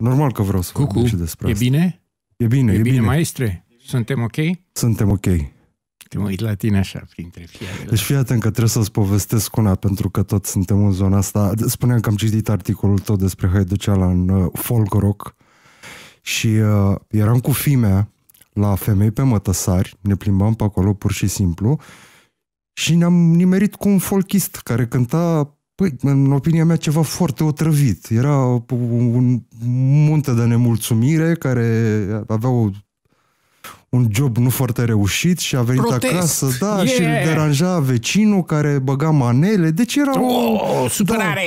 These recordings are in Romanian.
Normal că vreau să Cucu, vorbim și despre e bine? E bine, e, e bine. bine, maestre? Suntem ok? Suntem ok. Te mă uit la tine așa, printre fiarele. Deci fii atent că trebuie să-ți povestesc una, pentru că tot suntem în zona asta. Spuneam că am citit articolul tău despre haiduceala în uh, folk rock și uh, eram cu fimea la femei pe mătăsari, ne plimbam pe acolo pur și simplu și ne-am nimerit cu un folkist care cânta Păi, în opinia mea, ceva foarte otrăvit. Era un munte de nemulțumire care avea o un job nu foarte reușit și a venit Protest. acasă, da, yeah. și îl deranja vecinul care băga manele. Deci era oh, o... Da. supărare!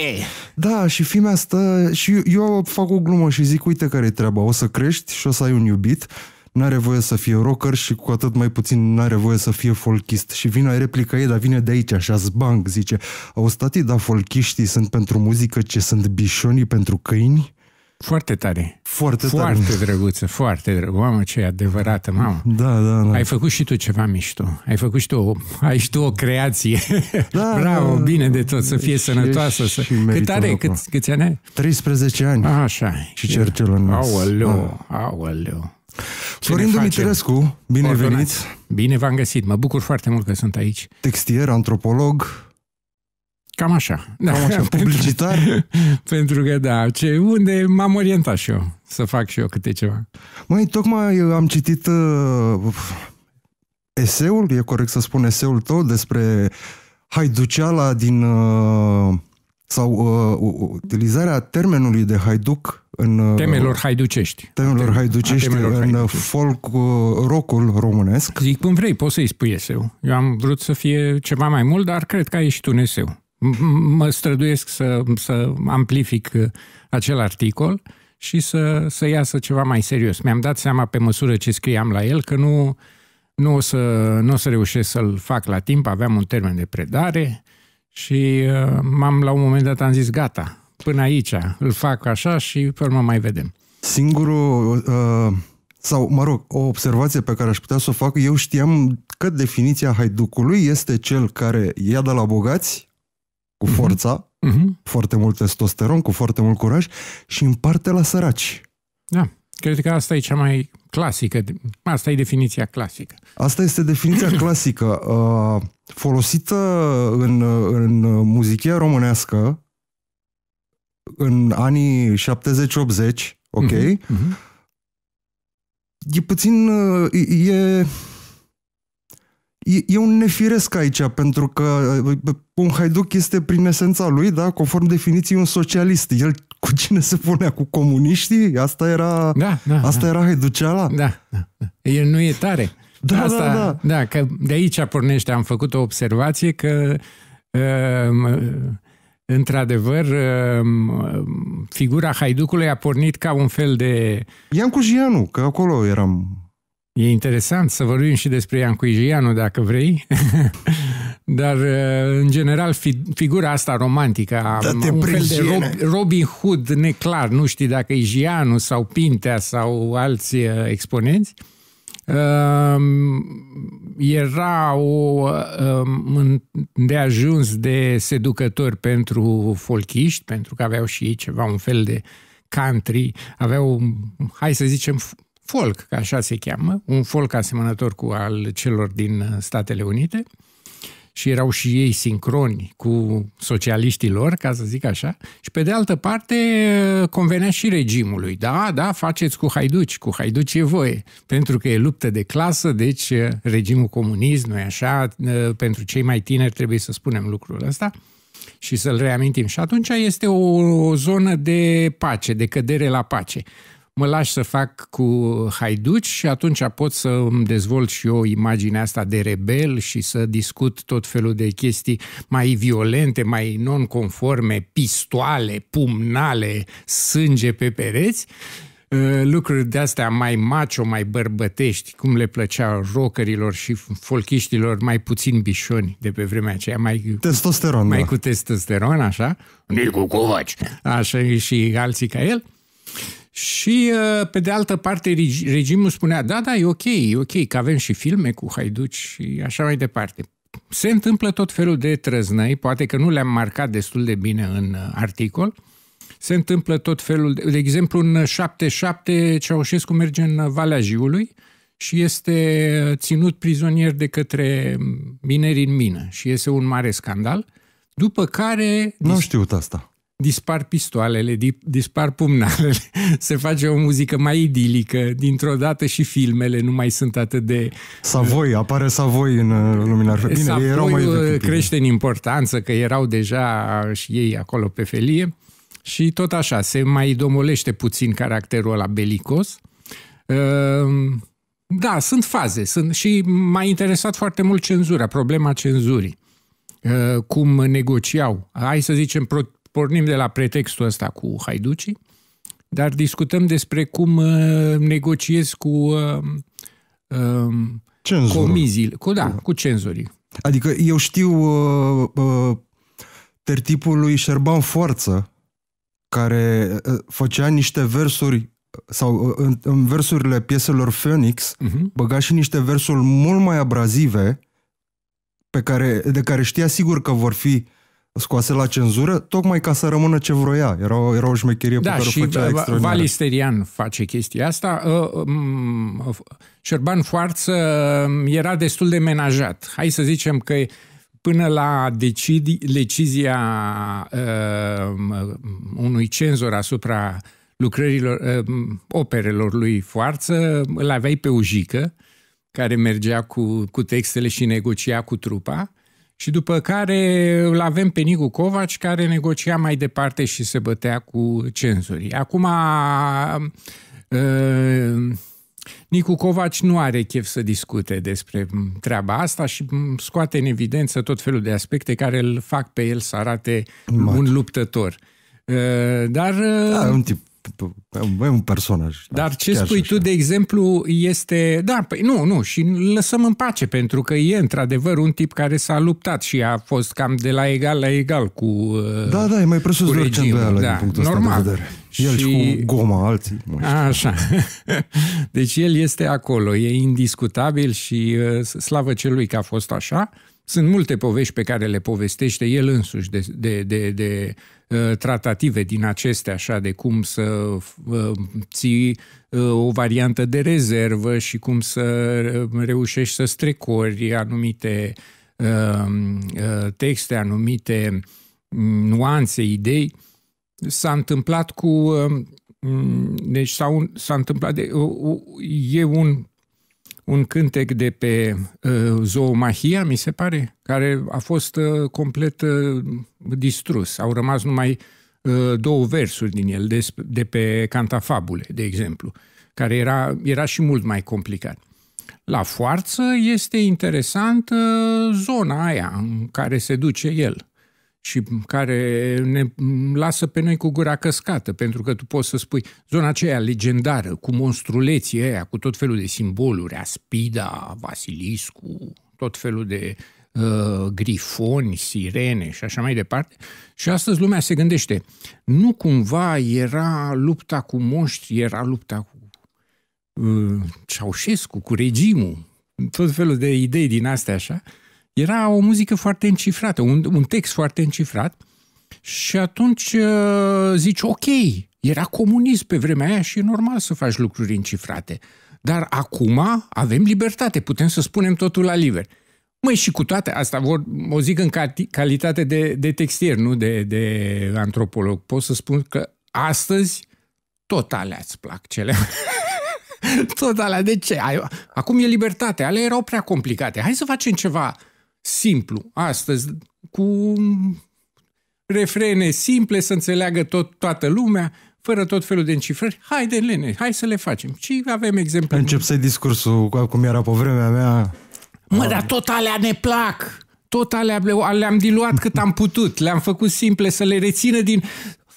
Da, da, și fimea asta... Și eu fac o glumă și zic, uite care e treaba, o să crești și o să ai un iubit n-are voie să fie rocker și cu atât mai puțin n-are voie să fie folchist. Și vine replica ei, dar vine de aici, așa zbang, zice, au stati, dar folchiștii sunt pentru muzică ce sunt bișonii pentru câini? Foarte tare. Foarte, foarte tare. drăguță, foarte drăguță. Mamă, ce adevărată, mamă. Da, da, da. Ai făcut și tu ceva mișto. Ai făcut și tu, ai și tu o creație. Da, Bravo, da, bine de tot, să fie sănătoasă. Să... Cât are? Câți, câți ani ai? 13 ani. așa. Și cercelul nostru Aoleu, da. aoleu. Florin Dumitrescu, bine Ordonați. veniți! Bine v-am găsit, mă bucur foarte mult că sunt aici. Textier, antropolog, Cam așa. Da. Cam așa, publicitar? Pentru că, da, ce, unde m-am orientat și eu, să fac și eu câte ceva. Mai tocmai uh, am citit uh, eseul, e corect să spun eseul tău, despre haiduceala din... Uh, sau uh, utilizarea termenului de haiduc în uh, temelor haiducești. Temelor haiducești, temelor în haiducești. folk uh, rocul românesc. Zic cum vrei, poți să-i spui eseu. Eu am vrut să fie ceva mai mult, dar cred că ai și tu un eseu. Mă străduiesc să, să amplific uh, acel articol și să, să iasă ceva mai serios. Mi-am dat seama pe măsură ce scriam la el că nu, nu, o, să, nu o să reușesc să-l fac la timp, aveam un termen de predare și m-am la un moment dat am zis gata, până aici, îl fac așa și pe urmă mai vedem. Singurul, uh, sau mă rog, o observație pe care aș putea să o fac, eu știam că definiția haiducului este cel care ia de la bogați cu mhm. forța, uh-huh. Uh-huh. foarte mult testosteron, cu foarte mult curaj și împarte la săraci. Da, cred că asta e cea mai clasică, asta e definiția clasică. Asta este definiția clasică, uh, folosită în, în muzichia românească, în anii 70-80, ok? Mm-hmm. Mm-hmm. E puțin... Uh, e, e, e un nefiresc aici, pentru că uh, un haiduc este prin esența lui, da, conform definiției, un socialist. El cu cine se punea? Cu comuniștii? Asta era, da, da, asta da. era haiduceala? Da, da, da. El nu e tare. Da, da asta, da, da. Da, că de aici pornește. Am făcut o observație că uh, Într-adevăr, um, figura haiducului a pornit ca un fel de... Ian Cujianu, că acolo eram. E interesant să vorbim și despre Ian Cujianu, dacă vrei. Dar, uh, în general, fi, figura asta romantică, da un fel de Rob, Robin Hood neclar, nu știi dacă e Gianu sau Pintea sau alți uh, exponenți, uh, Ehm, era o ehm, ajuns de seducători pentru folchiști, pentru că aveau și ei ceva, un fel de country, aveau, hai să zicem, folk, ca așa se cheamă, un folk asemănător cu al celor din Statele Unite, uh, și erau și ei sincroni cu socialiștii lor, ca să zic așa, și pe de altă parte convenea și regimului. Da, da, faceți cu haiduci, cu haiduci e voie, pentru că e luptă de clasă, deci eh, regimul comunist, nu așa, eh, pentru cei mai tineri trebuie să spunem lucrul ăsta și să-l reamintim. Și atunci este o, o zonă de pace, de cădere la pace mă lași să fac cu haiduci și atunci pot să îmi dezvolt și eu imaginea asta de rebel și să discut tot felul de chestii mai violente, mai nonconforme, pistoale, pumnale, sânge pe pereți ă, lucruri de-astea mai macho, mai bărbătești, cum le plăcea rockerilor și folchiștilor mai puțin bișoni de pe vremea aceea. Mai, testosteron. Mai da. cu testosteron, așa. Nicu Covaci. Așa și alții ca el. Uh, și, uh, pe de altă parte, regimul spunea, da, da, e ok, e ok, că avem și filme cu haiduci și așa mai departe. Se întâmplă tot felul de trăznăi, poate că nu le-am marcat destul de bine în uh, articol, se întâmplă tot felul, de, de exemplu, în 77 Ceaușescu merge în Valea Jiului și este uh, ținut prizonier de către mm, mineri în mină și este un mare scandal, după care... Nu am știut asta dispar pistoalele, dispar pumnalele, se face o muzică mai idilică, dintr-o dată și filmele nu mai sunt atât de... Savoi, apare Savoi în uh, Luminar. Bine, erau mai uh, da. crește în importanță, că erau deja și ei acolo pe felie și tot așa, se mai domolește puțin caracterul ăla belicos. Ehm, da, sunt faze sunt și m-a interesat foarte mult cenzura, problema cenzurii ehm, cum negociau, hai să zicem, pornim de la pretextul ăsta cu haiducii, dar discutăm despre cum uh, negociez cu uh, um, comizile, cu, da, da, cu cenzorii. Adică eu știu uh, uh, tertipul lui Șerban Forță, care uh, făcea niște versuri sau uh, în, în versurile pieselor Phoenix, uh-huh. băga și niște versuri mult mai abrazive pe care, de care știa sigur că vor fi scoase la cenzură, tocmai ca să rămână ce vroia. Era era o șmecherie da, pe care și o făcea extraordinară. Valisterian face chestia asta. Uh, um, Șerban Foarță um, era destul de menajat. Hai să zicem că până la decidi, decizia uh, unui cenzor asupra lucrărilor, uh, operelor lui Foarță, îl aveai pe Ujică, care mergea cu, cu textele și negocia cu trupa, și după care îl avem pe Nicu Covaci, care negocia mai departe și se bătea cu cenzorii. Acum, uh, Nicu Covaci nu are chef să discute despre treaba asta și scoate în evidență tot felul de aspecte care îl fac pe el să arate Mat. un luptător. Uh, dar... Da, un tip e un personaj. Da, Dar da, ce spui așa. tu, de exemplu, este... Da, păi nu, nu, și lăsăm în pace, pentru că e într-adevăr un tip care s-a luptat și a fost cam de la egal la egal cu uh, Da, da, e mai presus de orice da, din punctul normal. ăsta de vedere. El și, și cu goma, alții. Mă știu. Așa. Deci el este acolo, e indiscutabil și uh, slavă celui că a fost așa. Sunt multe povești pe care le povestește el însuși de, de, de, de uh, tratative din acestea, așa, de cum să uh, ții uh, o variantă de rezervă și cum să uh, reușești să strecori anumite uh, uh, texte, anumite mm, nuanțe, idei. S-a întâmplat cu. Mm, deci s-a, s-a întâmplat. De, e un un cântec de pe uh, Zoomahia, mi se pare, care a fost uh, complet uh, distrus. Au rămas numai uh, două versuri din el, de, de pe Cantafabule, de exemplu, care era, era și mult mai complicat. La foarță este interesantă uh, zona aia în care se duce el și care ne lasă pe noi cu gura căscată, pentru că tu poți să spui zona aceea legendară, cu monstruleții aia, cu tot felul de simboluri, Aspida, Vasiliscu, tot felul de uh, grifoni, sirene și așa mai departe. Și astăzi lumea se gândește, nu cumva era lupta cu moștri, era lupta cu uh, Ceaușescu, cu regimul, tot felul de idei din astea așa, uh, era o muzică foarte încifrată, un, un text foarte încifrat și atunci uh, zici, ok, era comunism pe vremea aia și e normal să faci lucruri încifrate. Dar acum avem libertate, putem să spunem totul la liber. Măi, și cu toate asta, vor, o zic în calitate de, de textier, nu de, de antropolog, pot să spun că astăzi tot alea îți plac cele Tot alea, de ce? Acum e libertate, alea erau prea complicate. Hai să facem ceva simplu, astăzi, cu refrene simple, să înțeleagă tot, toată lumea, fără tot felul de încifrări, Hai de Lene, hai să le facem. Și avem exemple. Încep să discursul, cum era pe vremea mea. Mă, dar tot alea ne plac. Tot alea le-am diluat cât am putut. Le-am făcut simple să le rețină din...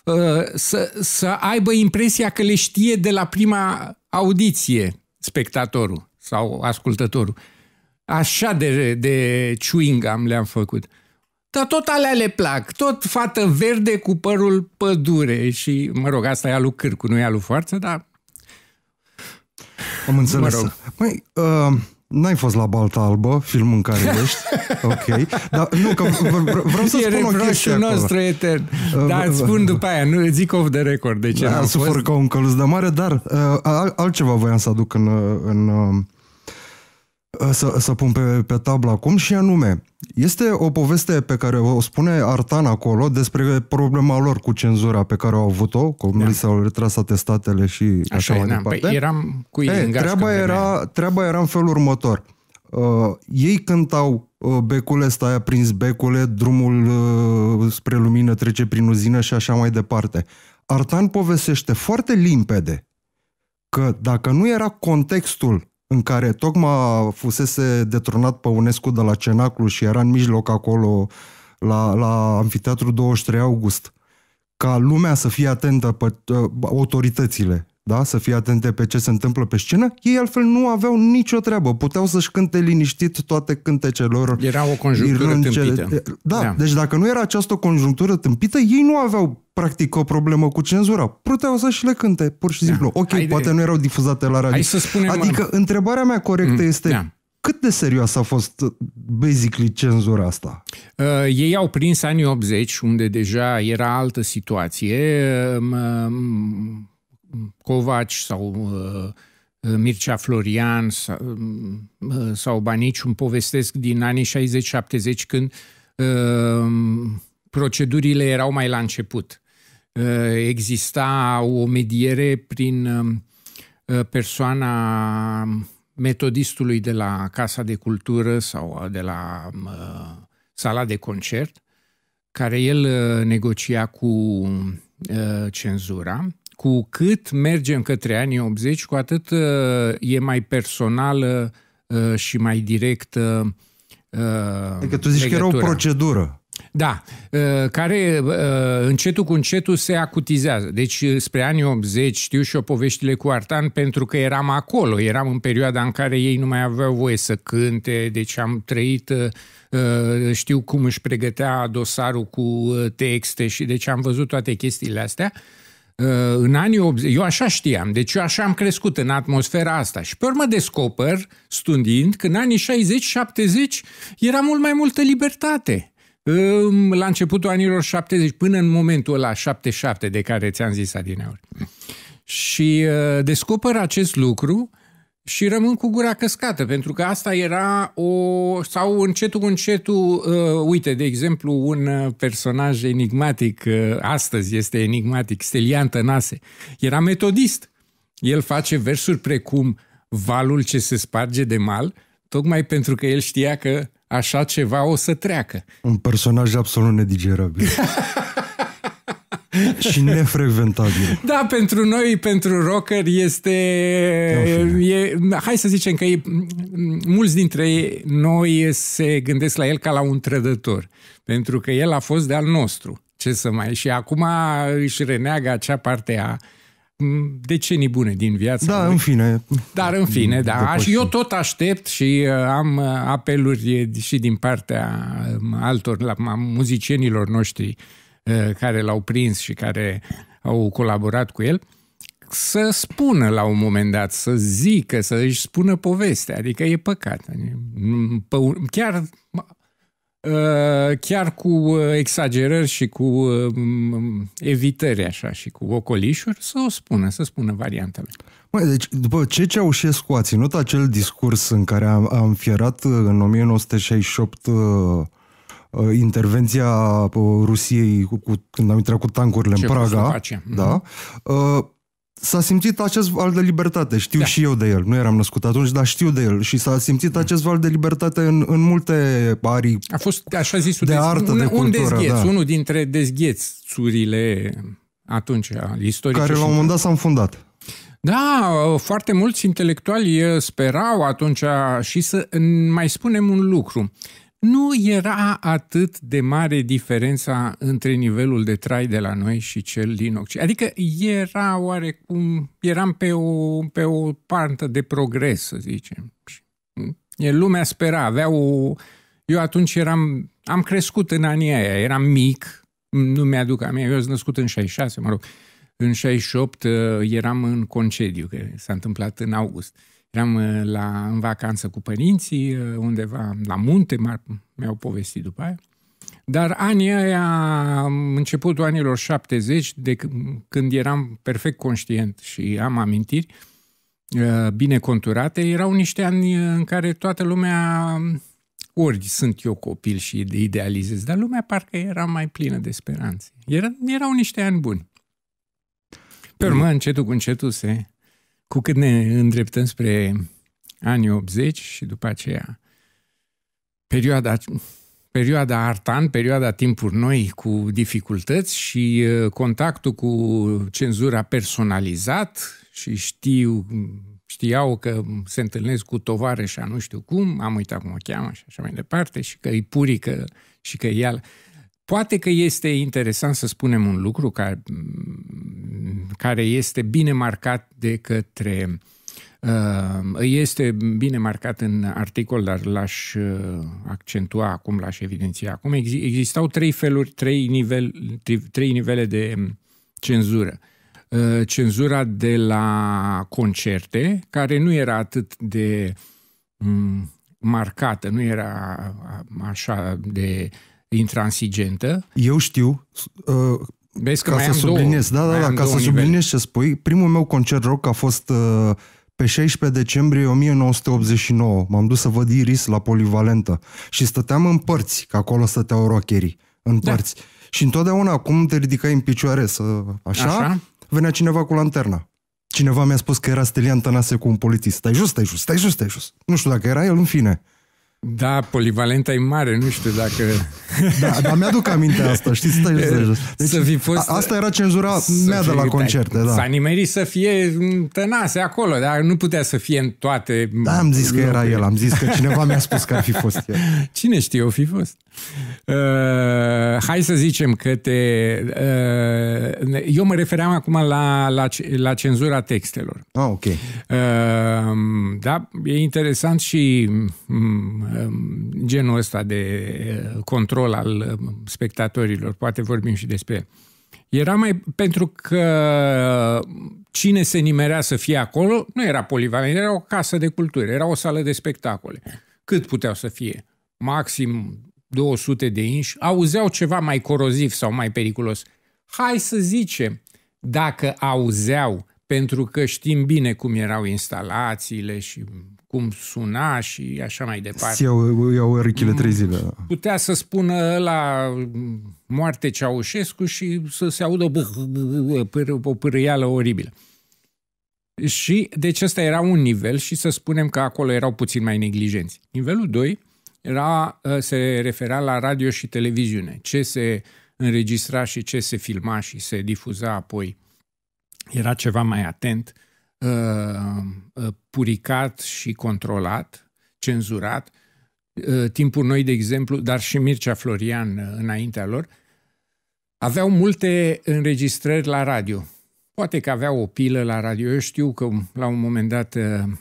Uh, să, să aibă impresia că le știe de la prima audiție spectatorul sau ascultătorul. Așa de, de chewing gum le-am făcut. Dar tot alea le plac. Tot fată verde cu părul pădure și, mă rog, asta e alu Cârcu, nu e alu Forță, dar... Am înțeles. Mă rog. Măi, uh, N-ai fost la Balta Albă, film în care ești, ok, dar nu, că vreau să e spun o chestie acolo. nostru etern, uh, dar îți spun după aia, nu, zic off the record de ce da, am fost. ca un căluț de mare, dar uh, altceva voiam să aduc în, uh, în uh, Ă, să, să pun pe, pe tablă acum și anume, este o poveste pe care o spune Artan acolo despre problema lor cu cenzura pe care au avut-o, cum da. li s-au retras atestatele și așa, așa mai da. departe. Păi eram cu ei e, treaba, era, treaba era în felul următor. Uh, ei cântau uh, becule, stai aprins becule, drumul uh, spre lumină trece prin uzină și așa mai departe. Artan povestește foarte limpede că dacă nu era contextul în care tocmai fusese detronat UNESCO de la Cenaclu și era în mijloc acolo la, la Amfiteatru 23 August, ca lumea să fie atentă pe uh, autoritățile da, să fie atente pe ce se întâmplă pe scenă, ei altfel nu aveau nicio treabă. Puteau să-și cânte liniștit toate cântecelor. Era o conjunctură irâncele. tâmpită. Da, da, deci dacă nu era această conjunctură tâmpită, ei nu aveau practic o problemă cu cenzura. Puteau să-și le cânte, pur și simplu. Da. Ok, Hai poate de... nu erau difuzate la radio. Hai să spunem... Adică întrebarea mea corectă mm, este... Da cât de serioasă a fost basically cenzura asta? Uh, ei au prins anii 80, unde deja era altă situație. Uh, Covaci sau uh, uh, Mircea Florian sau, uh, sau Banici îmi povestesc din anii 60-70 când procedurile erau mai la început. Exista o mediere prin persoana metodistului de la Casa de Cultură sau de la sala de concert, care el negocia cu cenzura cu cât mergem către anii 80, cu atât uh, e mai personală uh, și mai directă uh, Adică tu zici legătura. că era o procedură. Da, care încetul cu încetul se acutizează. Deci spre anii 80 știu și eu poveștile cu Artan pentru că eram acolo, eram în perioada în care ei nu mai aveau voie să cânte, deci am trăit, știu cum își pregătea dosarul cu texte și deci am văzut toate chestiile astea. Uh, în anii 80, eu așa știam, deci eu așa am crescut în atmosfera asta. Și pe urmă descoper, studiind, că în anii 60-70 era mult mai multă libertate. Um, la începutul anilor 70, până în momentul ăla 77 de care ți-am zis adineori. Și uh, descoper acest lucru uh, și rămân cu gura căscată, pentru că asta era o... sau încetul cu încetul, uh, uite, de exemplu, un uh, personaj enigmatic, uh, astăzi este enigmatic, Stelian Tănase, era metodist. El face versuri precum Valul ce se sparge de mal, tocmai pentru că el știa că așa ceva o să treacă. Un personaj absolut nedigerabil. și nefrecventabil. Da, pentru noi, pentru rocker, este... E, hai să zicem că e, mulți dintre noi se gândesc la el ca la un trădător, pentru că el a fost de-al nostru. Ce să mai... Și acum își reneagă acea parte a decenii bune din viața Da, lui. în fine. Dar în fine, da. Și eu tot aștept și uh, am uh, apeluri și din partea um, altor, la muzicienilor noștri Eh, care l-au prins și care au colaborat cu el, să spună la un moment dat, să zică, să își spună povestea. Adică e păcat. Chiar, eh, chiar cu eh, exagerări și cu evitări așa și cu ocolișuri, să o spună, să spună variantele. Mă, deci, după ce Ceaușescu a ținut acel discurs în care am am fierat în 1968 Uh, intervenția uh, Rusiei cu, cu, când am intrat cu tankurile în Praga, mm-hmm. da, uh, s-a simțit acest val de libertate. Știu da. și eu de el. Nu eram născut atunci, dar știu de el. Și s-a simțit mm. acest val de libertate în, în multe arii A fost, așa zis, de artă, un, de cultură. Un dezgheț, da. unul dintre dezghețurile atunci istorice. Care la un moment dat s-a înfundat. Da, foarte mulți intelectuali sperau atunci și să mai spunem un lucru nu era atât de mare diferența între nivelul de trai de la noi și cel din Occident. Adică era oarecum, eram pe o, pe o pantă de progres, să zicem. Lumea spera, avea o... Eu atunci eram, am crescut în anii aia, eram mic, nu mi-aduc a mea, eu sunt născut în 66, mă rog, în 68 uh, eram în concediu, că s-a întâmplat în august. Uh, eram uh, la, în vacanță cu părinții, uh, undeva la munte, mi-au povestit după aia. Dar anii aia, începutul anilor 70, de când eram perfect conștient și am amintiri uh, bine conturate, erau niște ani în care toată lumea, ori sunt eu copil și idealizez, dar lumea parcă era mai plină de speranțe. Era, erau niște ani buni. Pe urmă, mm. încetul cu încetul se cu cât ne îndreptăm spre anii 80 și după aceea perioada, perioada Artan, perioada timpuri noi cu dificultăți și uh, contactul cu cenzura personalizat și știu, știau că se întâlnesc cu și nu știu cum, am uitat cum o cheamă și așa mai departe și că îi purică și că ea Poate că este interesant să spunem un lucru care, care este bine marcat de către uh, este bine marcat în articol, dar l-aș uh, accentua acum, l-aș evidenția acum. Existau trei feluri, trei, nivel, trei nivele de cenzură. Uh, cenzura de la concerte, care nu era atât de mm, marcată, nu era așa de intransigentă. Eu știu, uh, Vezi că ca mai să am subliniez, două, da, da, da, ca să subliniez ce spui, primul meu concert rock a fost uh, pe 16 decembrie 1989. M-am dus să văd Iris la Polivalentă și stăteam în părți, că acolo stăteau rockerii, în da. Și întotdeauna cum te ridicai în picioare, să, așa, așa, venea cineva cu lanterna. Cineva mi-a spus că era Stelian Tănase cu un polițist. Stai jos, stai jos, stai jos, stai jos. Nu știu dacă era el, în fine. Da, polivalenta e mare, nu știu dacă... Da, dar mi-aduc aminte asta, știți? stai deci, să fi fost... Asta era cenzura mea de la concerte, da. S-a nimerit să fie tănase acolo, dar nu putea să fie în toate... Da, am zis lucrurile. că era el, am zis că cineva mi-a spus că ar fi fost el. Cine știe, o fi fost. Uh, hai să zicem că te... Uh, eu mă refeream acum la, la, la cenzura textelor. Ah, ok. Uh, da, e interesant și... Um, Ehm, genul ăsta de eh, control al eh, spectatorilor, poate vorbim și despre el. Era mai pentru că eh, cine se nimerea să fie acolo nu era polivalent, era o casă de cultură, era o sală de spectacole. Cât puteau să fie? Maxim 200 de inși, auzeau ceva mai coroziv sau mai periculos. Hai să zicem, dacă auzeau, pentru că știm bine cum erau instalațiile și cum suna și așa mai departe. Iau, iau urechile trei mm, zile. Putea să spună la moarte Ceaușescu și să se audă o pârâială oribilă. Și deci ăsta era un nivel și să spunem că acolo erau puțin mai neglijenți. Nivelul 2 era, ă, se refera la radio și televiziune. Ce se înregistra și ce se filma și se difuza apoi era ceva mai atent Uh, uh, puricat și controlat, cenzurat, uh, timpul noi, de exemplu, dar și Mircea Florian înaintea lor, aveau multe înregistrări la radio. Poate că aveau o pilă la radio. Eu știu că la un moment dat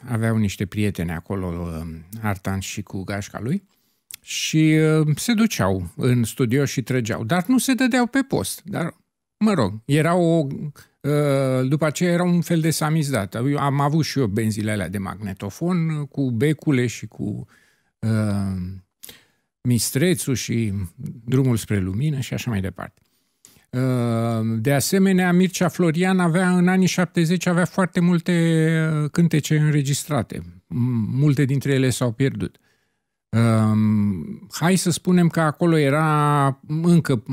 aveau niște prieteni acolo, Artan și cu gașca lui, și se duceau în studio și trăgeau, dar nu se dădeau pe post. Dar, mă rog, era o Uh, după aceea era un fel de samizdat. Eu am avut și eu benzile alea de magnetofon cu becule și cu uh, mistrețul și drumul spre lumină și așa mai departe. Uh, de asemenea, Mircea Florian avea în anii 70 avea foarte multe uh, cântece înregistrate. Multe dintre ele s-au pierdut. hai să spunem că acolo era încă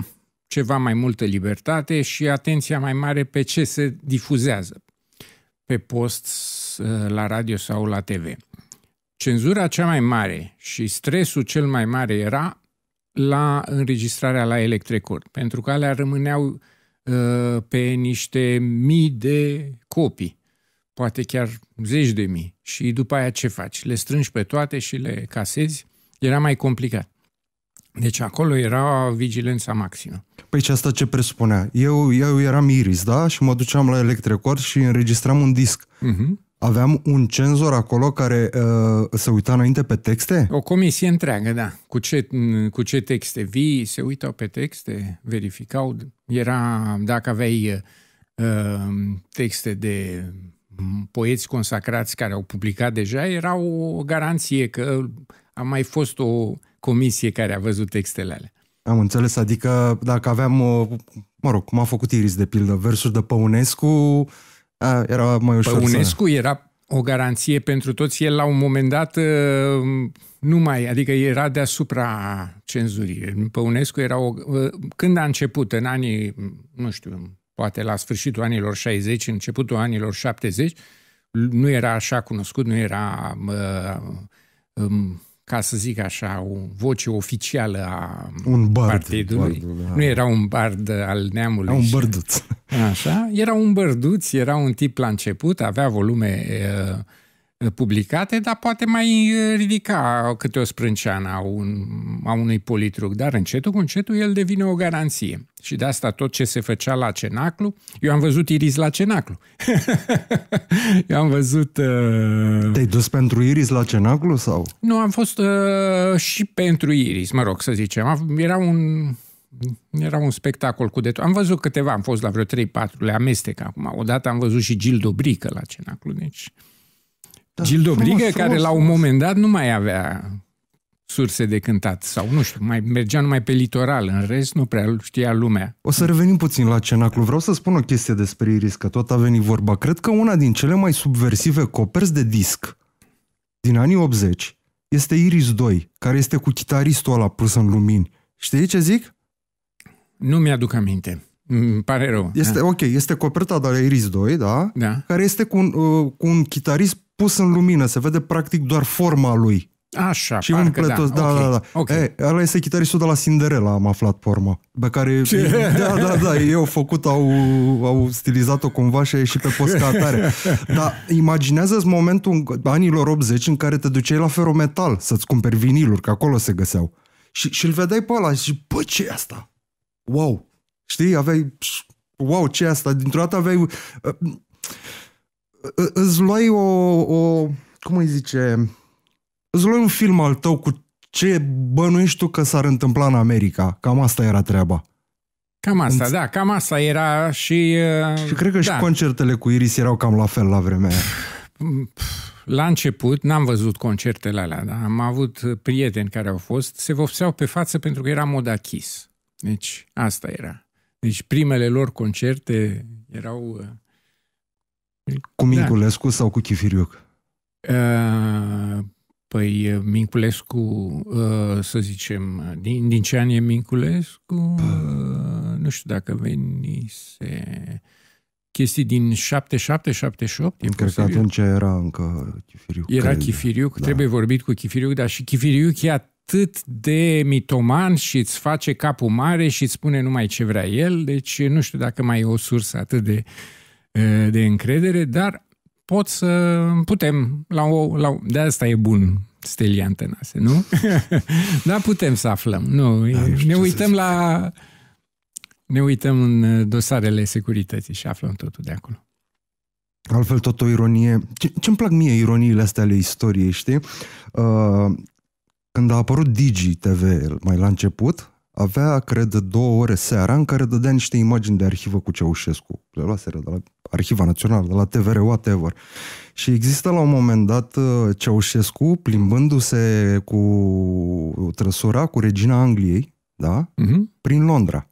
ceva mai multă libertate și atenția mai mare pe ce se difuzează pe post, uh, la radio sau la TV. Cenzura cea mai mare și stresul cel mai mare era la înregistrarea la Electrecord, pentru că alea rămâneau uh, pe niște mii de copii, poate chiar zeci de mii. Și după aia ce faci? Le strângi pe toate și le casezi? Era mai complicat. Deci acolo era vigilența maximă. Păi și asta ce presupunea? Eu, eu eram Iris, da? Și mă duceam la Electrecord și înregistram un disc. Uh-huh. Aveam un cenzor acolo care uh, se uita înainte pe texte? O comisie întreagă, da. Cu ce, cu ce texte vii, se uitau pe texte, verificau. Era, dacă aveai uh, um, texte de poeți consacrați care au publicat deja, era o garanție că a mai fost o comisie care a văzut textele alea. Am înțeles, adică dacă aveam, o, uh, mă rog, cum a făcut Iris de pildă, versuri de Păunescu, a, era mai ușor Păunescu să... era o garanție pentru toți, el la un moment dat uh, nu mai, adică era deasupra cenzurii. Păunescu era o... Uh, când a început, în anii, nu știu, poate la sfârșitul anilor 60, începutul anilor 70, nu era așa cunoscut, nu era... Uh, um, ca să zic așa, o voce oficială a un bard, partidului. Bardul, da. Nu era un bard al neamului. Era un bărduț. Așa, era un bărduț, era un tip la început, avea volume uh, publicate, dar poate mai uh, ridica câte o sprânceană a, un, a unui politruc. Dar încetul cu încetul el devine o garanție. Și de asta tot ce se făcea la Cenaclu, eu am văzut Iris la Cenaclu. eu am văzut... Uh... Te-ai dus pentru Iris la Cenaclu sau? Nu, am fost uh, și pentru Iris, mă rog să zicem. Era un era un spectacol cu de tot. Am văzut câteva, am fost la vreo 3-4, le amestec acum. Odată am văzut și Gildo Brică la Cenaclu, deci... Da, Gildo frumos, Brigă, frumos, care la un moment dat nu mai avea surse de cântat sau nu știu, mai mergea numai pe litoral, în rest nu prea știa lumea. O să revenim puțin la Cenaclu. Vreau să spun o chestie despre Iris, că tot a venit vorba. Cred că una din cele mai subversive coperți de disc din anii 80 este Iris 2, care este cu chitaristul ăla pus în lumini. Știi ce zic? Nu mi-aduc aminte. Îmi pare rău. Este, da. Ok, este coperta de la Iris 2, da? da? Care este cu un, uh, cu un chitarist pus în lumină, se vede practic doar forma lui. Așa, Și un da, pletos, da, da, okay, da, da. Okay. E, ăla este chitaristul de la Cinderella, am aflat pe pe care, Ce? da, da, da, ei au făcut, au, au stilizat-o cumva și a ieșit pe post ca atare. Dar imaginează-ți momentul anilor 80 în care te duceai la ferometal să-ți cumperi viniluri, că acolo se găseau. Și, și îl vedeai pe ăla și bă, ce asta? Wow! Știi, aveai, wow, ce asta? Dintr-o dată aveai... Uh, îți luai o, o cum îi zice, îți luai un film al tău cu ce bănuiești tu că s-ar întâmpla în America. Cam asta era treaba. Cam asta, Înț- da, cam asta era și... Uh, și cred că da. și concertele cu Iris erau cam la fel la vremea La început n-am văzut concertele alea, dar am avut uh, prieteni care au fost, se vopseau pe față pentru că era moda Kiss. Deci asta era. Deci primele lor concerte erau uh, cu da. Minculescu da. sau cu Chifiriuc? Ă, păi Minculescu, ă, să zicem, din, din ce an e Minculescu? Ă, nu știu dacă venise... Chestii din 7 8 Cred posibil? că atunci era încă Chifiriuc. Era Chifiriuc, da. trebuie vorbit cu Chifiriuc, dar și Chifiriuc e atât de mitoman și îți face capul mare și îți spune numai ce vrea el, deci nu știu dacă mai e o sursă atât de uh, de încredere, dar pot să putem, la o, la, o, de asta e bun stelia antenase, nu? dar putem să aflăm, nu, da, nu ne uităm la... Ne uităm în uh, dosarele securității și aflăm totul de acolo. Altfel, tot o ironie. Ce, ce plac mie ironiile astea ale istoriei, știi? Uh, când a apărut Digi TV mai la început, avea, cred, două ore seara în care dădea niște imagini de arhivă cu Ceaușescu. Le luaseră de la Arhiva Națională, de la TVR, whatever. Și există la un moment dat uh, Ceaușescu plimbându-se cu trăsura, cu regina Angliei, da? Uh-huh. Prin Londra.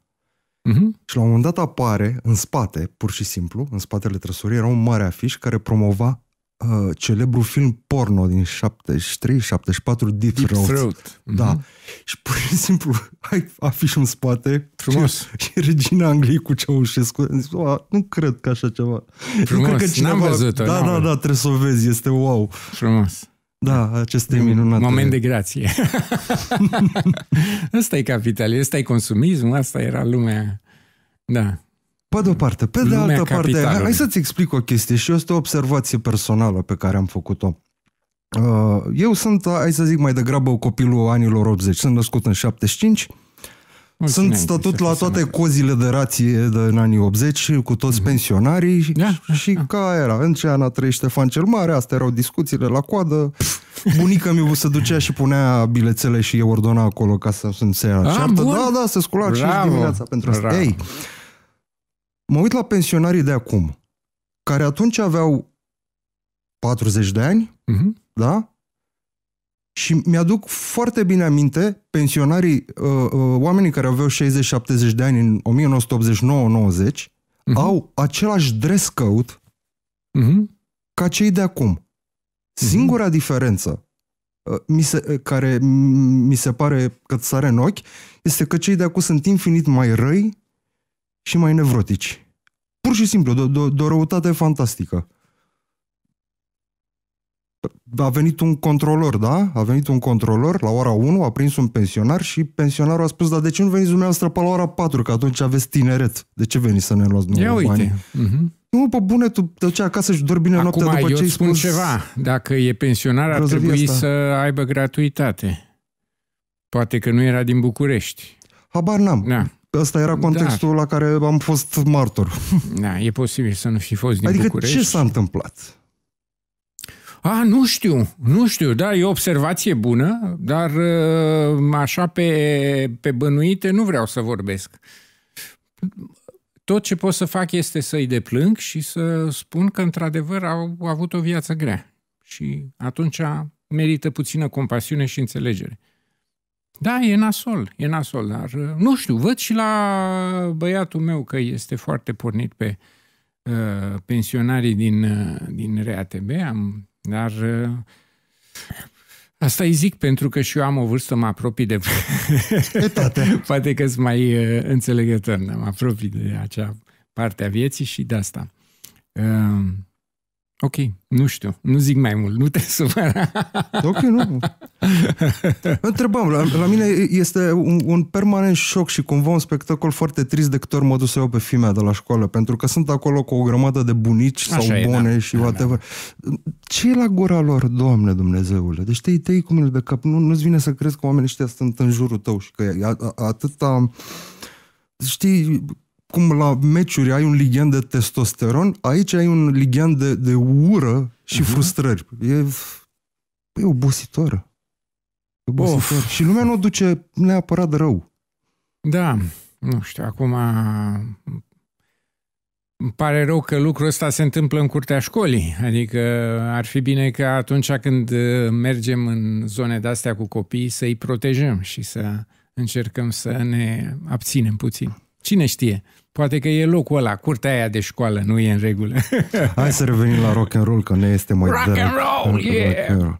Uh-huh. Și la un moment dat apare în spate, pur și simplu, în spatele trăsurii, era un mare afiș care promova uh, celebru film porno din 73, 74, Deep, Deep Throat. Throat. Da. Mm-hmm. Și pur și simplu ai afiș în spate. Frumos. Și regina Angliei cu Ceaușescu. Zis, nu cred că așa ceva. Frumos. Nu cred că cineva... Da, n-am văzut Da, da, da, trebuie să o vezi. Este wow. Frumos. Da, aceste e minunate... Moment de grație. asta e capitalism, asta e consumism, asta era lumea... Da. Pe de-o parte. Pe de altă parte, capitalului. hai să-ți explic o chestie și este o observație personală pe care am făcut-o. Uh, eu sunt, uh, hai să zic mai degrabă, copilul anilor 80. Sunt născut în 75. Mulțumim, sunt deci, statut la toate cozile de rație de în anii 80 cu toți mm-hmm. pensionarii da, da, și da. ca era. În a trăit Ștefan cel Mare, astea erau discuțiile la coadă. Bunica mi se ducea și punea bilețele și eu ordona acolo ca să se seara. Ah, da, da, se scula și dimineața pentru asta. Bravo. Ei, Mă uit la pensionarii de acum, care atunci aveau 40 de ani, uh-huh. da? Și mi-aduc foarte bine aminte pensionarii, uh, uh, oamenii care aveau 60-70 de ani în 1989-90, uh-huh. Mhm. au același dress code uh-huh. ca cei de acum. Singura uh-huh. diferență uh, mi se, uh, care mi se pare că ți sare în ochi, este că cei de acum sunt infinit mai răi și mai nevrotici. Pur și simplu, de, de, de o răutate fantastică. A venit un controlor, da? A venit un controlor la ora 1, a prins un pensionar și pensionarul a spus, dar de ce nu veniți dumneavoastră pe la ora 4, că atunci aveți tineret? De ce veniți să ne luați nouă banii? uite. Mhm. Uh-huh. Nu, pe bune, tu te duci acasă și dormi noaptea după ce îți spun spus... ceva. Dacă e pensionar, ar trebui asta. să aibă gratuitate. Poate că nu era din București. Habar n-am. Da. Asta era da. contextul da. la care am fost martor. Da, e posibil să nu fi fost din adică București. ce s-a întâmplat? A, nu știu, nu știu, da, e o observație bună, dar uh, așa pe, pe bănuite nu vreau să vorbesc. Tot ce pot să fac este să-i deplâng și să spun că, într-adevăr, au avut o viață grea. Și atunci merită puțină compasiune și înțelegere. Da, e nasol, e nasol, dar uh, nu știu, văd și la băiatul meu că este foarte pornit pe uh, pensionarii din, uh, din RATB, am, dar uh, Asta îi zic pentru că și eu am o vârstă, mă apropii de... Etate. Poate că sunt mai uh, înțelegător, mă apropii de acea parte a vieții și de asta. Uh, Ok, nu știu, nu zic mai mult, nu te supăra. Ok, nu. Întrebam, la, la mine este un, un permanent șoc și cumva un spectacol foarte trist de câte ori mă duc să iau pe fimea de la școală, pentru că sunt acolo cu o grămadă de bunici Așa sau e, da. și da, da. whatever. Da. ce e la gura lor, Doamne Dumnezeule? Deci te tăi cu mine de cap, nu, nu-ți vine să crezi că oamenii ăștia sunt în jurul tău și că e atâta... Știi, cum la meciuri ai un ligian de testosteron, aici ai un ligian de, de ură și uh-huh. frustrări. E, e păi, obositor. E obositor. Of. Și lumea nu o duce neapărat de rău. Da, nu știu, acum îmi pare rău că lucrul ăsta se întâmplă în curtea școlii. Adică ar fi bine că atunci când uh, mergem în zone de-astea cu copii să-i protejăm și să încercăm să ne abținem puțin. Cine știe? Poate că e locul ăla, curtea aia de școală, nu e în regulă. Hai să revenim la rock and roll, că ne este mai rock and roll, yeah! rock and roll.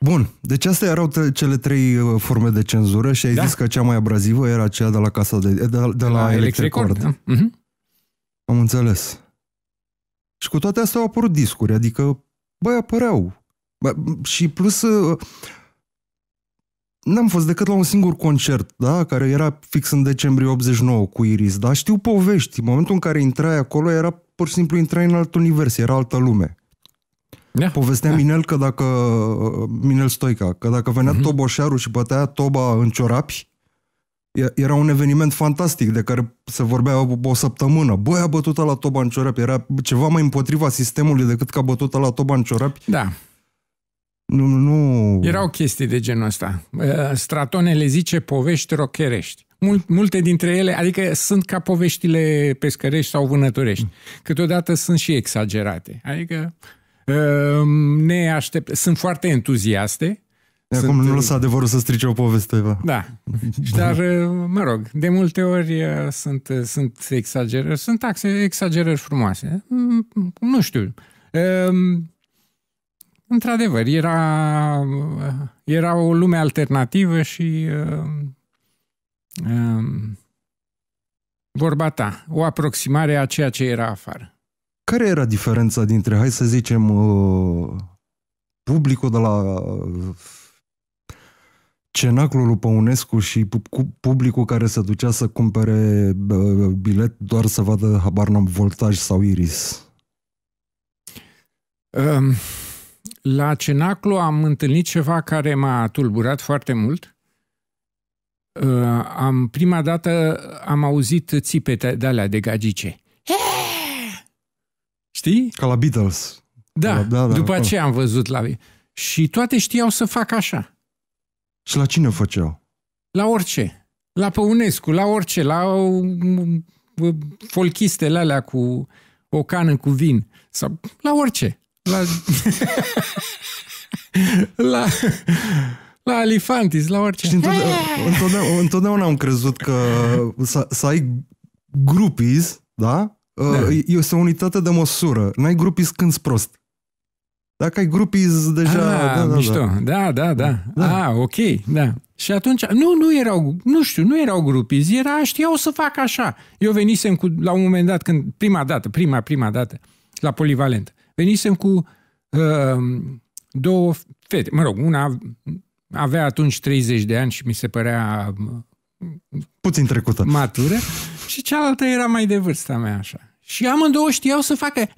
Bun, deci astea erau cele trei uh, forme de cenzură și ai da. zis că cea mai abrazivă era cea de la casa de, de, de la, de la Electricord. Da? Mm-hmm. Am înțeles. Și cu toate astea au apărut discuri, adică, băi, apăreau. Bă, și plus, uh, n-am fost decât la un singur concert, da, care era fix în decembrie 89 cu Iris, da, știu povești. În momentul în care intrai acolo, era pur și simplu intrai în alt univers, era altă lume. Yeah. Da. Povestea yeah. Da. Minel că dacă Minel Stoica, că dacă venea mm-hmm. toboșarul și bătea toba în ciorapi, era un eveniment fantastic de care se vorbea o, o săptămână. Băi, a bătut la toba în ciorapi. Era ceva mai împotriva sistemului decât că a bătut la toba în ciorapi. Da. Nu, nu... Erau chestii de genul ăsta. Stratone le zice povești rocherești. multe dintre ele, adică sunt ca poveștile pescărești sau vânătorești. Câteodată sunt și exagerate. Adică um, ne aștept... Sunt foarte entuziaste, de acum sunt... nu lăsa adevărul să strice o poveste. Bă. Da. Dar, uh, mă rog, de multe ori uh, sunt, uh, sunt exagerări. Sunt exagerări frumoase. Mm, nu știu. Um, Într-adevăr, era, era o lume alternativă și uh, uh, vorba ta, o aproximare a ceea ce era afară. Care era diferența dintre, hai să zicem, uh, publicul de la uh, cenaclul lui Păunescu și publicul care se ducea să cumpere uh, bilet doar să vadă, habar n-am, voltaj sau iris? Um... La Cenaclu am întâlnit ceva care m-a tulburat foarte mult. Uh, am, prima dată am auzit țipete de alea de gagice. Știi? Ca la Beatles. Da, la, da, da după da, aceea am văzut la... Și toate știau să facă așa. Și la cine făceau? La orice. La Păunescu, la orice, la folchistele alea cu o cană cu vin. Sau la orice. La... la... La Alifantis, la orice. Și întotdeauna, întotdeauna, întotdeauna am crezut că să, să ai grupis, da? da. Uh, e, o unitate de măsură. N-ai grupis când prost. Dacă ai grupis deja... Ah, A, da, da, da, mișto. Da, da, da. da. A, ah, ok, da. Și atunci, nu, nu erau, nu știu, nu erau grupizi, era, știau să fac așa. Eu venisem cu, la un moment dat, când, prima dată, prima, prima dată, la polivalent venisem cu uh, două fete. Mă rog, una avea atunci 30 de ani și mi se părea uh, puțin trecută. Matură. Și cealaltă era mai de vârsta mea așa. Și amândouă știau să facă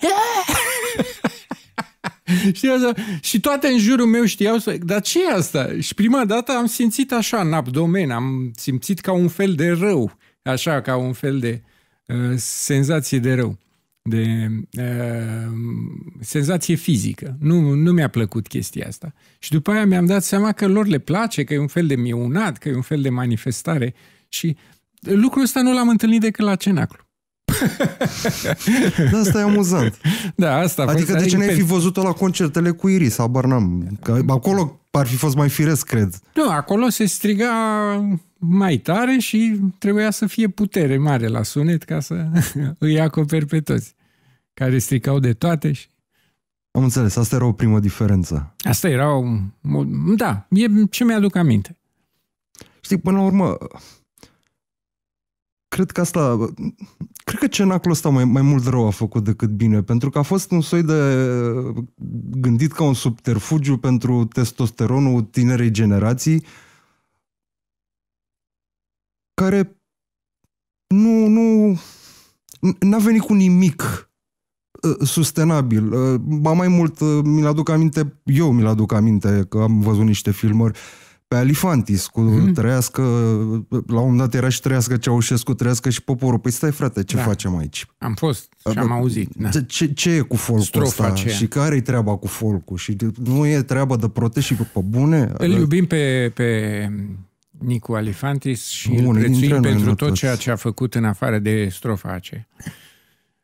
știau să... Și toate în jurul meu știau să... Dar ce e asta? Și prima dată am simțit așa în abdomen, am simțit ca un fel de rău, așa, ca un fel de uh, senzație de rău de uh, senzație fizică. Nu, nu mi-a plăcut chestia asta. Și după aia mi-am dat seama că lor le place, că e un fel de miunat, că e un fel de manifestare și lucrul ăsta nu l-am întâlnit decât la cenaclu. da, asta e amuzant. Da, asta a Adică de ce n-ai pe... fi văzut-o la concertele cu Iris, sau Barnam? Că Acolo ar fi fost mai firesc, cred. Nu, acolo se striga mai tare și trebuia să fie putere mare la sunet ca să îi acoperi pe toți care stricau de toate și... Am înțeles, asta era o primă diferență. Asta era o... Da, e ce mi-aduc aminte. Știi, până la urmă, cred că asta... Cred că cenaclul ăsta mai, mai mult rău a făcut decât bine, pentru că a fost un soi de gândit ca un subterfugiu pentru testosteronul tinerei generații, care nu, nu, n-a venit cu nimic Uh, sustenabil. Uh, ba mai mult, uh, mi-l aduc aminte, eu mi-l aduc aminte că am văzut niște filmări pe Alifantis cu mm-hmm. trăiască, la un dat era și trăiască Ceaușescu, trăiască și poporul. Păi stai frate, ce da. facem aici? Am fost și am auzit. Da. Ce, ce e cu folcul Strofa ăsta? Aceea. Și care-i treaba cu folcul? Și nu e treaba de protest și pe bune? Îl iubim pe, pe Nicu Alifantis și Bun, îl prețuim pentru tot toți. ceea ce a făcut în afară de strofa aceea.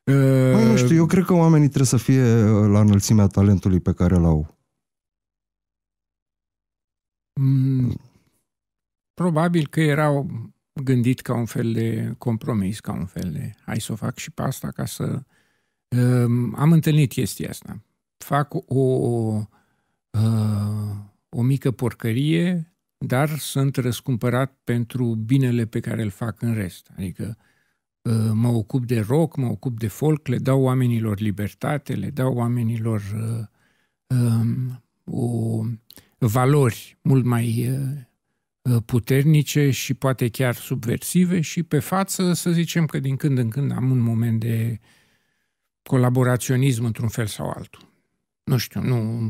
Mai nu știu, eu cred că oamenii trebuie să fie uh, la înălțimea talentului pe care l au. Mm. Probabil că erau gândit ca un fel de compromis, ca un fel de hai să o fac și pe asta ca să... Um, am întâlnit chestia asta. Fac o, o, uh, o mică porcărie, dar sunt răscumpărat pentru binele pe care îl fac în rest. Adică uh, Ă, mă ocup de rock, mă ocup de folk, le dau oamenilor libertate, le dau oamenilor ă, ă, o, valori mult mai puternice și poate chiar subversive și pe față să zicem că din când în când am un moment de colaboraționism într-un fel sau altul. Nu știu, nu,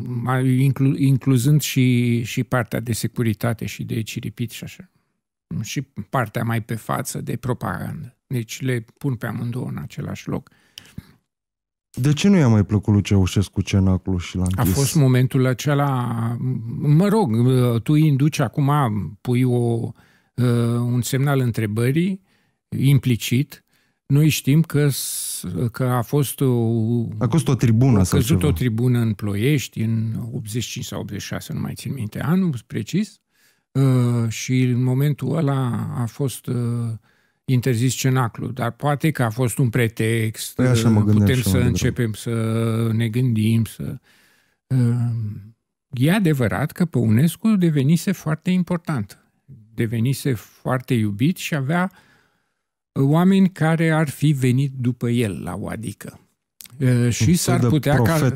inclu, incluzând și, și partea de securitate și de ciripit și așa. Și partea mai pe față de propagandă. Deci le pun pe amândouă în același loc. De ce nu i-a mai plăcut lui Ceaușescu Cenaclu și l-a A fost momentul acela, mă rog, tu îi induci acum, pui o, uh, un semnal întrebării implicit. Noi știm că, că a fost o... A fost o tribună a căzut o tribună în Ploiești în 85 sau 86, nu mai țin minte anul precis. Uh, și în momentul ăla a fost uh, interzis cenaclu, dar poate că a fost un pretext, păi așa mă gândesc, uh, putem așa să mă începem să ne gândim, să... Uh, e adevărat că pe UNESCO devenise foarte important, devenise foarte iubit și avea oameni care ar fi venit după el la o adică. Uh, și s-ar putea, ca,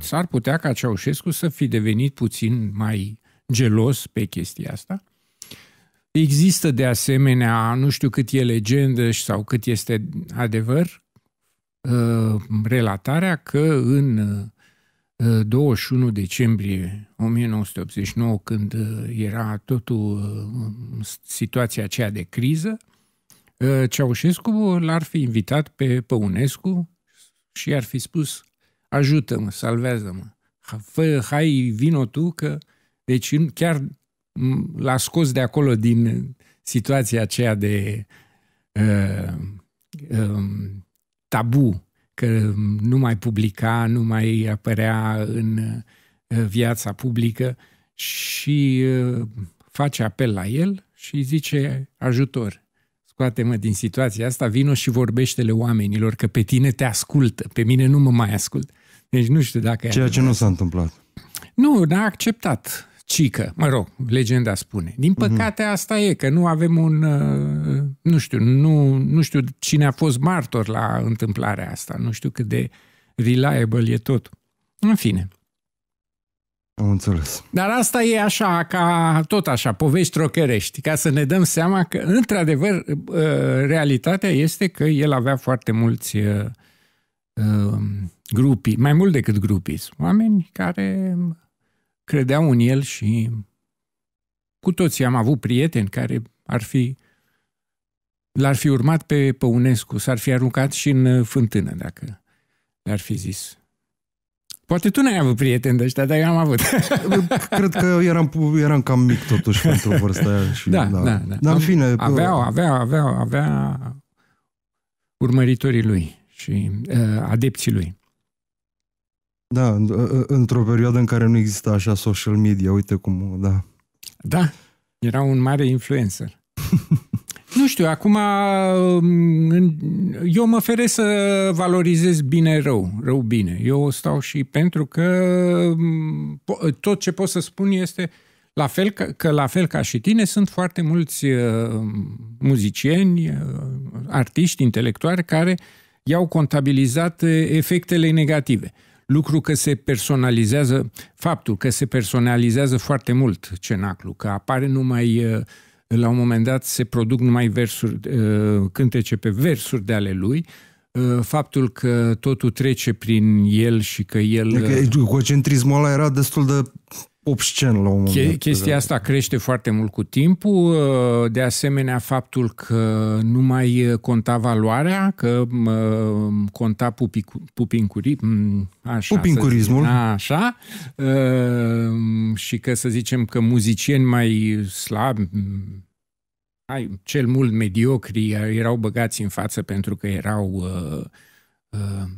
s-ar putea ca Ceaușescu să fi devenit puțin mai gelos pe chestia asta Există de asemenea, nu știu cât e legendă sau cât este adevăr, uh, relatarea că în 21 uh, decembrie 1989, când uh, era totul situația aceea de criză, Ceaușescu l-ar fi invitat pe Păunescu și ar fi spus ajută-mă, salvează-mă, hai, vino tu că... Deci chiar l-a scos de acolo din situația aceea de uh, uh, tabu, că nu mai publica, nu mai apărea în uh, viața publică și uh, face apel la el și zice ajutor, scoate-mă din situația asta, vino și vorbește-le oamenilor, că pe tine te ascultă, pe mine nu mă mai ascult. Deci nu știu dacă... Ceea ce nu s-a întâmplat. Nu, n-a acceptat cică, mă rog, legenda spune. Din mhm. păcate asta e, că nu avem un, uh, nu știu, nu, nu știu cine a fost martor la întâmplarea asta, nu știu cât de reliable e tot. În fine. Am înțeles. Dar asta e așa, ca tot așa, povești rocherești, ca să ne dăm seama că, într-adevăr, uh, realitatea este că el avea foarte mulți uh, grupii, mai mult decât grupii, oameni care credeau în el și cu toții am avut prieteni care ar fi l-ar fi urmat pe Păunescu, s-ar fi aruncat și în fântână, dacă le-ar fi zis. Poate tu n-ai avut prieteni de ăștia, dar eu am avut. Cred că eram, eram cam mic totuși pentru vârsta aia. Și, da, da, da. da. Dar în fine... Aveau, avea, avea, avea urmăritorii lui și uh, adepții lui. Da, într-o perioadă în care nu exista așa social media, uite cum, da. Da, era un mare influencer. nu știu, acum um, eu mă feresc să valorizez bine rău, rău bine. Eu stau și pentru că um, tot ce pot să spun este la fel că, că la fel ca și tine sunt foarte mulți uh, muzicieni, uh, artiști, intelectuali care i-au contabilizat uh, efectele negative lucru că se personalizează, faptul că se personalizează foarte mult cenaclu, că apare numai, uh, la un moment dat se produc numai versuri, uh, cântece pe versuri de ale lui, uh, faptul că totul trece prin el și că el... Că egocentrismul ăla era destul de obscen la un moment dat. Chestia asta crește foarte mult cu timpul. Uh, de asemenea, faptul că nu mai uh, conta valoarea, că uh, conta pupicu, pupincuri, mm, așa, pupincurismul. așa. Și că să zicem că muzicieni mai slabi, mm, ai, cel mult mediocri, erau băgați în față pentru că erau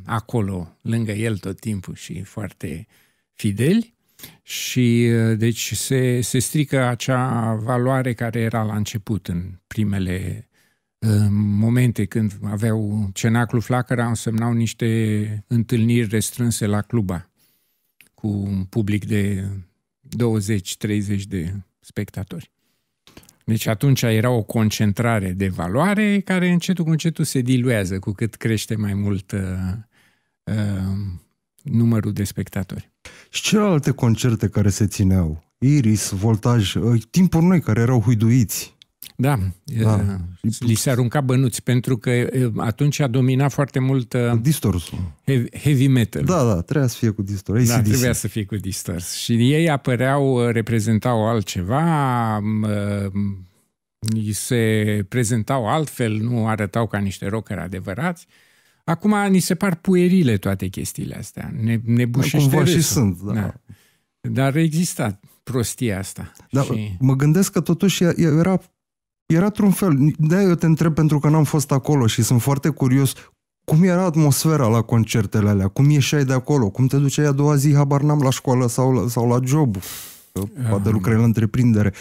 acolo, lângă el tot timpul și foarte fideli și uh, deci se, se strică acea valoare care era la început, în primele uh, momente când aveau cenaclu Flacăra, însemnau niște întâlniri restrânse la Cluba cu un public de 20-30 de spectatori. Deci atunci era o concentrare de valoare care încetul cu încetul se diluează cu cât crește mai mult uh, uh, numărul de spectatori. Și celelalte concerte care se țineau, Iris, Voltaj, ă, timpul noi care erau huiduiți, da, da. li se arunca bănuți, pentru că atunci a dominat foarte mult ă, distorsul. heavy metal. Da, da, trebuia să fie cu distors. Da, trebuia să fie cu distors. Și ei apăreau, ă, reprezentau altceva, se prezentau altfel, nu arătau ca niște rockeri adevărați. Acum ni se par puerile toate chestiile astea. Ne, ne da, bușește și sunt, da. da. Dar exista prostia asta. Da, și... Mă gândesc că totuși era, era într-un fel. de eu te întreb pentru că n-am fost acolo și sunt foarte curios cum era atmosfera la concertele alea, cum ieșeai de acolo, cum te duceai a doua zi, habar n-am, la școală sau la, sau la job, Poate um... Ah. lucrezi la întreprindere.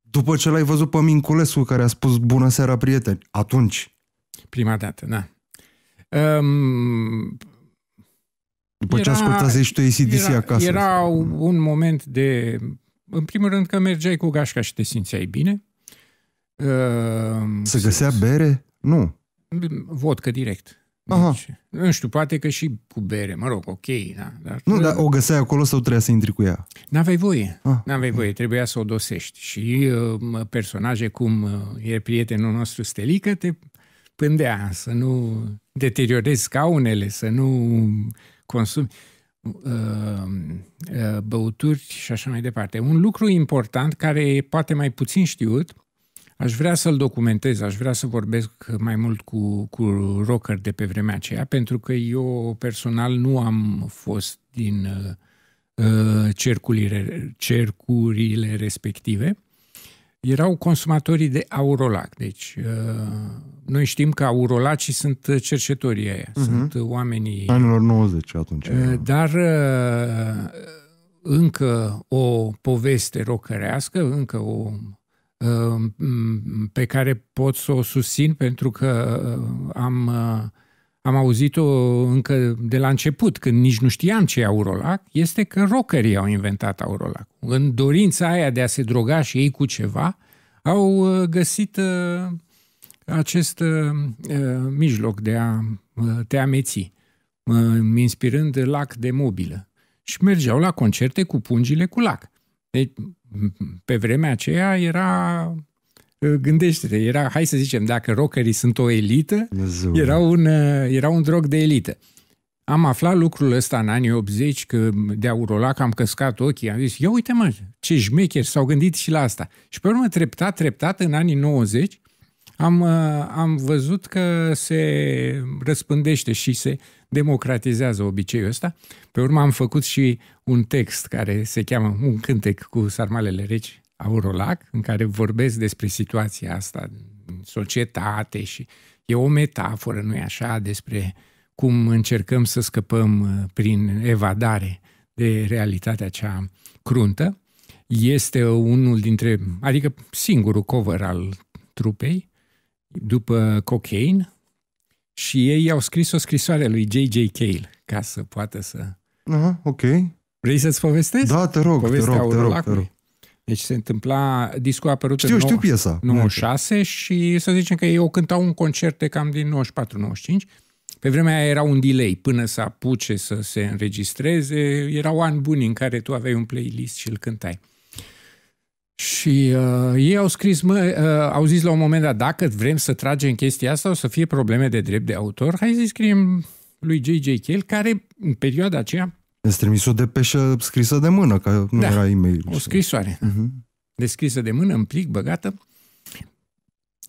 După ce l-ai văzut pe Minculescu care a spus bună seara prieteni, atunci. Prima dată, da. Um, După era, ce ascultați zici tu ACDC era, acasă. Era un moment de... În primul rând că mergeai cu gașca și te simțeai bine. Uh, Se găsea bere? Nu. Vodcă direct. Deci, Aha. nu știu, poate că și cu bere, mă rog, ok. Da, dar nu, dar o găseai acolo sau trebuia să intri cu ea? N-aveai voie, ah. n-aveai voie, trebuia să o dosești. Și uh, personaje cum uh, e prietenul nostru Stelică te pândea, să nu deteriorezi scaunele, să nu consumi uh, uh, băuturi și așa mai departe. Un lucru important care e poate mai puțin știut, aș vrea să-l documentez, aș vrea să vorbesc mai mult cu, cu rocker de pe vremea aceea, pentru că eu personal nu am fost din uh, uh cercurile, cercurile respective erau consumatorii de aurolac. Deci, uh, noi știm că aurolacii sunt cercetorii aia, uh-huh. sunt oamenii... Anilor 90 atunci. Uh, dar uh, încă o poveste rocărească, încă o pe care pot să o susțin pentru că am am auzit-o încă de la început, când nici nu știam ce e Aurolac, este că rockerii au inventat Aurolac. În dorința aia de a se droga și ei cu ceva, au uh, găsit uh, acest uh, mijloc de a te ameți, inspirând lac de mobilă. Și mergeau la concerte cu pungile cu lac. Deci, pe vremea aceea era Ă, gândește-te, era, hai să zicem, dacă rockerii sunt o elită, era un, ă, era un drog de elită. Am aflat lucrul ăsta în anii 80, că de Aurolac am căscat ochii, am zis, ia uite mă, ce șmecheri s-au gândit și la asta. Și pe urmă, treptat, treptat, în anii 90, am, ă, am văzut că se răspândește și se democratizează obiceiul ăsta. Pe urmă am făcut și un text care se cheamă Un cântec cu sarmalele reci, Aurolac, în care vorbesc despre situația asta în societate și e o metaforă, nu-i așa, despre cum încercăm să scăpăm uh, prin evadare de realitatea cea cruntă. Este unul dintre, adică singurul cover al trupei, după Cocaine, și ei au scris o scrisoare lui J.J. Cale ca să poată să... Aha, ok. Vrei să-ți povestesc? Da, te rog, Povestea te rog, te rog, te rog. Deci se întâmpla, discul a apărut știu, în 9, știu piesa. 96 și să zicem că eu cântau un concert de cam din 94-95. Pe vremea aia era un delay până să apuce să se înregistreze. Erau ani buni în care tu aveai un playlist și îl cântai. Și uh, ei au scris, mă, uh, au zis la un moment dat, dacă vrem să tragem chestia asta, o să fie probleme de drept de autor, hai să scriem lui J.J. Kiel, care în perioada aceea Îți trimis o depeșă scrisă de mână, că nu da, era e-mail. o scrisoare. Uh-huh. Mhm. Descrisă de mână, în plic, băgată.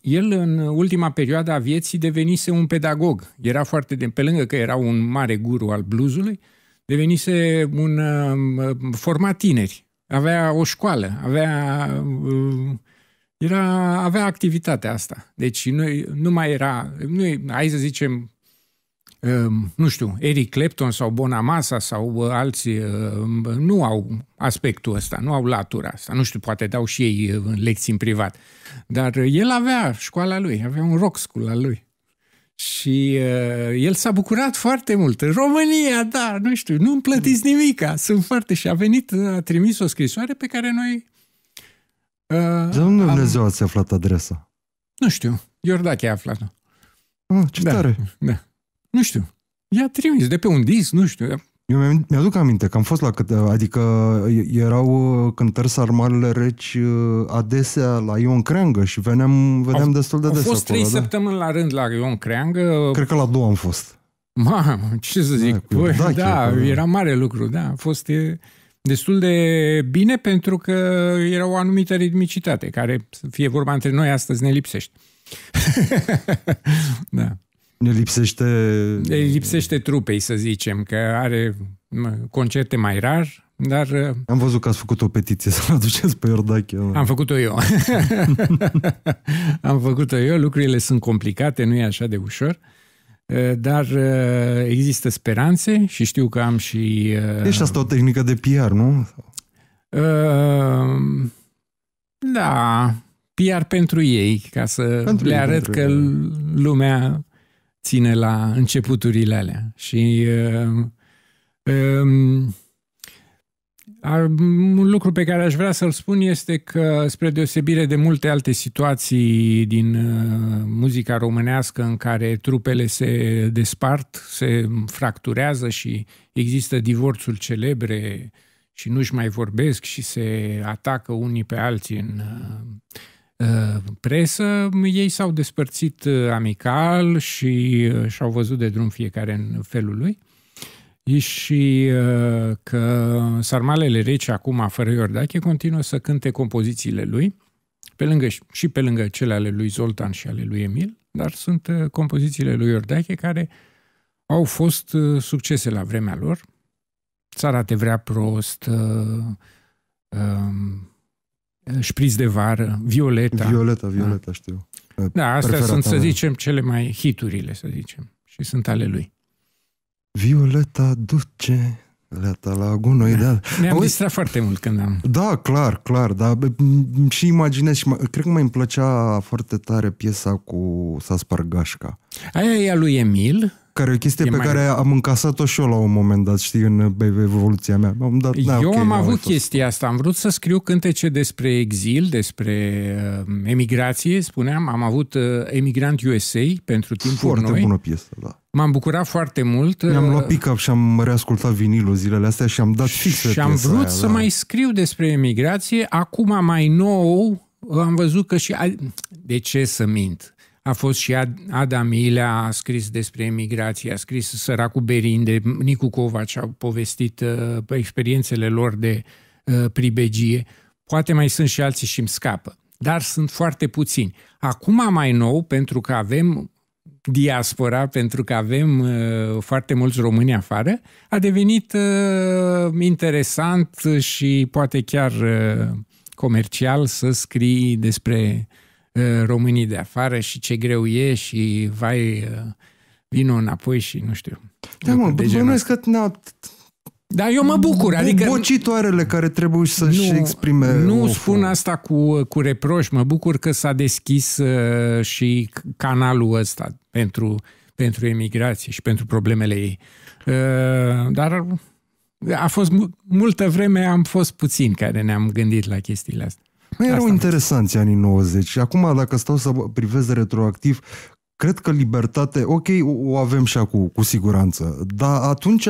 El, în ultima perioadă a vieții, devenise un pedagog. Era foarte de... Pe lângă că era un mare guru al bluzului, devenise un... Uh, format tineri. Avea o școală, avea... Uh, era, avea activitatea asta. Deci nu, nu mai era... Nu, hai să zicem, Ehm, nu știu, Eric Clapton sau Bonamassa sau uh, alții ehm, nu au aspectul ăsta, nu au latura asta. Nu știu, poate dau și ei uh, lecții în privat. Dar uh, el avea școala lui, avea un rock school al lui. Și uh, el s-a bucurat foarte mult. În România, da, nu știu, nu-mi plătiți nimica. Sunt foarte... Și a venit, a trimis o scrisoare pe care noi... Uh, de unde am... Dumnezeu ați aflat adresa? Nu știu. Iordache a aflat-o. Ah, ce da, tare! Da. Nu știu. I-a trimis de pe un disc, nu știu. Eu mi-aduc aminte că am fost la câte, adică erau uh, cântări sarmalele reci uh, adesea la Ion Creangă și veneam, vedeam au, destul de des acolo. Au fost trei da? săptămâni la rând la Ion Creangă. Cred că la două am fost. Mamă, ce să da, zic, da, păi, da, da cu... era mare lucru, da, a fost destul de bine pentru că era o anumită ritmicitate care, fie vorba între noi, astăzi ne lipsește. da ne lipsește... Ne lipsește trupei, să zicem, că are concerte mai rar, dar... Uh, am văzut că ați făcut o petiție să-l aduceți pe Iordache. Am făcut-o eu. Am făcut-o eu, lucrurile sunt complicate, nu e așa de ușor uh, dar uh, există speranțe și știu că am și... ești asta o tehnică de PR, nu? Da, PR pentru ei, ca să pentru le arăt că ei. Da. lumea ține la începuturile alea. Și uh, um, un lucru pe care aș vrea să-l spun este că, spre deosebire de multe alte situații din uh, muzica românească în care trupele se despart, se fracturează și există divorțuri celebre și nu-și mai vorbesc și se atacă unii pe alții în... Uh, Uh, presă, ei s-au despărțit uh, amical și uh, și-au văzut de drum fiecare în felul lui și că sarmalele rece acum, fără Iordache, continuă să cânte compozițiile lui, pe lângă, și pe lângă cele ale lui Zoltan și ale lui Emil, dar sunt compozițiile lui Iordache care au fost succese la vremea lor. Țara te vrea prost, um, Șpriz de vară, Violeta. Violeta, da. Violeta, da. știu. Da, astea sunt, să zicem, cele mai hiturile, să zicem. Și sunt ale lui. Violeta duce Leata la gunoi, da. da. Ne-am Auzi? distrat foarte mult când am... Da, clar, clar, da. Și imaginez, și cred că mai îmi plăcea foarte tare piesa cu S-a spart Aia e a lui Emil, care e o chestie e pe mai... care am încasat-o și eu la un moment dat, știi, în evoluția mea. Am dat, da, eu okay, am avut chestia asta. Am vrut să scriu cântece despre exil, despre uh, emigrație, spuneam. Am avut uh, Emigrant USA pentru timpul Foarte noi. bună piesă, da. M-am bucurat foarte mult. Uh, Mi-am luat pick-up și am reascultat vinilul zilele astea și am dat fix Și am vrut aia, să da. mai scriu despre emigrație. Acum, mai nou, am văzut că și... De ce să mint? a fost și Adam Ilea, a scris despre emigrație, a scris Săracul Berinde, Nicu Covaci au povestit uh, experiențele lor de uh, pribegie. Poate mai sunt și alții și îmi scapă, dar sunt foarte puțini. Acum mai nou, pentru că avem diaspora, pentru că avem uh, foarte mulți români afară, a devenit uh, interesant și poate chiar uh, comercial să scrii despre uh, Uh, românii de afară și ce greu e și vai, uh, vină înapoi și nu știu. Da, mă, bănuiesc că dar eu mă bucur. Adică, bocitoarele care trebuie să-și exprime. Nu o, spun asta cu, cu reproș. Mă bucur că s-a deschis uh, și canalul ăsta pentru, pentru emigrație și pentru problemele ei. Uh, dar a fost multă vreme, am fost puțini care ne-am gândit la chestiile astea mai păi erau interesanți anii 90 și acum dacă stau să privez retroactiv, cred că libertate, ok, o avem și acum, cu siguranță, dar atunci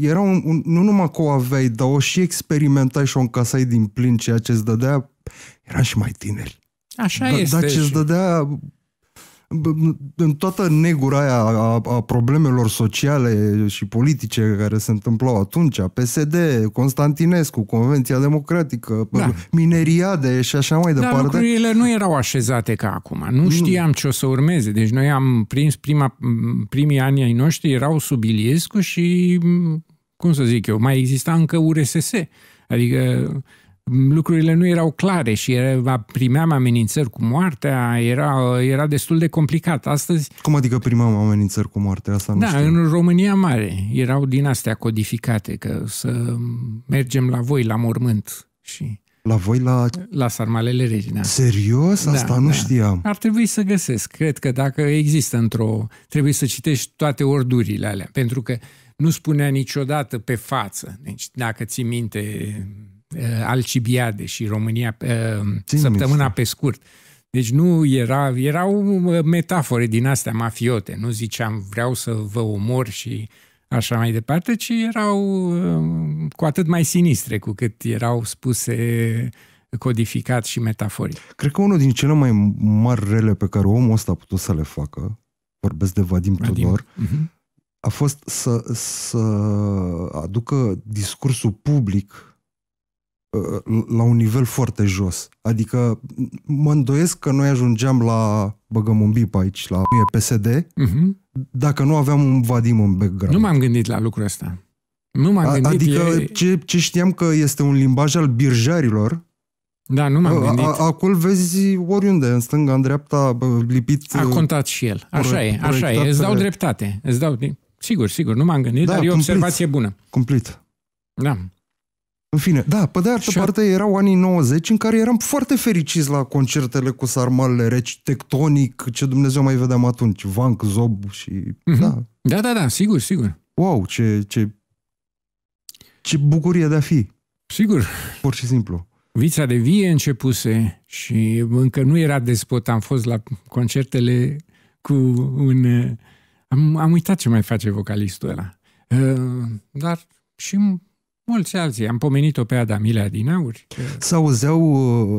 era un, un, nu numai că o aveai, dar o și experimentai și o încasai din plin, ceea ce îți dădea, eram și mai tineri. Așa da, este. Dar ce îți dădea în toată negura aia a, a problemelor sociale și politice care se întâmplau atunci, PSD, Constantinescu, Convenția Democratică, da. mineriade și așa mai departe. Dar lucrurile nu erau așezate ca acum. Nu știam ce o să urmeze. Deci noi am prins prima, primii ani ai noștri, erau sub Iliescu și, cum să zic eu, mai exista încă URSS. Adică lucrurile nu erau clare și era, primeam amenințări cu moartea, era, era destul de complicat. Astăzi... Cum adică primeam amenințări cu moartea? Asta nu da, știu. în România mare erau din astea codificate, că să mergem la voi la mormânt și... La voi la... La Sarmalele Regi, da. Serios? Da, Asta da, nu da. știam. Ar trebui să găsesc. Cred că dacă există într-o... Trebuie să citești toate ordurile alea, pentru că nu spunea niciodată pe față. Deci, dacă ții minte Uh, Alcibiade și România uh, Țin săptămâna miște. pe scurt. Deci nu era, erau uh, metafore din astea mafiote, nu ziceam vreau să vă omor și așa mai departe, ci erau cu atât mai sinistre cu cât erau spuse codificat și metaforic. Cred că unul din cele mai mari rele pe care omul ăsta a putut să le facă, vorbesc de Vadim, Vadim. Tudor, uh-huh. a fost să, să aducă discursul public Uh, la un nivel foarte jos. Adică mă îndoiesc că noi ajungeam la, băgăm un bip aici, la PSD, uh-huh. Mhm. dacă nu aveam un Vadim în background. Nu m-am gândit la lucrul ăsta. Nu m-am gândit. Adică e... ce, ce știam că este un limbaj al birjarilor, da, nu m-am uh, gândit. Acolo vezi oriunde, în stânga, în dreapta, lipit... A uh, contat și el. Așa e, așa e. Îți dau dreptate. Îți dau... Sigur, sigur, nu m-am gândit, da, dar e o observație bună. Cumplit. Da. În fine, da, pe de altă parte erau anii 90 în care eram foarte fericiți la concertele cu sarmalele reci, tectonic, ce Dumnezeu mai vedeam atunci, Vank, Zob și... Mm-hmm. Da. da, da, da, sigur, sigur. Wow, ce, ce, ce bucurie de a fi. Sigur. Pur și simplu. Vița de vie începuse și încă nu era despot, am fost la concertele cu un... Am, am uitat ce mai face vocalistul ăla. Ă, dar și mulți alții. Am pomenit-o pe Ada Milea din Că... S-auzeau,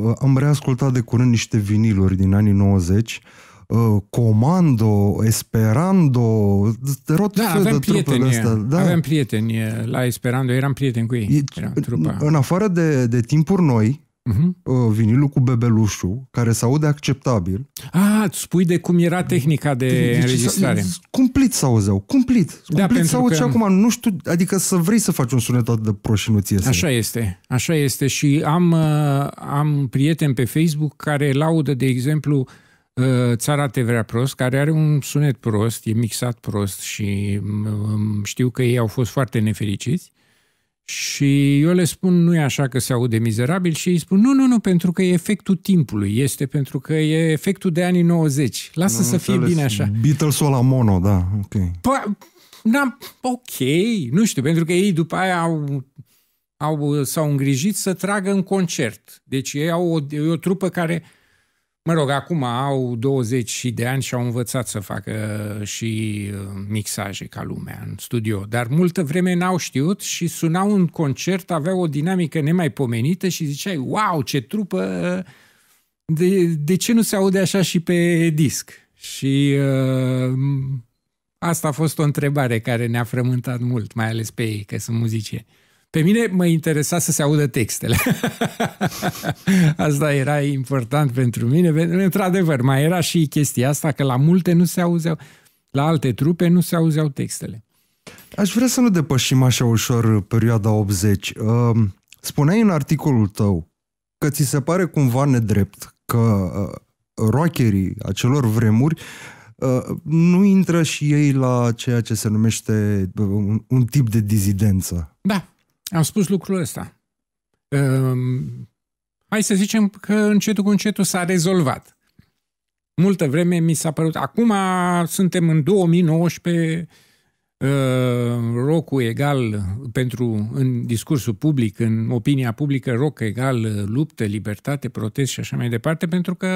uh, am reascultat de curând niște viniluri din anii 90, uh, Comando, Esperando, rot da, avem de prieteni, astea. Da. avem prieteni la Esperando, eram prieteni cu ei. E, în, în afară de, de timpuri noi, uh-huh. vinilul cu bebelușul, care se aude acceptabil. Ah, îți spui de cum era tehnica de de deci, deci, înregistrare. Cumplit să auzeau, cumplit. Da, cumplit să auzi că... acum, nu știu, adică să vrei să faci un sunet atât de proșinuție. și Așa este, așa este și am, uh, am prieteni pe Facebook care laudă, de exemplu, uh, Țara te vrea prost, care are un sunet prost, e mixat prost și um, știu că ei au fost foarte nefericiți și eu le spun, nu e așa că se aude mizerabil și ei spun, nu, nu, nu, pentru că e efectul timpului, este pentru că e efectul de anii 90. Lasă nu, să fie bine așa. Beatles-ul la mono, da, ok. Pa, na, ok, nu știu, pentru că ei după aia au, au, s-au îngrijit să tragă în concert. Deci ei au o, o trupă care Mă rog, acum au 20 de ani și au învățat să facă uh, și uh, mixaje ca lumea în studio, dar multă vreme n-au știut și sunau un concert, aveau o dinamică nemaipomenită și ziceai, wow, ce trupă, uh, de, de ce nu se aude așa și pe disc? Și uh, asta a fost o întrebare care ne-a frământat mult, mai ales pe ei, că sunt muzicieni. Pe mine mă interesa să se audă textele. asta era important pentru mine. Într-adevăr, mai era și chestia asta că la multe nu se auzeau, la alte trupe nu se auzeau textele. Aș vrea să nu depășim așa ușor perioada 80. Ehm, spuneai în articolul tău că ți se pare cumva nedrept că uh, rockerii acelor vremuri uh, nu intră și ei la ceea ce se numește uh, un, tip de dizidență. Da, am spus lucrul ăsta. Um, hai să zicem că încetul cu încetul s-a rezolvat. Multă vreme mi s-a părut... Acum suntem în 2019, uh, ehm, rocul egal pentru, în discursul public, în opinia publică, roc egal, luptă, libertate, protest și așa mai departe, pentru că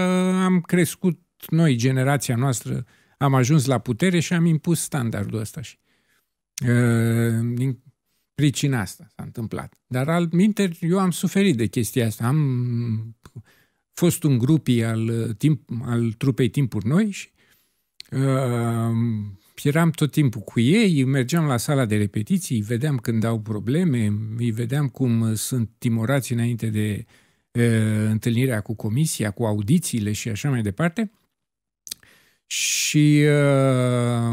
am crescut noi, generația noastră, am ajuns la putere și am impus standardul ăsta. Și, uh, din pricina asta s-a întâmplat. Dar altminte, eu am suferit de chestia asta. Am fost un grupii al, uh, timp, al trupei Timpuri Noi și uh, eram tot timpul cu ei, mergeam la sala de repetiții, îi vedeam când au probleme, îi vedeam cum uh, sunt timorați înainte de uh, întâlnirea cu comisia, cu audițiile și așa mai departe. Și uh,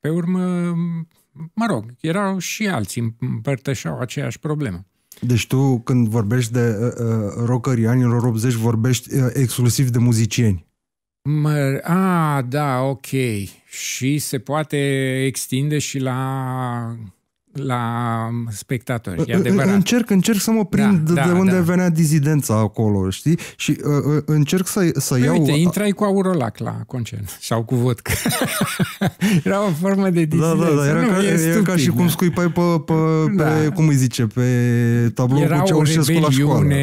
pe urmă mă rog, erau și alții, împărtășeau aceeași problemă. Deci tu, când vorbești de uh, uh rockării anilor 80, vorbești uh, exclusiv de muzicieni. Mă, a, da, ok. Și se poate extinde și la la spectatori. E adevărat. Încerc, încerc să mă da, prind da, da, de unde da. venea dizidența acolo, știi? Și uh, uh încerc să, să păi iau... Uite, uh, intrai cu Aurolac la concert sau cu vodcă. era o formă de dizidență. Da, da, da, era, nu, ca, e era ca și da. cum scuipai pe, pe, pe da. cum îi zice, pe tablou era cu Ceaușescu la școală.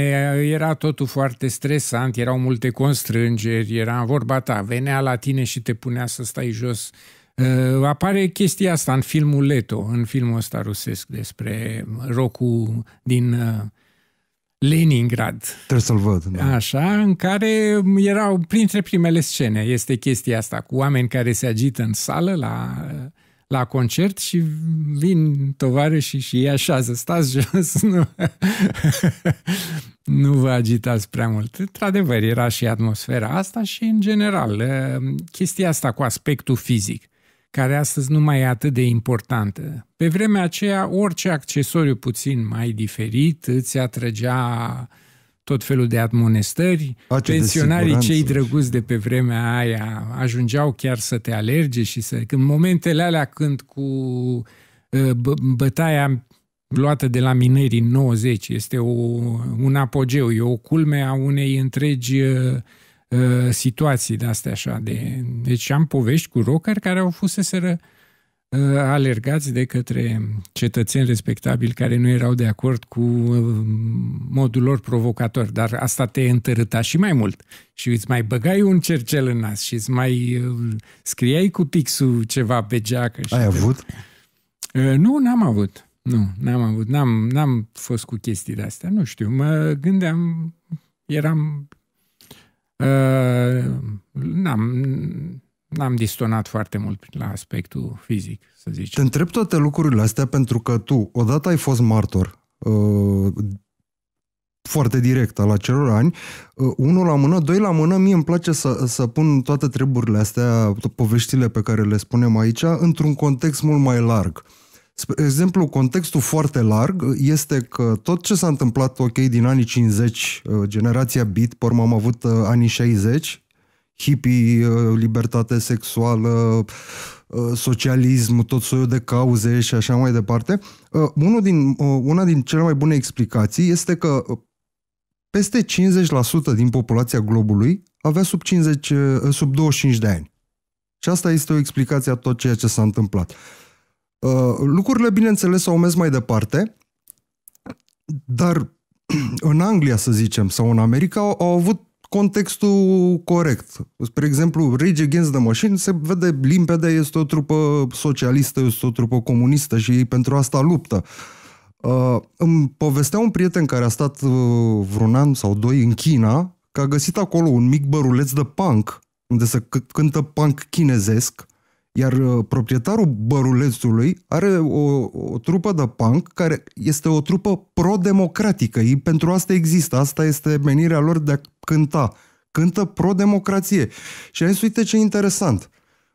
Era totul foarte stresant, erau multe constrângeri, era vorba ta, venea la tine și te punea să stai jos Uh, apare chestia asta în filmul Leto, în filmul ăsta rusesc despre rocul din uh, Leningrad. Trebuie să-l văd. Da. Așa, în care erau printre primele scene. Este chestia asta cu oameni care se agită în sală la, la concert și vin tovarăși și, și ei așează. Stați jos, nu, nu vă agitați prea mult. Într-adevăr, era și atmosfera asta și, în general, uh, chestia asta cu aspectul fizic care astăzi nu mai e atât de importantă. Pe vremea aceea, orice accesoriu puțin mai diferit îți atrăgea tot felul de admonestări. Face Pensionarii cei drăguți de pe vremea aia ajungeau chiar să te alerge și să... În momentele alea când cu uh, bătaia luată de la minerii în 90 este o, un apogeu, e o culme a unei întregi uh, Uh, situații de astea așa. De... Deci am povești cu rocări care au fuseseră să uh, alergați de către cetățeni respectabili care nu erau de acord cu uh, modul lor provocator, dar asta te întărâta și mai mult și îți mai băgai un cercel în nas și îți mai scriai cu pixul ceva pe geacă. Și Ai te... avut? nu, n-am avut. Nu, n-am avut, n-am, n-am fost cu chestii de astea, nu știu, mă gândeam, eram Uh, n-am, n-am distonat foarte mult la aspectul fizic, să zicem. Te întreb toate lucrurile astea pentru că tu, odată ai fost martor, uh, foarte direct al acelor ani, uh, unul la mână, doi la mână, mie îmi place să, să pun toate treburile astea, poveștile pe care le spunem aici, într-un context mult mai larg. Uh, Spre exemplu, contextul foarte larg este că tot ce s-a întâmplat ok din anii 50, uh, generația beat, pe urmă am avut uh, anii 60, hippie, uh, libertate sexuală, socialism, tot soiul de cauze și așa mai departe. Unul din, una din cele mai bune explicații este că peste 50% din populația globului avea sub, 50, sub 25 de ani. Și asta este o explicație a tot ceea ce s-a întâmplat. Uh, lucrurile, bineînțeles, au mers mai departe, dar în Anglia, să zicem, sau în America, au, avut contextul corect. Spre exemplu, Rage Against the Machine se vede limpede, este o trupă socialistă, este o trupă comunistă și ei pentru asta luptă. Uh, îmi povestea un prieten care a stat uh, vreun an sau doi în China, că a găsit acolo un mic băruleț de punk, unde se cântă punk chinezesc, iar uh, proprietarul bărulețului are o, o trupă de punk care este o trupă pro-democratică. Ei, pentru asta există, asta este menirea lor de a cânta. Cântă pro-democrație. Și ai zis, uite ce interesant.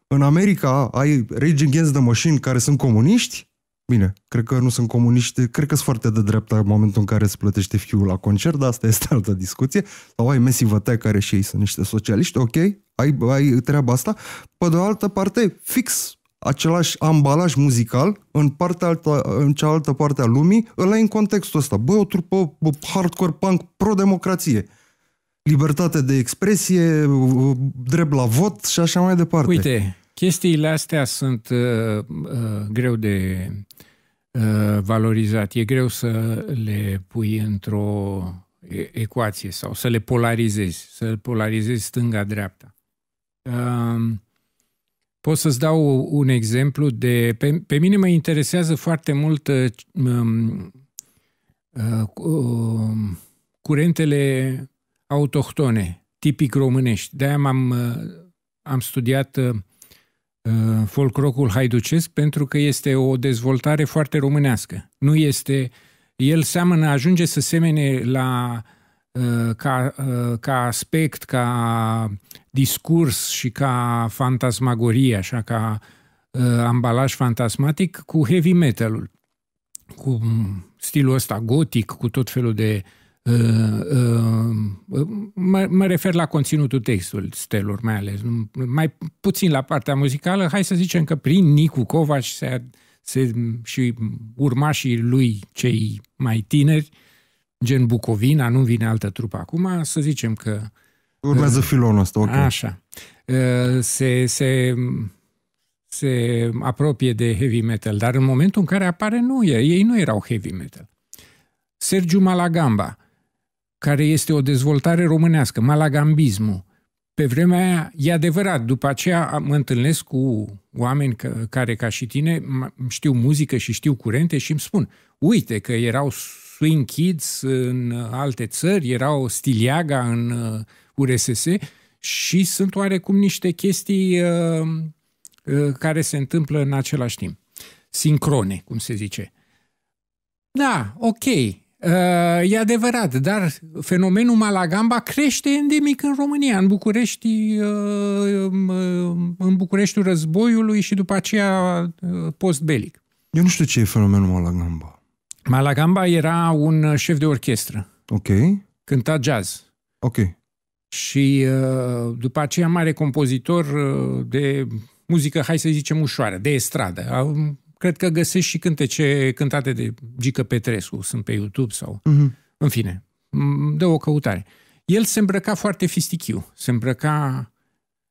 În America ai Raging Against the Machine care sunt comuniști, Bine, cred că nu sunt comuniști, cred că sunt foarte de dreapta în momentul în care îți plătește fiul la concert, dar asta este altă discuție. Sau ai Messi Vătea, care și ei sunt niște socialiști, ok, ai, ai treaba asta. Pe de o altă parte, fix același ambalaj muzical în, partea alta, în cealaltă parte a lumii, îl ai în contextul ăsta. Băi, o trupă bă, hardcore punk pro-democrație. Libertate de expresie, drept la vot și așa mai departe. Uite, chestiile astea sunt uh, uh, greu de uh, valorizat. E greu să le pui într-o ecuație sau să le polarizezi, să le polarizezi stânga-dreapta. Pot să-ți dau un exemplu de... Pe, pe mine mă interesează foarte mult uh, um, uh, um, curentele autohtone, tipic românești. De-aia am uh, am studiat uh, uh folcrocul haiducesc pentru că este o dezvoltare foarte românească. Nu este... El seamănă, ajunge să semene la, uh, ca, uh, ca aspect, ca discurs și ca fantasmagorie, așa ca uh, ambalaj fantasmatic cu heavy metalul, cu stilul ăsta gotic, cu tot felul de Uh, uh, uh mă, mă refer la conținutul textului stelor, mai ales, mai puțin la partea muzicală, hai să zicem că prin Nicu Covaci se, se, și urmașii lui cei mai tineri, gen Bucovina, nu vine altă trupă acum, să zicem că uh, Urmează filonul ăsta, ok. Așa. Se, se, se apropie de heavy metal, dar în momentul în care apare, nu e. Ei nu erau heavy metal. Sergiu Malagamba, care este o dezvoltare românească, malagambismul. Pe vremea aia, e adevărat, după aceea mă întâlnesc cu oameni care, ca și tine, știu muzică și știu curente și îmi spun, uite că erau swing kids în alte țări, erau stiliaga în cu RSS și sunt oarecum niște chestii uh, uh, care se întâmplă în același timp. Sincrone, cum se zice. Da, ok, uh, e adevărat, dar fenomenul Malagamba crește endemic în România, în București, în Bucureștiul războiului și după aceea postbelic. Eu nu știu ce e fenomenul Malagamba. Malagamba era un șef de orchestră. Ok. Cânta jazz. Ok și uh, după aceea mare compozitor uh, de muzică, hai să zicem, ușoară, de estradă. Cred că găsești și cântece cântate de Gică Petrescu, sunt pe YouTube sau... Uh-huh. În fine, dă o căutare. El se îmbrăca foarte fistichiu, se îmbrăca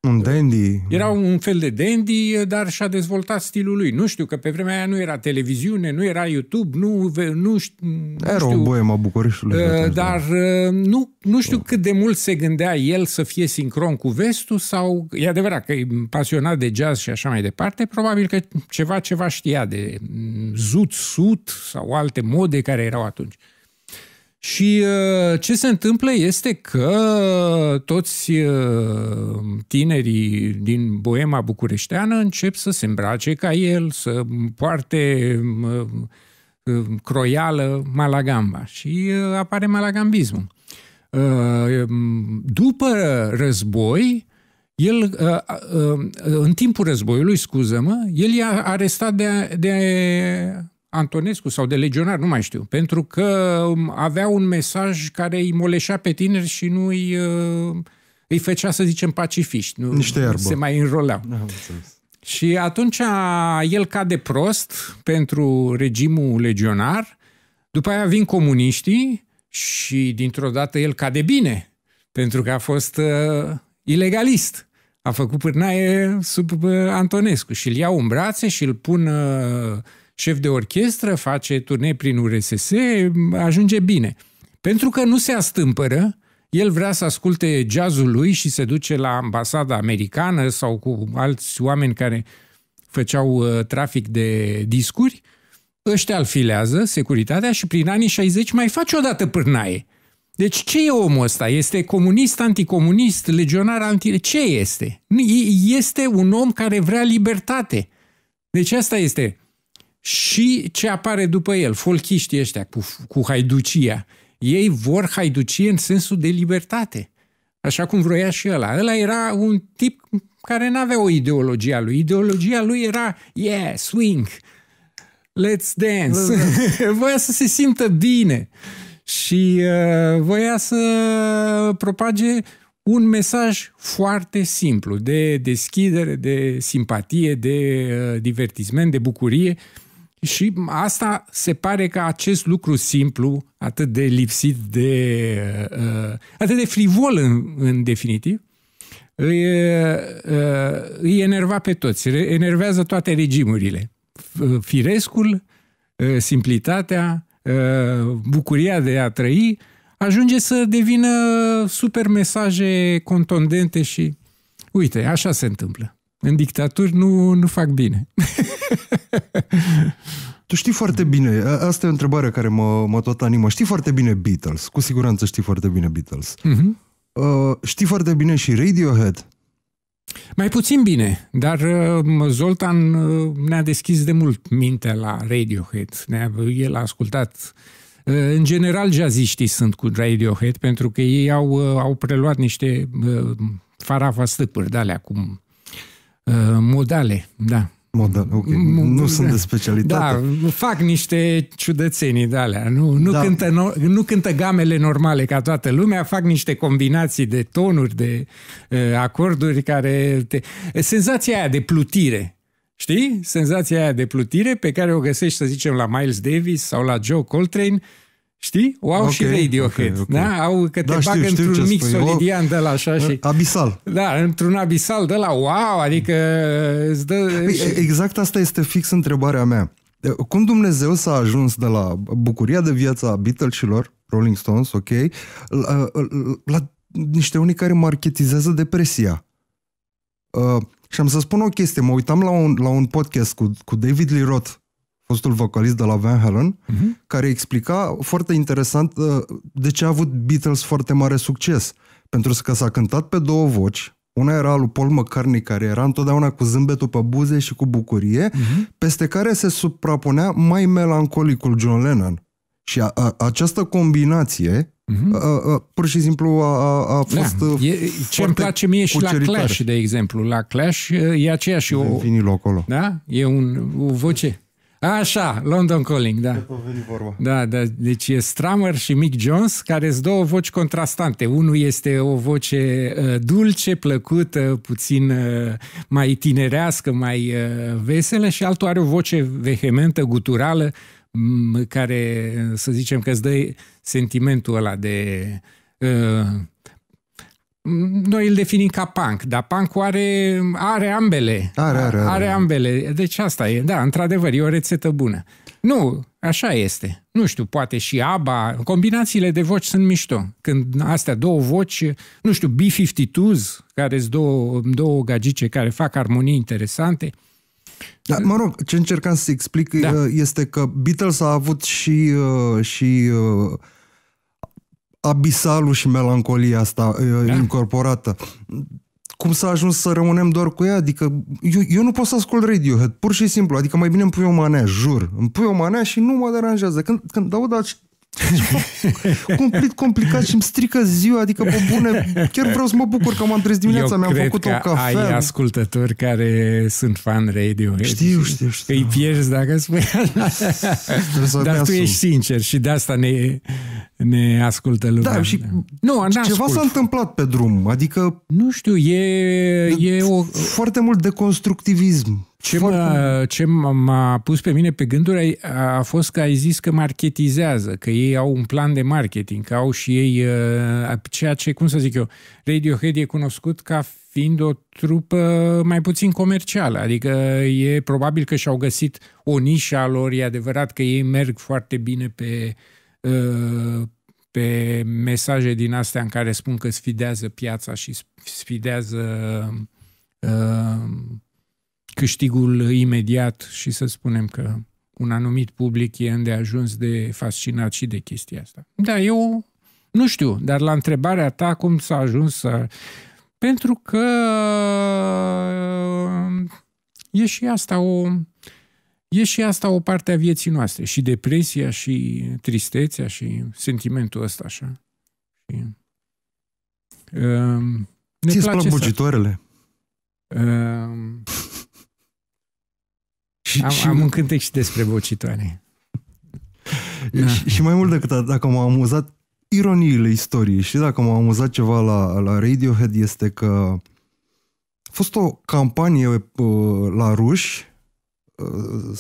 un da. dandy. Era un fel de dandy, dar și-a dezvoltat stilul lui. Nu știu, că pe vremea aia nu era televiziune, nu era YouTube, nu, nu, știu, Era știu, o boema Bucureștiului. Uh, dar uh, nu, nu știu cât de mult se gândea el să fie sincron cu vestul sau... E adevărat că e pasionat de jazz și așa mai departe. Probabil că ceva, ceva știa de mm, zut, sut sau alte mode care erau atunci. Și uh, ce se întâmplă este că toți uh, tinerii din boema bucureșteană încep să se îmbrace ca el, să poarte uh, croială malagamba și apare malagambismul. Um, după război, el, în timpul războiului, scuză-mă, el i-a arestat de, de Antonescu sau de legionar, nu mai știu, pentru că um, avea un mesaj care îi moleșea pe tineri și nu îi, uh, îi făcea, să zicem, pacifiști. Nu Niște iarbă. Se mai înroleau. Și atunci el cade prost pentru regimul legionar, după aia vin comuniștii și dintr-o dată el cade bine, pentru că a fost uh, ilegalist. A făcut pârnaie sub uh, Antonescu și îl iau în brațe și îl pun uh, șef de orchestră, face turnee prin URSS, ajunge bine. Pentru că nu se astâmpără, el vrea să asculte jazzul lui și se duce la ambasada americană sau cu alți oameni care făceau uh, trafic de discuri, ăștia îl filează, securitatea, și prin anii 60 mai face o dată pârnaie. Deci ce e omul ăsta? Este comunist, anticomunist, legionar, anti... Ce este? Este un om care vrea libertate. Deci asta este și ce apare după el, folchiștii ăștia cu, cu haiducia. Ei vor haiducie în sensul de libertate, așa cum vroia și ăla. Ăla era un tip care nu avea o ideologie a lui. Ideologia lui era, yeah, swing, let's dance. voia să se simtă bine și uh, voia să propage un mesaj foarte simplu de deschidere, de simpatie, de uh, divertisment, de bucurie. Uh, și asta se pare că acest lucru simplu, atât de lipsit de. Uh, atât de frivol în, în definitiv, îi, uh, îi enerva pe toți, enervează toate regimurile. Firescul, uh, simplitatea, bucuria de a trăi, ajunge să devină super mesaje contondente și uite, așa se întâmplă în dictaturi nu, nu fac bine. Tu știi foarte bine, asta e o întrebare care mă, mă tot animă, știi foarte bine Beatles, cu siguranță știi foarte bine Beatles. Uh-huh. Uh, știi foarte bine și Radiohead. Mai puțin bine, dar uh, Zoltan uh, ne-a deschis de mult mintea la Radiohead. Ne-a, el a ascultat în general, jaziștii sunt cu Radiohead pentru că ei au, au preluat niște farafa stăpâri de alea, cum Uh, modale, da. Modale, ok. Mm, nu mm, sunt da. de specialitate. Da, fac niște ciudățenii de alea. Nu, nu, da. cântă, nu, nu cântă gamele normale ca toată lumea, fac niște combinații de tonuri, de uh, acorduri care... Te... Senzația aia de plutire, știi? Senzația aia de plutire pe care o găsești, să zicem, la Miles Davis sau la Joe Coltrane, uh, Știi? O au okay, și Radiohead. Okay, okay. Da? Au da, că te da, bagă într-un mix spui. solidian de la așa și... Abisal. Da, într-un abisal de la wow, adică îți dă... Păi, exact asta este fix întrebarea mea. Cum Dumnezeu s-a ajuns de la bucuria de viață a Beatlesilor, Rolling Stones, ok, la, la niște unii care marketizează depresia? Uh, și am să spun o chestie, mă uitam la un, la un podcast cu, cu David Lee Roth, fostul vocalist de la Van Halen, uh-huh. care explica foarte interesant uh, de ce a avut Beatles foarte mare succes. Pentru că s-a cântat pe două voci, una era lui Paul McCartney, care era întotdeauna cu zâmbetul pe buze și cu bucurie, uh-huh. peste care se suprapunea mai melancolicul John Lennon. Și a, a, această combinație, uh-huh. a, a, pur și simplu, a, a da. fost da. e, ce îmi place mie și la Clash, de exemplu. La Clash uh, e aceeași... O, acolo. Da? E un, o voce Așa, London Calling, da. Vorba. Da, da, deci e Strummer și Mick Jones, care sunt două voci contrastante. Unul este o voce uh, dulce, plăcută, puțin uh, mai tinerească, mai uh, veselă și altul are o voce vehementă, guturală, m- care, să zicem că îți dă sentimentul ăla de... Uh, noi îl definim ca punk, dar punk are, are ambele. Are, are, are. are ambele. Deci asta e, da, într-adevăr, e o rețetă bună. Nu, așa este. Nu știu, poate și ABBA, combinațiile de voci sunt mișto. Când astea două voci, nu știu, B-52s, care sunt două, două gagice care fac armonii interesante, da, mă rog, ce încercam să explic da. Uh, este că Beatles a avut și, uh, și uh, abisalul și melancolia asta da. incorporată. Cum s-a ajuns să rămânem doar cu ea? Adică eu, eu nu pot să ascult Radiohead, pur și simplu. Adică mai bine îmi pui o manea, jur. Îmi pui o manea și nu mă deranjează. Când, când aud complet complicat și îmi strică ziua, adică pe bune, chiar vreau să mă bucur că m-am trezit dimineața, mi-am făcut o cafea. ai ascultători care sunt fan radio. Știu, știu, știu. Îi pierzi dacă spui Dar tu ești sincer și de asta ne, ne ascultă lumea. Da, și nu, ceva s-a întâmplat pe drum, adică... Nu știu, e... e o... Foarte mult deconstructivism ce, m-a, ce m-a pus pe mine pe gânduri a, a fost că ai zis că marketizează, că ei au un plan de marketing, că au și ei uh, ceea ce, cum să zic eu, Radiohead e cunoscut ca fiind o trupă mai puțin comercială, adică e probabil că și-au găsit o nișă a lor, e adevărat că ei merg foarte bine pe, uh, pe mesaje din astea în care spun că sfidează piața și sfidează... Uh, câștigul imediat și să spunem că un anumit public e îndeajuns de fascinat și de chestia asta. Da, eu nu știu, dar la întrebarea ta cum s-a ajuns să... Pentru că e și asta o... E și asta o parte a vieții noastre, și depresia, și tristețea, și sentimentul ăsta, așa. Și, uh, ne Ți-ți plac bugitoarele? Uh, și, am, și... am un cântec și despre bocitoane. da. și, și mai mult decât dacă m am amuzat ironiile istoriei și dacă m am amuzat ceva la, la Radiohead este că a fost o campanie uh, la ruși uh,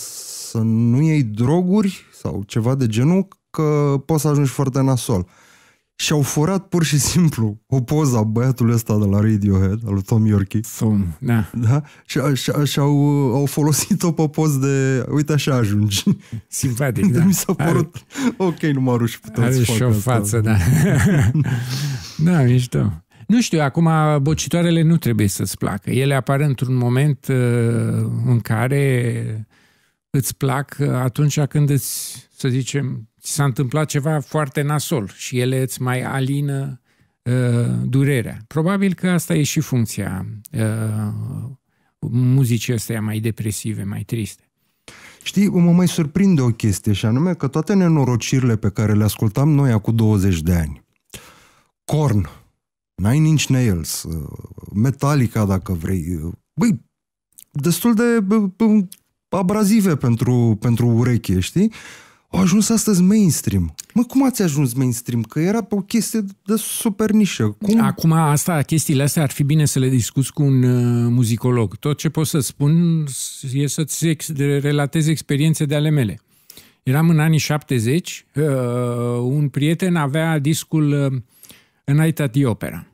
să nu iei droguri sau ceva de genul că poți să ajungi foarte nasol. Uh, și au furat pur și simplu o poza băiatului ăsta de la Radiohead, al lui Tom Yorkie. Tom, da. da? Și, și, și au, uh, au folosit-o pe post de, uite așa ajungi. Simpatic, da. Mi s-a părut, are, ok, nu mă ruși puteți Are și o față, asta. da. da, mișto. Nu știu, acum bocitoarele nu trebuie să-ți placă. Ele apar într-un moment uh, în care îți plac uh, atunci când îți, să zicem, ți s-a întâmplat ceva foarte nasol și ele îți mai alină uh, durerea. Probabil că asta e și funcția uh, muzicii astea mai depresive, mai triste. Știi, mă mai surprinde o chestie și anume că toate nenorocirile pe care le ascultam noi acum 20 de ani, Corn, Nine Inch Nails, uh, Metallica dacă vrei, uh, băi, destul de uh, abrazive pentru, pentru ureche, știi? au ajuns astăzi mainstream. Mă, cum ați ajuns mainstream? Că era pe o chestie de super nișă. Cum? Acum, asta, chestiile astea ar fi bine să le discuți cu un uh, muzicolog. Tot ce pot să spun e să-ți ex- relatez experiențe de ale mele. Eram în anii 70, uh, un prieten avea discul uh, Night at the Opera.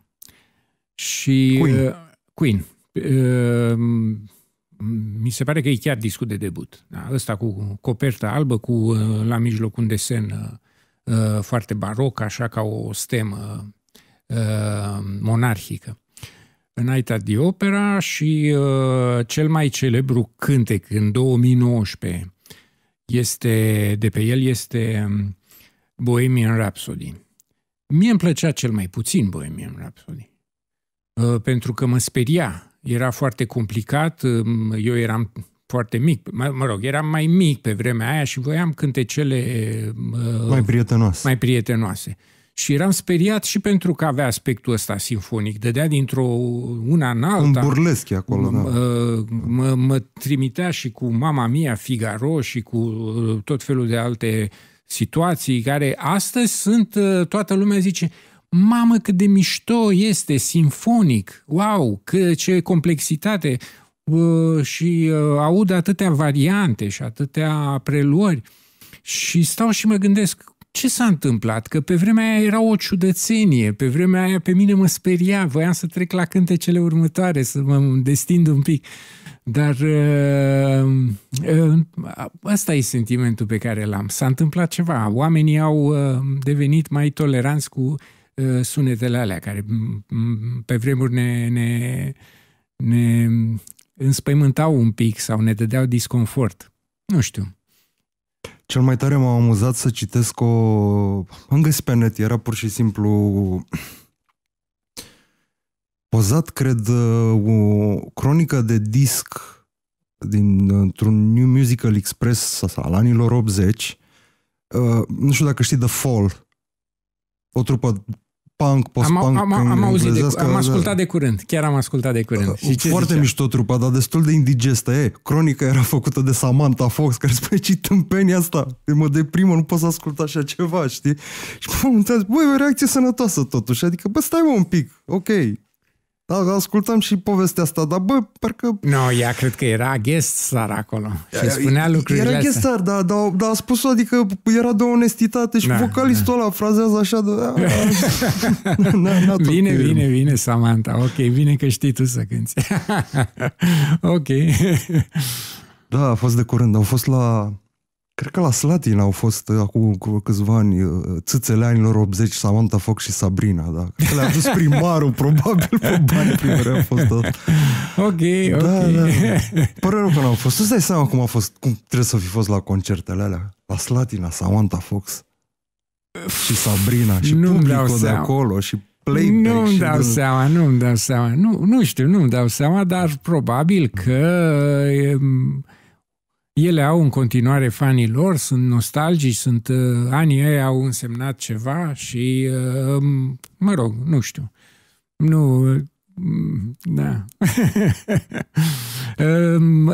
Și Queen. Uh, Queen. Uh, mi se pare că e chiar discul de debut. Da? Ăsta cu coperta albă, cu uh, la mijloc un desen uh, uh, foarte baroc, așa ca o stemă monarhică. Înaintea de opera și cel mai celebru cântec în 2019 este, de pe el este um, Bohemian Rhapsody. Mie îmi plăcea cel mai puțin Bohemian Rhapsody, pentru că mă speria era foarte complicat, eu eram foarte mic, mă rog, eram mai mic pe vremea aia și voiam cântecele uh, mai prietenoase. Mai prietenoase. Și eram speriat și pentru că avea aspectul ăsta sinfonic. Dădea dintr-o una în alta. Un burlesc acolo, da. Mă, mă trimitea și cu Mama Mia, Figaro și cu uh, tot felul de alte situații care astăzi sunt, uh, toată lumea zice, mamă cât de mișto este, sinfonic, wow, că, ce complexitate uh, și uh, aud atâtea variante și atâtea preluări și stau și mă gândesc ce s-a întâmplat, că pe vremea aia era o ciudățenie, pe vremea aia pe mine mă speria, voiam să trec la cântecele următoare, să mă destind un pic. Dar ă, ăsta e sentimentul pe care l-am. S-a întâmplat ceva. Oamenii au devenit mai toleranți cu Uh, sunetele alea care pe vremuri ne, ne, ne înspăimântau un pic sau ne dădeau disconfort. Nu știu. Cel mai tare m-a amuzat să citesc o... Am găsit pe net, era pur și simplu pozat, cred, uh, o cronică de disc dintr-un New Musical Express al anilor 80. Uh, nu știu dacă știi The Fall, o trupă punk, post-punk. Am, am, am, auzit de, am ascultat de curând, chiar am ascultat de curând. Uh, și ce foarte zicea? mișto trupa, dar destul de indigestă. E, cronica era făcută de Samantha Fox, care spune ce tâmpenia asta, mă deprimă, nu pot să ascult așa ceva, știi? Și mă întrebat, băi, o reacție sănătoasă totuși, adică, bă, stai mă un pic, ok, da, da, ascultam și povestea asta, dar bă, parcă... Nu, no, ea cred că era guest star acolo și spunea lucrurile Era guest star, da, dar da, da, a spus-o, adică era de onestitate și da, vocalistul da. ăla frazează așa de... da, bine, bine, bine, Samantha, ok, bine că știi tu să cânti. ok. da, a fost de curând, au fost la Cred că la Slatin au fost uh, acum câțiva ani, uh, țâțele anilor 80, Samantha Fox și Sabrina, da. că le-a dus primarul, probabil, pe bani primării a fost. tot. Ok, da, ok. Da, da. rău că n-au fost. Tu-ți dai seama cum a fost, cum trebuie să fi fost la concertele alea? La Slatina, Samantha Fox și Sabrina și nu publicul de acolo și playback. Nu-mi dau de... seama, nu-mi dau seama. Nu, nu știu, nu-mi dau seama, dar probabil că... Uh, e, ele au în continuare fanii lor, sunt nostalgici, sunt uh, anii ei au însemnat ceva și, uh, mă rog, nu știu. Nu, da. Um,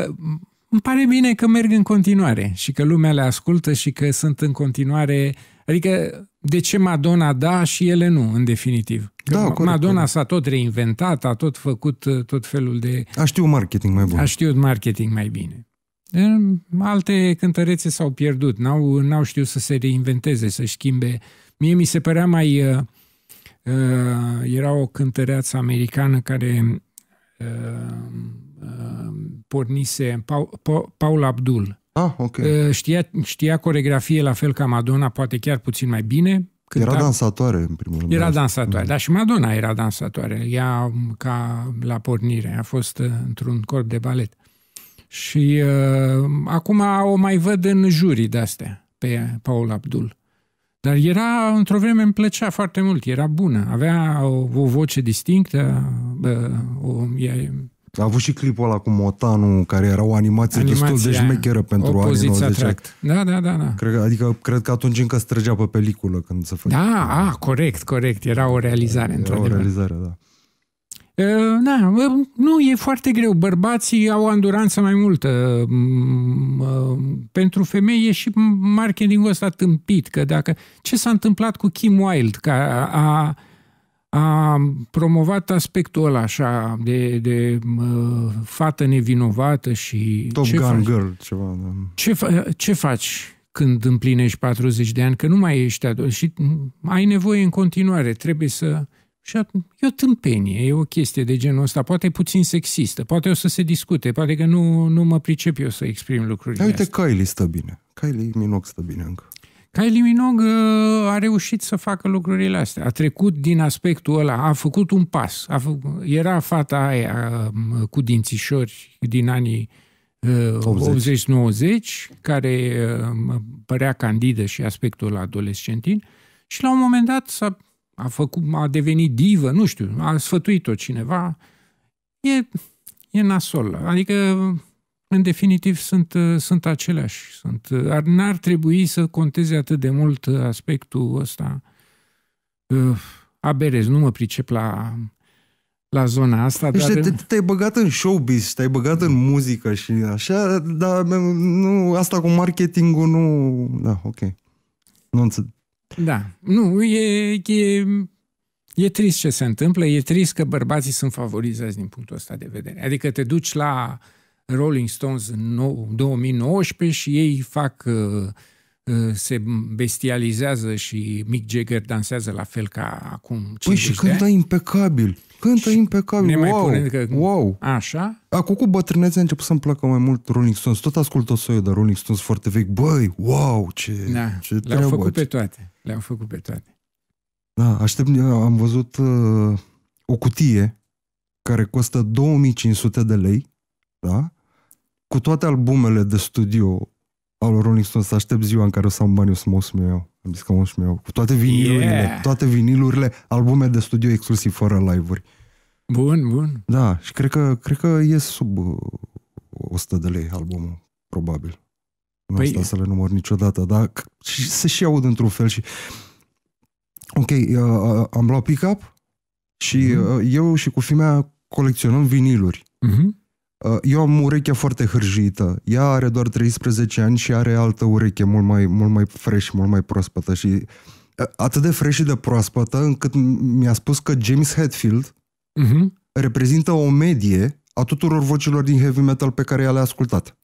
îmi pare bine că merg în continuare și că lumea le ascultă și că sunt în continuare... Adică, de ce Madonna da și ele nu, în definitiv? da, corect, Madonna s-a tot reinventat, a tot făcut uh, tot felul de... A știut marketing mai bun. A știut marketing mai bine. Alte cântărețe s-au pierdut, n-au, n-au știut să se reinventeze, să schimbe. Mie mi se părea mai... Uh, uh, era o cântăreață americană care uh, uh, pornise, Paul, Paul Abdul. Ah, okay. uh, știa, știa coregrafie la fel ca Madonna, poate chiar puțin mai bine, Cânta... Era dansatoare, în primul rând. Era da. dansatoare, mm. dar și Madonna era dansatoare. Ea, ca la pornire, a fost uh, într-un corp de balet. Și uh, acum o mai văd în jurii de-astea pe Paul Abdul. Dar era, într-o vreme îmi plăcea foarte mult, era bună, avea o, o voce distinctă, uh, o, ea... a avut și clipul ăla cu Motanu, care era o animație Animația, destul de șmecheră pentru anii 90. Atract. Da, da, da. da. Cred, adică, cred că atunci încă străgea pe peliculă când se făcea. Da, a, corect, corect. Era o realizare, într-adevăr. Era într o realizare, da. Da, nu, e foarte greu. Bărbații au o anduranță mai multă. Pentru femei e și marketingul ăsta tâmpit, că dacă... Ce s-a întâmplat cu Kim Wilde, că a, a promovat aspectul ăla așa de, de fată nevinovată și... Top ce Gun faci? Girl, ceva. Da. Ce, fa- ce faci? când împlinești 40 de ani, că nu mai ești adult și ai nevoie în continuare, trebuie să și e o tâmpenie, e o chestie de genul ăsta, poate puțin sexistă, poate o să se discute, poate că nu, nu mă pricep eu să exprim lucrurile Uite, astea. Kylie stă bine. Kylie Minog stă bine încă. Kylie Minog uh, a reușit să facă lucrurile astea. A trecut din aspectul ăla, a făcut un pas. A făcut, Era fata aia um, cu dințișori din anii 80-90, uh, care uh, părea candidă și aspectul adolescentin și la un moment dat s-a a, făcut, a devenit divă, nu știu, a sfătuit-o cineva, e, e nasol. Adică, în definitiv, sunt, sunt aceleași. Sunt, ar, n-ar trebui să conteze atât de mult aspectul ăsta. Aberez, nu mă pricep la la zona asta. Ești, dar... te, te-ai băgat în showbiz, te-ai băgat în muzică și așa, dar nu, asta cu marketingul nu... Da, ok. Nu înțeleg. Da. Nu, e, e, e trist ce se întâmplă, e trist că bărbații sunt favorizați din punctul ăsta de vedere. Adică te duci la Rolling Stones în 2019 și ei fac uh, uh, se bestializează și Mick Jagger dansează la fel ca acum 50 Păi și cântă impecabil. Cântă impecabil, wow, pune, că, wow. Așa? Acum cu bătrânețe a început să-mi placă mai mult Rolling Stones. Tot ascult o soiul de Rolling Stones foarte vechi. Băi, wow, ce, da, ce Le-au făcut ce... pe toate. Le-au făcut pe toate. Da, aștept, am văzut uh, o cutie care costă 2500 de lei, da? Cu toate albumele de studio al Rolling Stones, aștept ziua în care o să am bani, o să mă o să iau. Discă mă Cu toate vinilurile, yeah. toate vinilurile, albume de studio exclusiv fără live-uri. Bun, bun. Da, și cred că, cred că e sub 100 uh, de lei albumul, probabil. Nu păi... asta să le număr niciodată, dar și, se și aud într-un fel și... Ok, uh, uh am luat pick-up și mm-hmm. uh, eu și cu fimea colecționăm viniluri. Mm-hmm. Uh, eu am urechea foarte hârjită. Ea are doar 13 ani și are altă ureche mult mai, mult mai fresh, mult mai proaspătă și uh, atât de fresh și de proaspătă încât mi-a spus că James Hetfield uh-huh. reprezintă o medie a tuturor vocilor din heavy metal pe care i-a le-a ascultat.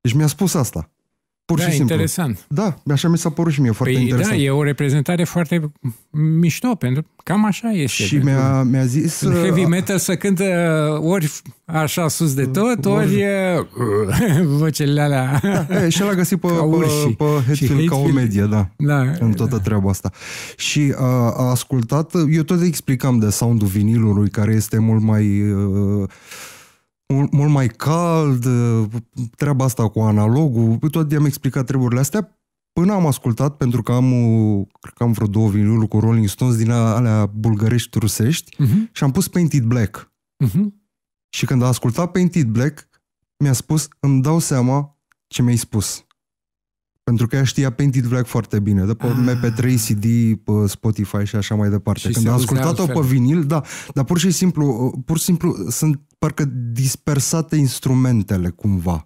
Deci mi-a spus asta. Pur da, și simplu. interesant. Da, așa mi s-a părut și mie foarte păi, da, interesant. Da, e o reprezentare foarte mișto, pentru cam așa este. Și mi-a, mi-a zis... Uh, heavy metal să cântă uh, ori așa sus de tot, ori uh, vocele alea... Da, e, și l-a găsit pe, pe, pe Hetfield ca o medie, da, da în toată da. treaba asta. Și a, a ascultat, eu tot explicam de sound-ul vinilului, care este mult mai... Uh, mult, mult mai cald, treaba asta cu analogul, tot i-am explicat treburile astea, până am ascultat, pentru că am, cred că am vreo două vinuri cu Rolling Stones din alea bulgărești rusești uh-huh. și am pus Painted Black. Uh-huh. Și când a ascultat Painted Black, mi-a spus, îmi dau seama ce mi-ai spus. Pentru că ea știa Painted Black foarte bine, de pe ah. MP3, CD, pe Spotify și așa mai departe. Și Când a ascultat-o pe vinil, da, dar pur și simplu, pur și simplu sunt parcă dispersate instrumentele cumva.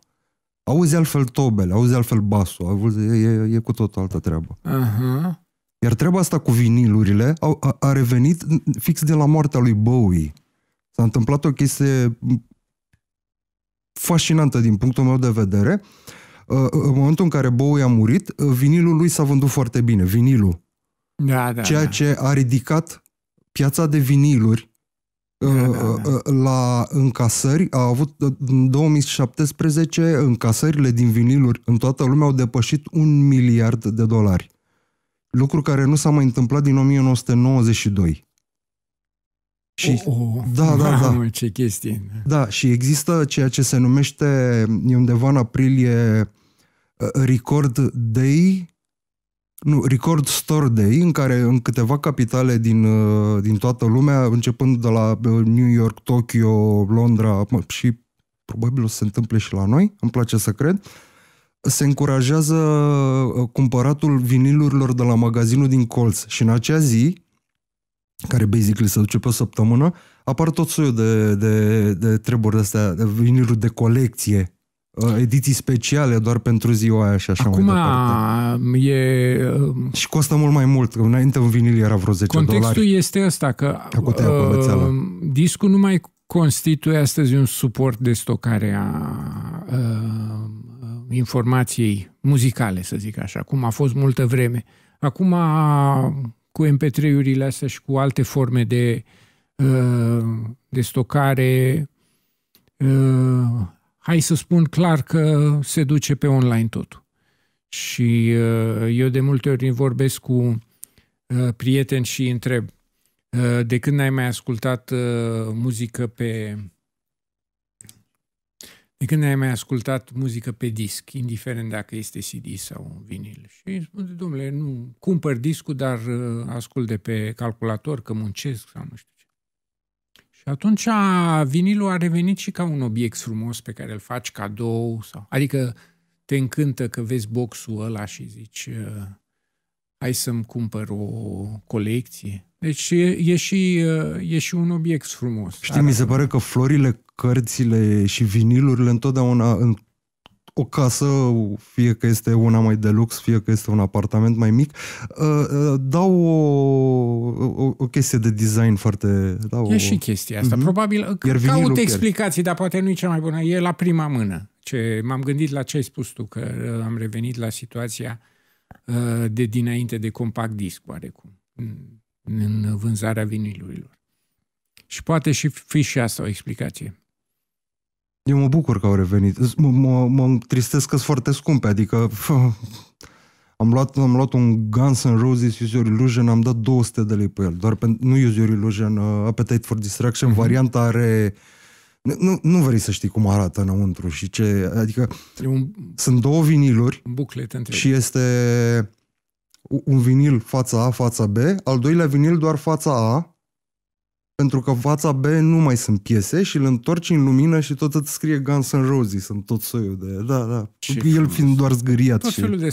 Auzi altfel tobele, auzi altfel basul, auzi, e, e, e cu tot altă treabă. Uh-huh. Iar treaba asta cu vinilurile a, a, a revenit fix de la moartea lui Bowie. S-a întâmplat o chestie fascinantă din punctul meu de vedere. Uh, în momentul în care Bowie a murit, vinilul lui s-a vândut foarte bine, vinilul. Da, da, ceea da. ce a ridicat piața de viniluri da, da, da. Uh, uh, la încasări, a avut uh, în 2017 încasările din viniluri în toată lumea au depășit un miliard de dolari. Lucru care nu s-a mai întâmplat din 1992. Și, oh, oh, oh, da, da, da. Mamă, ce chestie. Da, și există ceea ce se numește, undeva în aprilie, Uh, Record Day, nu, Record Store Day, în care în câteva capitale din, uh, din toată lumea, începând de la uh, New York, Tokyo, Londra și probabil o să se întâmple și la noi, îmi place să cred, se încurajează cumpăratul vinilurilor de la magazinul din colț și în acea zi, care basically se duce pe o săptămână, apar tot soiul de, de, de treburi de astea, de viniluri de colecție Uh, ediții speciale doar pentru ziua aia și așa Acum mai departe. e... Uh, și costă mult mai mult. Înainte un vinil era vreo 10 Contextul dolari. Contextul este ăsta, că uh, discul nu mai constituie astăzi un suport de stocare a uh, informației muzicale, să zic așa, cum a fost multă vreme. Acum, cu MP3-urile astea și cu alte forme de, uh, de stocare, uh, hai să spun clar că se duce pe online totul. Și uh, eu de multe ori vorbesc cu uh, prieteni și întreb, uh, de când n-ai mai ascultat muzică pe... De când ai mai ascultat muzică pe disc, indiferent dacă este CD sau vinil. Și spune, domnule, nu cumpăr discul, dar ascult de pe calculator, că muncesc sau nu știu. Și atunci vinilul a revenit și ca un obiect frumos pe care îl faci cadou. Sau, adică te încântă că vezi boxul ăla și zici ă, hai să-mi cumpăr o colecție. Deci e și, e și un obiect frumos. Știi, mi se pare că florile, cărțile și vinilurile întotdeauna, în o casă, fie că este una mai de lux, fie că este un apartament mai mic, uh, uh, dau o, o, o chestie de design foarte... Dau e o... și chestia asta. Mm-hmm. Probabil că uh, caut explicații, dar poate nu e cea mai bună. E la prima mână. Ce, m-am gândit la ce ai spus tu, că am revenit la situația de dinainte de compact disc, oarecum, în, în vânzarea vinilurilor. Și poate și fi și asta o explicație. Eu mă bucur că au revenit. Mă, întristesc că sunt foarte scumpe, adică am luat, am luat un Guns N' Roses Use Your Illusion, am dat 200 de lei pe el, doar pentru, nu Use Your Illusion, uh, Appetite for Distraction, mm-hmm. varianta are... Nu, nu vrei să știi cum arată înăuntru și ce... Adică e un, sunt două viniluri un buclet întreg. și este un vinil fața A, fața B, al doilea vinil doar fața A, pentru că fața B nu mai sunt piese și îl întorci în lumină și tot îți scrie Guns N' Roses, sunt tot soiul de... Da, da. Ce El frumos. fiind doar zgâriat. Tot felul de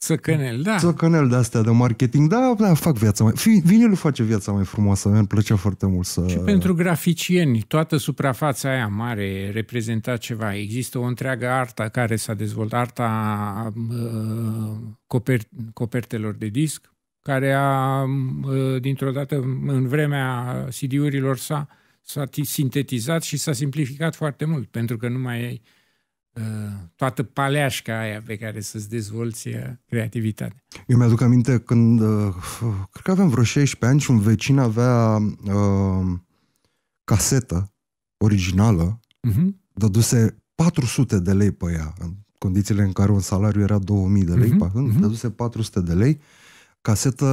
Țăcănel, da. Țăcănel de astea de marketing, da, da, fac viața mai... Vinilul face viața mai frumoasă, mi-ar plăcea foarte mult să... Și pentru graficieni, toată suprafața aia mare reprezenta ceva. Există o întreagă artă care s-a dezvoltat, arta uh, coper, copertelor de disc, care a, ă, dintr-o dată, în vremea CD-urilor s-a, s-a sintetizat și s-a simplificat foarte mult, pentru că nu mai ai ă, toată paleașca aia pe care să-ți dezvolți ă, creativitatea. Eu mi-aduc aminte când, cred că aveam vreo 16 ani și un vecin avea uh, casetă originală, uh-huh. dăduse 400 de lei pe ea, în condițiile în care un salariu era 2000 de lei, uh-huh. dăduse 400 de lei, uh, casetă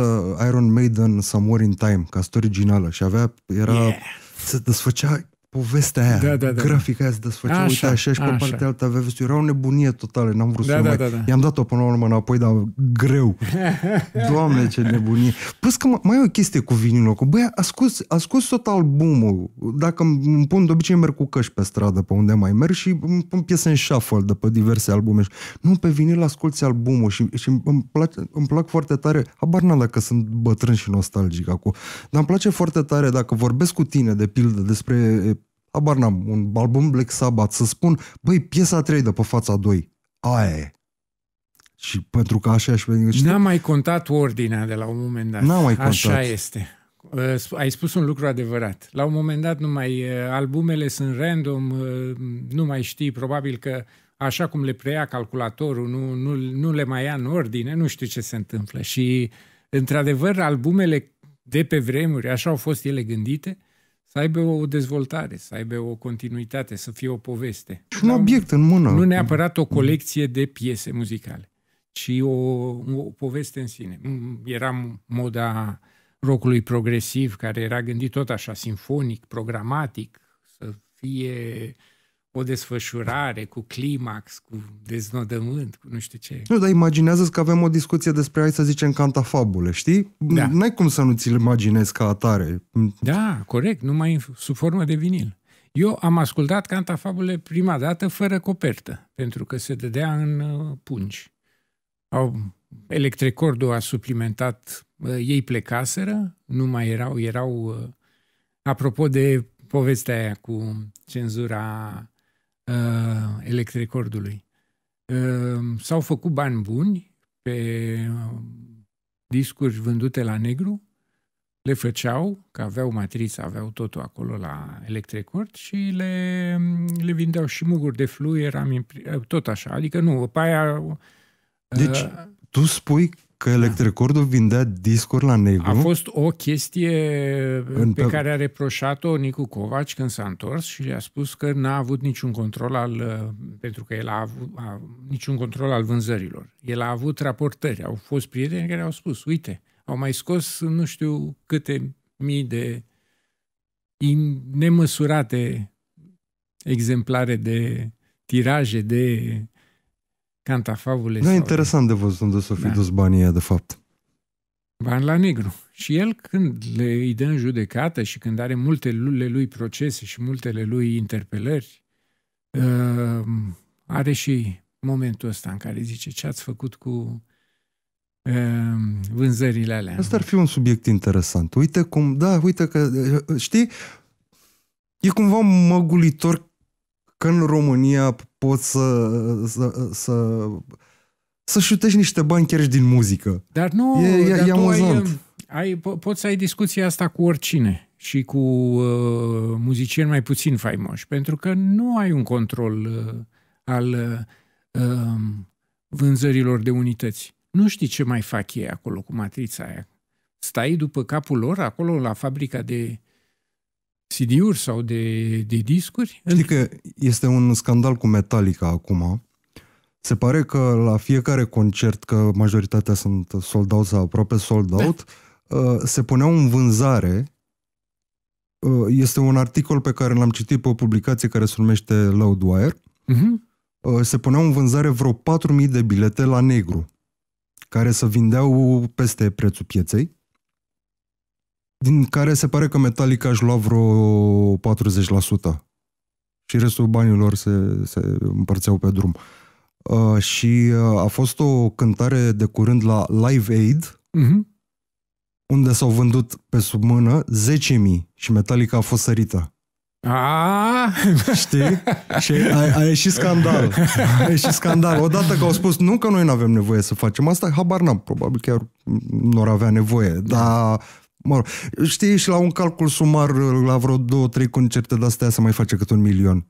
Iron Maiden Somewhere in Time, casetă originală și avea, era, yeah. se desfăcea povestea aia, da, da, da, da. grafica aia se desfăcea, așa, uite așa și pe partea alta avea vestul. Era o nebunie totală, n-am vrut da, să da, mai... Da, da. I-am dat-o până la urmă înapoi, dar greu. Doamne, ce nebunie. Plus că mai e o chestie cu vinilul, cu băi, a scos, a scos tot albumul. Dacă îmi pun, de obicei merg cu căști pe stradă, pe unde mai merg și îmi pun piese în shuffle de pe diverse albume. Nu, pe vinil asculti albumul și, și îmi, plac, îmi plac foarte tare, habar n dacă sunt bătrân și nostalgic acum, dar îmi place foarte tare dacă vorbesc cu tine, de pildă, despre habar n-am, un album Black Sabbath, să spun, băi, piesa 3 de pe fața 2, aia e. Și pentru că așa și veni... N-am mai contat ordinea de la un moment dat. N-am mai contat. Așa este. Uh, ai spus un lucru adevărat. La un moment dat nu mai uh, albumele sunt random, uh, nu mai știi, probabil că așa cum le preia calculatorul, nu, nu, nu le mai ia în ordine, nu știu ce se întâmplă. Și, într-adevăr, albumele de pe vremuri, așa au fost ele gândite, să aibă o dezvoltare, să aibă o continuitate, să fie o poveste. Și un obiect în mână. Nu neapărat o colecție de piese muzicale, ci o, o poveste în sine. Mm, era moda rockului progresiv, care era gândit tot așa, sinfonic, programatic, să fie uh, o desfășurare cu climax, cu deznodământ, cu nu știu ce. Nu, dar imaginează că avem o discuție despre, hai să zicem, cantafabule, știi? Da. N-ai cum să nu ți-l imaginezi ca atare. Da, corect, numai sub formă de vinil. Eu am ascultat cantafabule prima dată fără copertă, pentru că se dădea în uh, pungi. Au, electrecordul a suplimentat, uh, ei plecaseră, nu mai erau, erau, uh, apropo de povestea aia cu cenzura uh, Electricordului. Uh, s-au făcut bani buni pe uh, discuri vândute la negru, le făceau, că aveau matrița, aveau totul acolo la Electrecord și le, mm, le vindeau și muguri de fluier, am uh, tot așa. Adică nu, pe aia... Uh, deci, uh, tu spui Că Electrecordul da. vindea discuri la negru. A fost o chestie în pe, pe care a reproșat-o Nicu Covaci când s-a întors și le-a spus că n-a avut niciun control al... Uh, pentru că el a avut a, niciun control al vânzărilor. El a avut raportări. Au fost prieteni care au spus, uite, au mai scos nu știu câte mii de in, nemăsurate exemplare de tiraje de Cantafabule. Da, interesant de văzut unde s-o da. fi da. dus banii aia, de fapt. Bani la negru. Și el când le îi dă în judecată și când are multele lui procese și multele lui interpelări, uh, are și momentul ăsta în care zice ce ați făcut cu uh, vânzările alea. Asta ar fi un subiect interesant. Uite cum, da, uite că, uh, știi, e cumva măgulitor că în România poți să, să, să, să șutești niște bani chiar și din muzică. Dar nu, e, e, dar e amuzant. Ai, ai, poți să ai discuția asta cu oricine și cu uh, muzicieni mai puțin faimoși, pentru că nu ai un control uh, al uh, um, vânzărilor de unități. Nu știi ce mai fac ei acolo cu matrița aia. Stai după capul lor, acolo la fabrica de CD-uri sau de, de discuri. Știi că este un scandal cu Metallica acum. Se pare că la fiecare concert, că majoritatea sunt sold out sau aproape sold da. out, da. se puneau în vânzare uh, este un articol pe care l-am citit pe o publicație care se numește Loudwire. Uh-huh. Se puneau în vânzare vreo 4.000 de bilete la negru, care să vindeau peste prețul pieței din care se pare că Metallica își lua vreo 40% și restul banilor se, se împărțeau pe drum. Uh, și uh, a fost o cântare de curând la Live Aid, uh-huh. unde s-au vândut pe sub mână 10.000 și Metallica a fost sărită. A? Ah! Știi? Și a, a ieșit scandal. A ieșit scandal. Odată că au spus, nu că noi nu avem nevoie să facem asta, habar n-am, probabil chiar nu ar avea nevoie, dar mă rog, știi, și la un calcul sumar, la vreo două, trei concerte de-astea se mai face cât un milion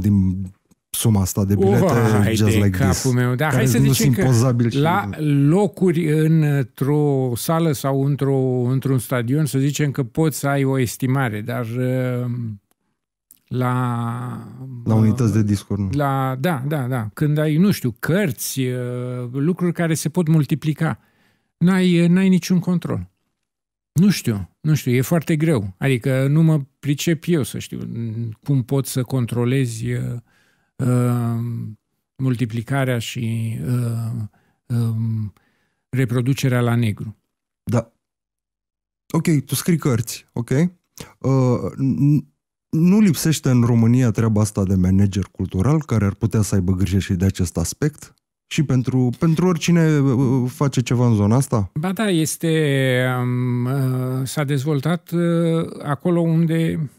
din suma asta de bilete oh, just de like capul this, meu. Da, hai să zicem că și... la locuri într-o sală sau într-o, într-un stadion, să zicem că poți să ai o estimare, dar uh, la... La uh, unități de discuri, nu? La, da, da, da. Când ai, nu știu, cărți, uh, lucruri care se pot multiplica, n-ai, n-ai niciun control. Nu știu, nu știu, e foarte greu. Adică nu mă pricep eu să știu cum pot să controlezi uh, uh, multiplicarea și uh, uh, reproducerea la negru. Da. Ok, tu scrii cărți, ok? Uh, nu lipsește în România treaba asta de manager cultural care ar putea să aibă grijă și de acest aspect? și pentru, pentru oricine uh, uh, face ceva în zona asta? Ba da, este, um, uh, s-a dezvoltat acolo unde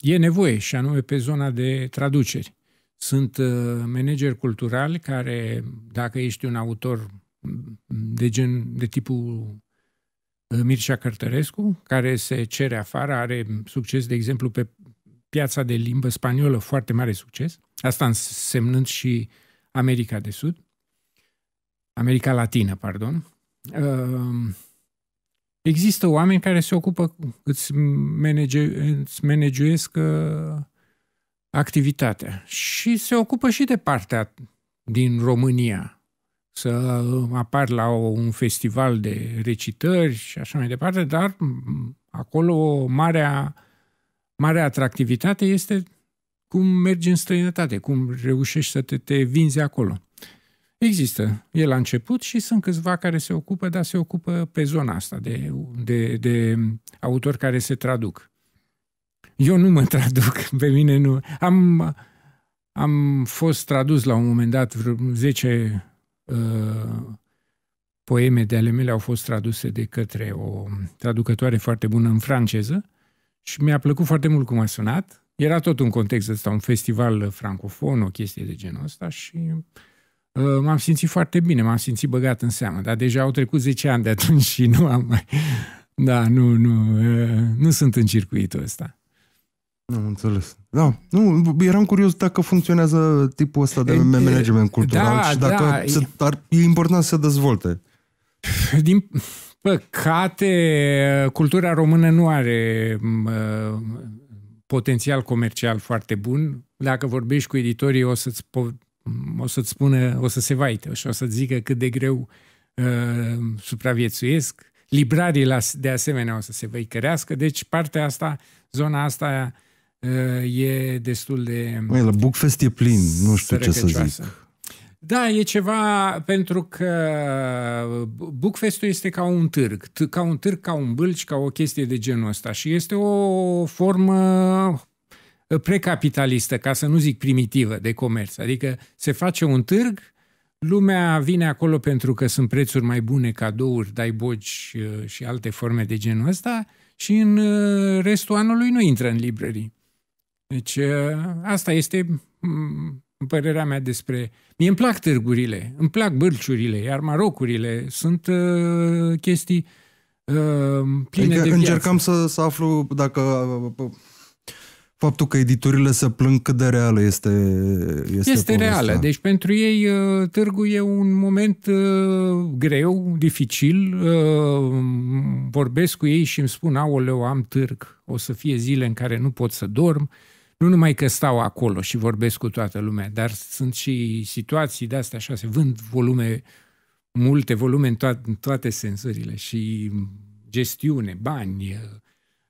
e nevoie și anume pe zona de traduceri. Sunt manageri culturali care, dacă ești un autor mm, de gen, de tipul Mircea Cărtărescu, care se cere afară, are succes, de exemplu, pe piața de limbă spaniolă, foarte mare succes, asta însemnând și America de Sud, America Latină, pardon, ehm, există oameni care se ocupă, îți, manage, îți manageuiesc uh, activitatea și se ocupă și de partea din România. Să apar la un festival de recitări și așa mai departe, dar acolo marea, marea atractivitate este cum mergi în străinătate, cum reușești să te, te vinzi acolo. Există. E la început și sunt câțiva care se ocupă, dar se ocupă pe zona asta de, de, de autori care se traduc. Eu nu mă traduc, pe mine nu. Am, am fost tradus la un moment dat, vreo 10 uh, poeme de ale mele au fost traduse de către o traducătoare foarte bună în franceză și mi-a plăcut foarte mult cum a sunat. Era tot un context ăsta, un festival francofon, o chestie de genul ăsta și uh, Uh, m-am simțit foarte bine, m-am simțit băgat în seamă, dar deja au trecut 10 ani de atunci și nu am mai... Da, nu, nu, uh, nu sunt în circuitul ăsta. Am înțeles. Da, nu, eram curios dacă funcționează tipul ăsta de management da, cultural da, și dacă da. se, ar, e important să se dezvolte. Din păcate, cultura română nu are mm, uh, potențial comercial foarte bun. Dacă vorbești cu editorii, o să-ți po- o să-ți spună, o să se vaite și o să-ți zică cât de greu uh, supraviețuiesc. Librarii de asemenea o să se văicărească, deci partea asta, zona asta uh, e destul de... Măi, la Bookfest e plin, nu știu ce să zic. Da, e ceva pentru că Bookfest-ul este ca un târg, ca un târg, ca un bâlci, ca o chestie de genul ăsta și este o formă precapitalistă, ca să nu zic primitivă, de comerț. Adică se face un târg, lumea vine acolo pentru că sunt prețuri mai bune, cadouri, dai bogi uh, și alte forme de genul ăsta și în uh, restul anului nu intră în librării. Deci uh, asta este mm, părerea mea despre... Mie îmi plac târgurile, îmi plac bârciurile, iar marocurile sunt chestii uh, pline adică de încercam să, să aflu dacă faptul că editurile se plâng cât de reală este Este, este reală. Deci pentru ei uh, târgul e un moment uh, greu, dificil. Uh, vorbesc cu ei și îmi spun, aoleu, am târg. O să fie zile în care nu pot să dorm. Nu numai că stau acolo și vorbesc cu toată lumea, dar sunt și situații de astea așa, se vând volume, multe volume în, to- în toate sensurile și gestiune, bani,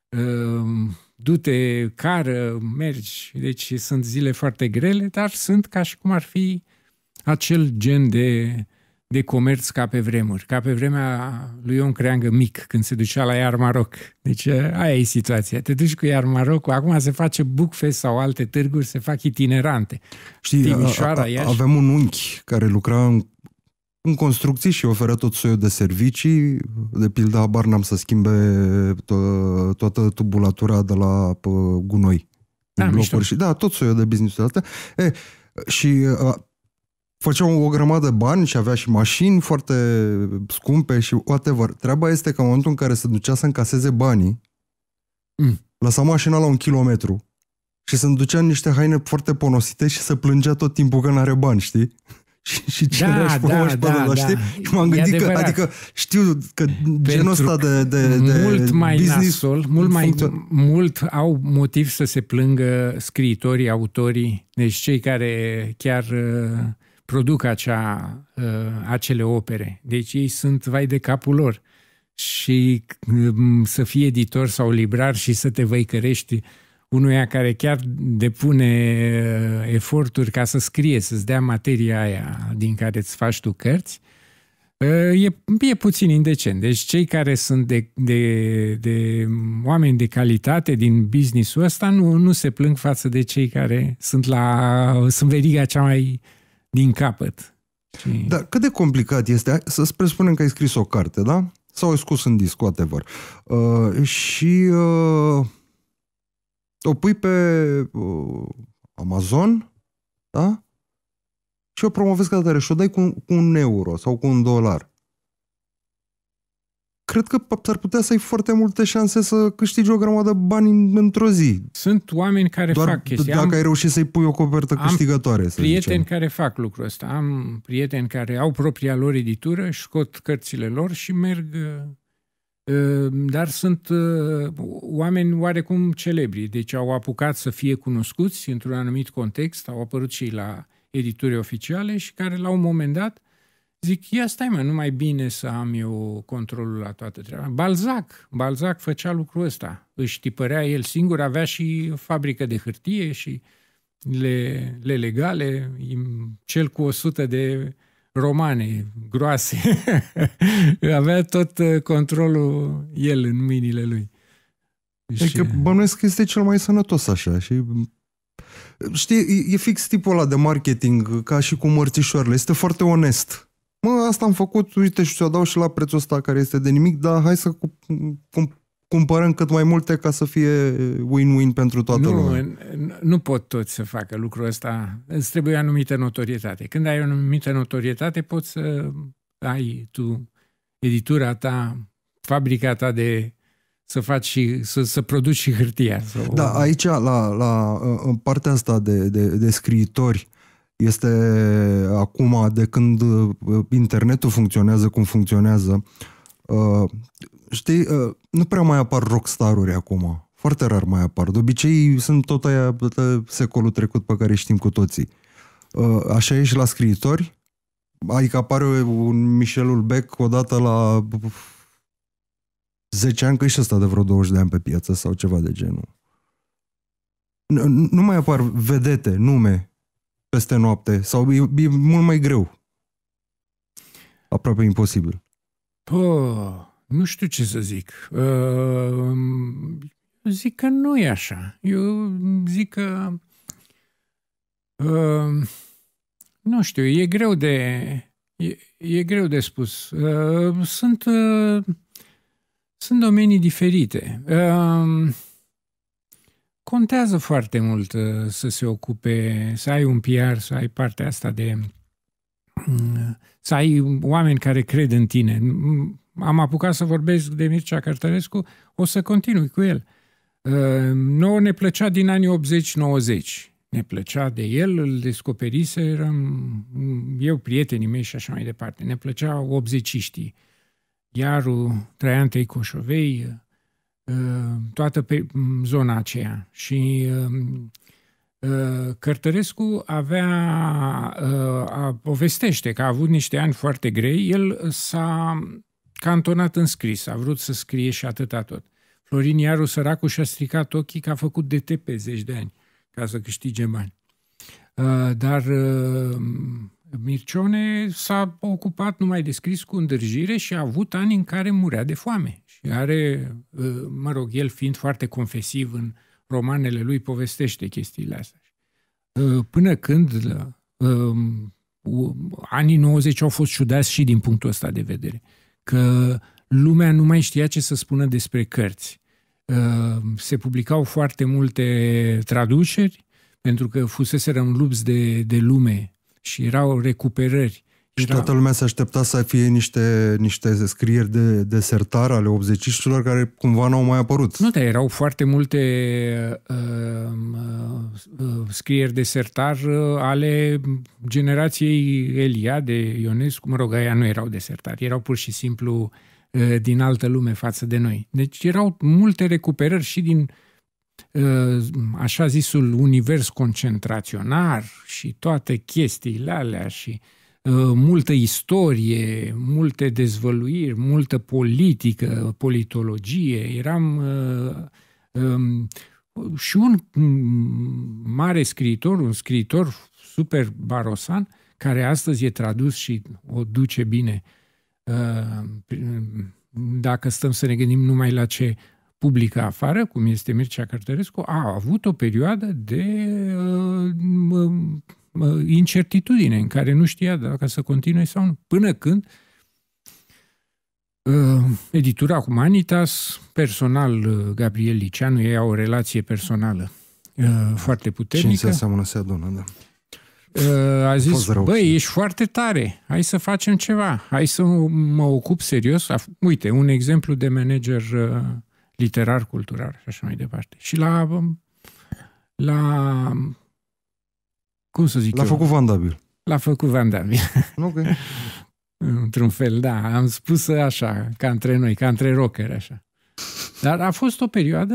uh, du-te, cară, mergi, deci sunt zile foarte grele, dar sunt ca și cum ar fi acel gen de, de comerț ca pe vremuri, ca pe vremea lui Ion Creangă mic, când se ducea la iar Maroc. Deci eh, aia e situația, te duci cu iar Maroc, acum se face Bookfest sau alte târguri, se fac itinerante. Știi, Timișoara, a, a, avem un unchi care lucra în în construcții și oferă tot soiul de servicii, de pildă abar n-am să schimbe to- toată tubulatura de la pă, gunoi. Da, locuri și, da, tot soiul de business de astea. E, și a, făcea o grămadă de bani și avea și mașini foarte scumpe și whatever. Treaba este că în momentul în care se ducea să încaseze banii, mm. lăsa mașina la un kilometru și se ducea în niște haine foarte ponosite și se plângea tot timpul că nu are bani, știi? și, și ce da, da, da, da, da. Știi? Și m-am gândit că, adică știu că Pentru genul ăsta de, de, de mult mai business nasol, mult mai mult au motiv să se plângă scriitorii, autorii, deci cei care chiar uh, produc acea, uh, acele opere. Deci ei sunt vai de capul lor și um, să fii editor sau librar și să te văicărești unuia care chiar depune uh, eforturi ca să scrie, să-ți dea materia aia din care îți faci tu cărți, uh, E, e puțin indecent. Deci cei care sunt de, de, de oameni de calitate din businessul ăsta nu, nu se plâng față de cei care sunt la sunt veriga cea mai din capăt. Și... Dar cât de complicat este, să presupunem că ai scris o carte, da? Sau ai scos în disc, whatever. Uh, și uh, o pui pe uh, Amazon, da? Și o promovezi ca tare și o dai cu, cu un euro sau cu un dolar. Cred că ar putea să ai foarte multe șanse să câștigi o grămadă de bani într-o zi. Sunt oameni care Doar fac chestia. Dacă am, ai reușit să-i pui o copertă am câștigătoare, să prieteni zicem. care fac lucrul ăsta. Am prieteni care au propria lor editură, scot cărțile lor și merg uh, Ehm, dar sunt eh, oameni oarecum celebri, deci au apucat să fie cunoscuți într-un anumit context, au apărut și la edituri oficiale și care la un moment dat zic, ia stai mă, nu mai bine să am eu controlul la toată treaba. Balzac, Balzac făcea lucrul ăsta, își tipărea el singur, avea și fabrică de hârtie și le, le legale, cel cu 100 de romane groase. Avea tot uh, controlul el în mâinile lui. E și... că bănuiesc că este cel mai sănătos așa și uh, Știi, e fix tipul ăla de marketing, uh, ca și cu mărțișoarele. Este foarte onest. Mă, asta am făcut, uite, și ți-o dau și la prețul ăsta care este de nimic, dar hai să cum, cum, cumpărăm cât mai multe ca să fie win-win pentru toată nu, lumea. Nu pot toți să facă lucrul ăsta. Îți trebuie anumită notorietate. Când ai o anumită notorietate, poți să ai tu editura ta, fabrica ta de să faci și să, să produci și hârtia. Sau... Da, aici, la, la în partea asta de, de, de scriitori, este acum, de când internetul funcționează cum funcționează, uh, știi, uh, nu prea mai apar rockstaruri acum. Foarte rar mai apar. De obicei sunt tot aia de secolul trecut pe care știm cu toții. Uh, așa e și la scriitori. Adică apare un Michelul Beck odată la 10 ani, că și ăsta de vreo 20 de ani pe piață sau ceva de genul. Nu mai apar vedete, nume peste noapte sau e, e mult mai greu. Aproape imposibil. Puh nu știu ce să zic. Ehm, zic că nu e așa. Eu zic că... Ehm, nu știu, e greu de... E, e greu de spus. Ehm, sunt... Sunt domenii diferite. Contează foarte mult eh, să se ocupe, să ai un PR, să ai partea asta de mm, să ai oameni care cred în tine. Mm, am apucat să vorbesc de Mircea Cărtărescu, o să continui cu el. Ă, Noi ne plăcea din anii 80-90. Ne plăcea de el, îl descoperise, eram eu, prietenii mei și așa mai departe. Ne plăceau 80 Iaru, Traian Coșovei, ă, toată pe zona aceea. Și ă, Cărtărescu avea, povestește că a avut niște ani foarte grei, el s-a cantonat în scris, a vrut să scrie și atâta tot. Florin Iaru, săracul, și-a stricat ochii că a făcut DT pe zeci de ani ca să câștige bani. Uh, dar uh, Mircione s-a ocupat numai de scris cu îndârjire și a avut ani în care murea de foame. Și are, uh, mă rog, el fiind foarte confesiv în romanele lui, povestește chestiile astea. Până când um, anii 90 au fost ciudați și din punctul ăsta de vedere că lumea nu mai știa ce să spună despre cărți. Uh, se publicau foarte multe traduceri, pentru că fusese în lupți de, de lume și erau recuperări. Și da. toată lumea se aștepta să fie niște, niște scrieri de, desertare ale 80 care cumva n-au mai apărut. Nu, dar erau foarte multe uh, uh, uh scrieri de sertar uh, ale generației Eliade, Ionescu, mă rog, aia nu erau desertari, erau pur și simplu uh, din altă lume față de noi. Deci erau multe recuperări și din uh, așa zisul univers concentraționar și toate chestiile alea și uh, Uh, multă istorie, multe dezvăluiri, multă politică, politologie. Eram uh, um, și un mare scriitor, un scriitor super barosan, care astăzi e tradus și o duce bine. Uh, dacă stăm să ne gândim numai la ce publică afară, cum este Mircea Cărtărescu, a avut o perioadă de incertitudine în care nu știa dacă să continue sau nu. Până când ă, editura Humanitas, personal ă, Gabriel Liceanu, ei au o relație personală ă, foarte puternică. Și înseamnă să se adună, da. A zis, rău, băi, ești foarte tare, hai să facem ceva, hai să mă ocup serios. Uite, un exemplu de manager literar, cultural și așa mai departe. Și la, la cum să zic L-a eu? făcut vandabil. L-a făcut vandabil. Ok. Într-un fel, da. Am spus așa, ca între noi, ca între rocker, așa. Dar a fost o perioadă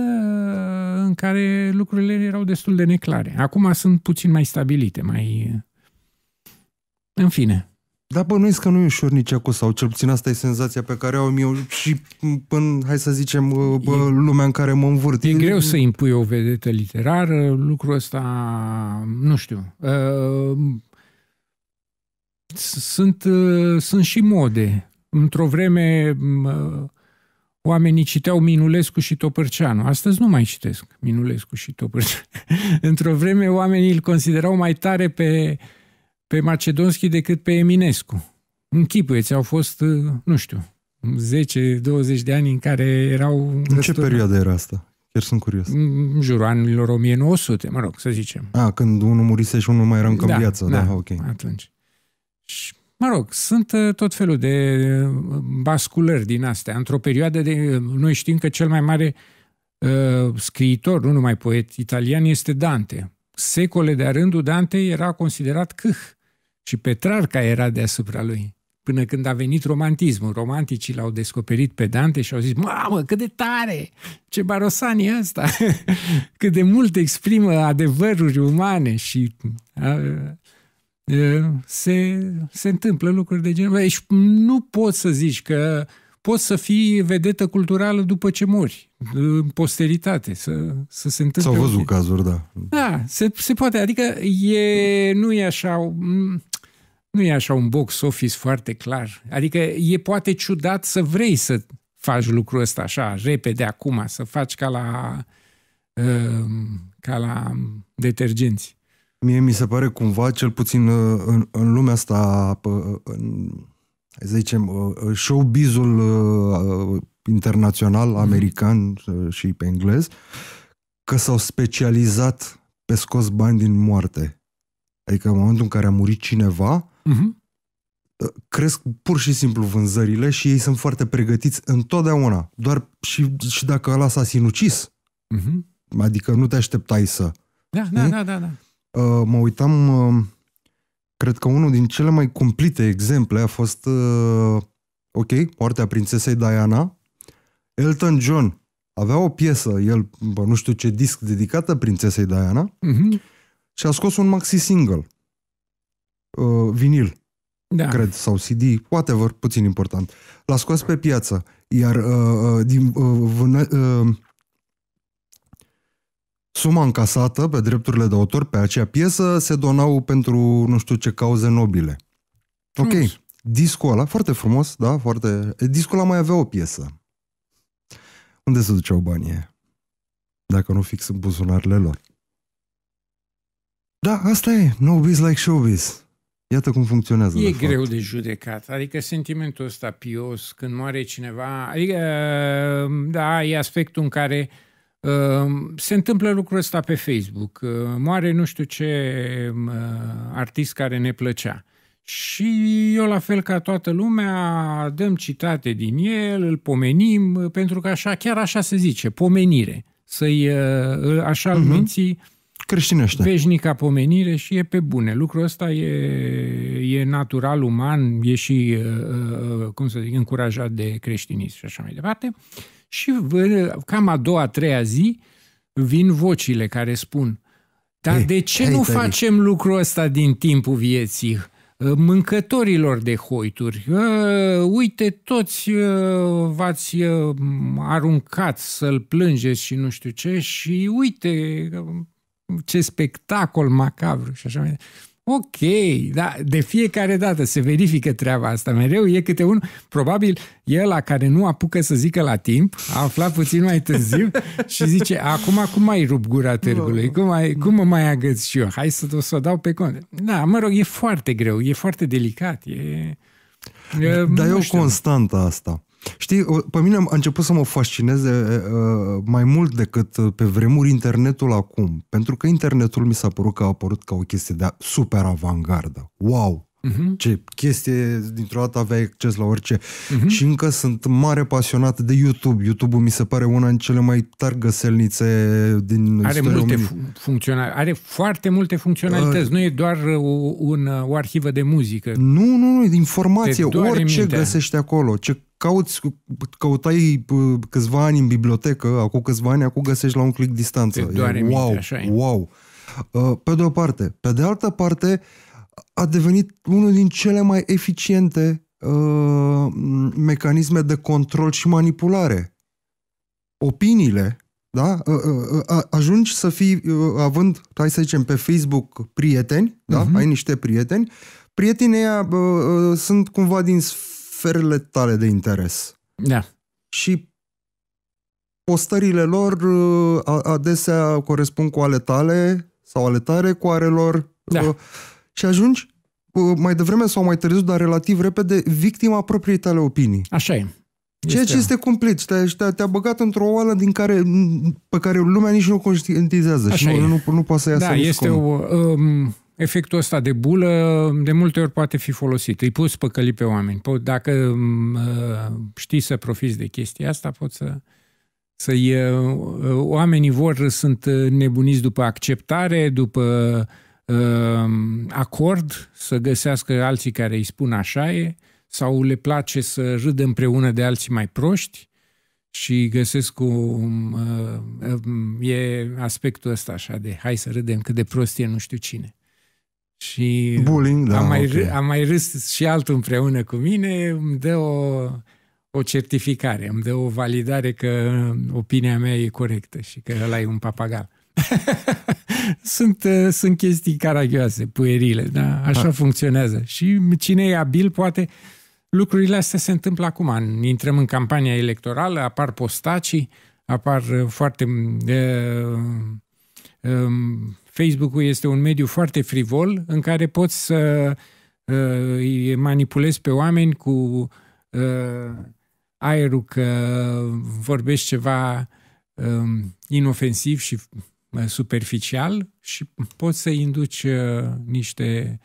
în care lucrurile erau destul de neclare. Acum sunt puțin mai stabilite, mai... În fine. Da, bănuiesc că nu e ușor nici acolo, sau cel puțin asta e senzația pe care o am eu și până, hai să zicem, bă, e, lumea în care mă învârt. E, greu să impui o vedetă literară, lucrul ăsta, nu știu. Uh, sunt, uh, sunt și mode. Într-o vreme uh, oamenii citeau Minulescu și Topărceanu. Astăzi nu mai citesc Minulescu și Topărceanu. Într-o vreme oamenii îl considerau mai tare pe uh, pe Macedonski decât pe Eminescu. Închipuieți, au fost, uh, nu știu, 10-20 de ani în care erau... În ce perioadă era asta? Chiar sunt curios. În jurul anilor 1900, mă rog, să zicem. A, când unul murise și unul mai era încă da, în viață. Da, da, ok. Atunci. Și, mă rog, sunt uh, tot felul de uh, basculări din astea. Într-o perioadă de... Noi știm că cel mai mare uh, scriitor, nu numai poet italian, este Dante. Secole de-a rândul Dante era considerat câh și Petrarca era deasupra lui. Până când a venit romantismul. Romanticii l-au descoperit pe Dante și au zis, mamă, cât de tare! Ce barosan e ăsta! cât de mult exprimă adevăruri umane și... A, se, se întâmplă lucruri de genul. Deci nu poți să zici că poți să fii vedetă culturală după ce mori, în posteritate, să, să se întâmple. S-au văzut cazuri, da. Da, se, se poate. Adică e, nu e așa... M- nu e așa un box office foarte clar. Adică e poate ciudat să vrei să faci lucrul ăsta așa, repede, acum, să faci ca la, uh, ca la detergenți. Mie mi se pare cumva, cel puțin uh, în, în lumea asta, în, să zicem, uh, uh, showbizul internațional, mhm. american și pe englez, că s-au specializat pe scos bani din moarte. Adică în momentul în care a murit cineva, uh-huh. cresc pur și simplu vânzările și ei sunt foarte pregătiți întotdeauna. Doar și, și dacă ăla s-a sinucis, uh-huh. adică nu te așteptai să... Da, da, da, da, da. Uh, mă uitam, uh, cred că unul din cele mai cumplite exemple a fost, uh, ok, moartea prințesei Diana. Elton John avea o piesă, el, bă, nu știu ce disc, dedicată prințesei Diana uh-huh. și a scos un maxi single uh, vinil, da. cred, sau CD, whatever, puțin important. L-a scos pe piață, iar uh, uh, din uh, vână, uh, suma încasată pe drepturile de autor pe acea piesă se donau pentru nu știu ce cauze nobile. Ok, mm. discul ăla, foarte frumos, da, foarte... Eh, discul ăla mai avea o piesă. Unde se duceau banii Dacă nu fix în buzunarele lor. Da, asta e. No biz like showbiz. Iată cum funcționează. E de greu fapt. de judecat. Adică sentimentul ăsta pios, când moare cineva, adică, uh, da, e aspectul în care uh, se întâmplă lucrul ăsta pe Facebook. Uh, moare nu știu ce artist care ne plăcea. Și eu, la fel ca toată lumea, dăm citate din el, îl pomenim, pentru că așa, chiar așa se zice, pomenire. Să-i, așa uh-huh. îl menții mhm creștinește. Veșnica pomenire și e pe bune. Lucrul ăsta e, e natural, uman, e și, uh, uh, cum să zic, încurajat de creștinism și așa mai departe. Și cam a doua, a treia zi vin vocile care spun dar de ce ei, nu tăi. facem lucrul ăsta din timpul vieții? Uh, mâncătorilor de hoituri. Uite, toți v-ați aruncat să-l plângeți și nu știu ce și uite, ce spectacol macabru și așa mai departe. Ok, da, de fiecare dată se verifică treaba asta. Mereu e câte un, probabil el la care nu apucă să zică la timp, a aflat puțin mai târziu și zice, acum cum mai rup gura târgului? Cum, mai, cum mă mai agăț și eu? Hai să o să o dau pe cont. Da, mă rog, e foarte greu, e foarte delicat. E, Dar e o constantă asta. Știi, pe mine a început să mă fascineze uh, mai mult decât pe vremuri internetul acum. Pentru că internetul mi s-a părut că a apărut ca o chestie de super avangardă. Wow! Uh-huh. Ce chestie, dintr-o dată aveai acces la orice. Uh-huh. Și încă sunt mare pasionat de YouTube. YouTube-ul mi se pare una din cele mai tari găselnițe din Are multe funcționali. Are foarte multe funcționalități. Uh, nu e doar o, uh, un, uh, o arhivă de muzică. Nu, nu, nu. Informație. Orice mintea. găsești acolo. Ce cauți, căutai câțiva ani în bibliotecă, acum câțiva ani, acum găsești la un click distanță. E, doare wow, minte, așa e. wow. Uh, pe de o parte. Pe de altă parte, a devenit unul din cele mai eficiente uh, mecanisme de control și manipulare. Opiniile, da? Uh, uh, ajungi să fii, având, hai să zicem, pe Facebook prieteni, da? Uh-huh. Ai niște prieteni, prietenii aia sunt cumva din sferele tale de interes. Da. Și postările lor uh, adesea corespund cu ale tale sau ale tare cu ale lor. Da. Uh, și ajungi uh, mai devreme sau mai târziu, dar relativ repede, victima propriei tale opinii. Așa e. Ceea este... ce este complet. Te-a, te te-a băgat într-o oală din care, mm, pe care lumea nici nu o conștientizează Așa și e. nu, nu, nu poate să iasă Da, este o, um, efectul ăsta de bulă de multe ori poate fi folosit. Îi poți păcăli pe oameni. Dacă ă, știi să profiți de chestia asta, poți să... să ă, ă, oamenii vor, sunt nebuniți după acceptare, după acord, să găsească alții care îi spun așa e, sau le place să râdă împreună de alții mai proști și găsesc un, e aspectul ăsta așa de hai să râdem cât de prost e nu știu cine. Și Bullying, da, am, mai, okay. am mai râs și altul împreună cu mine, îmi dă o, o certificare, îmi dă o validare că opinia mea e corectă și că ăla e un papagal. sunt, sunt chestii caragioase, puerile, da? Așa ha. Ah. funcționează. Și cine e abil poate... Lucrurile astea se întâmplă acum. Intrăm în campania electorală, apar postacii, apar foarte... Uh, Facebook-ul este un mediu foarte frivol în care poți să uh, îi manipulezi pe oameni cu uh, aerul că vorbești ceva uh, inofensiv și uh, superficial și poți să induci uh, niște,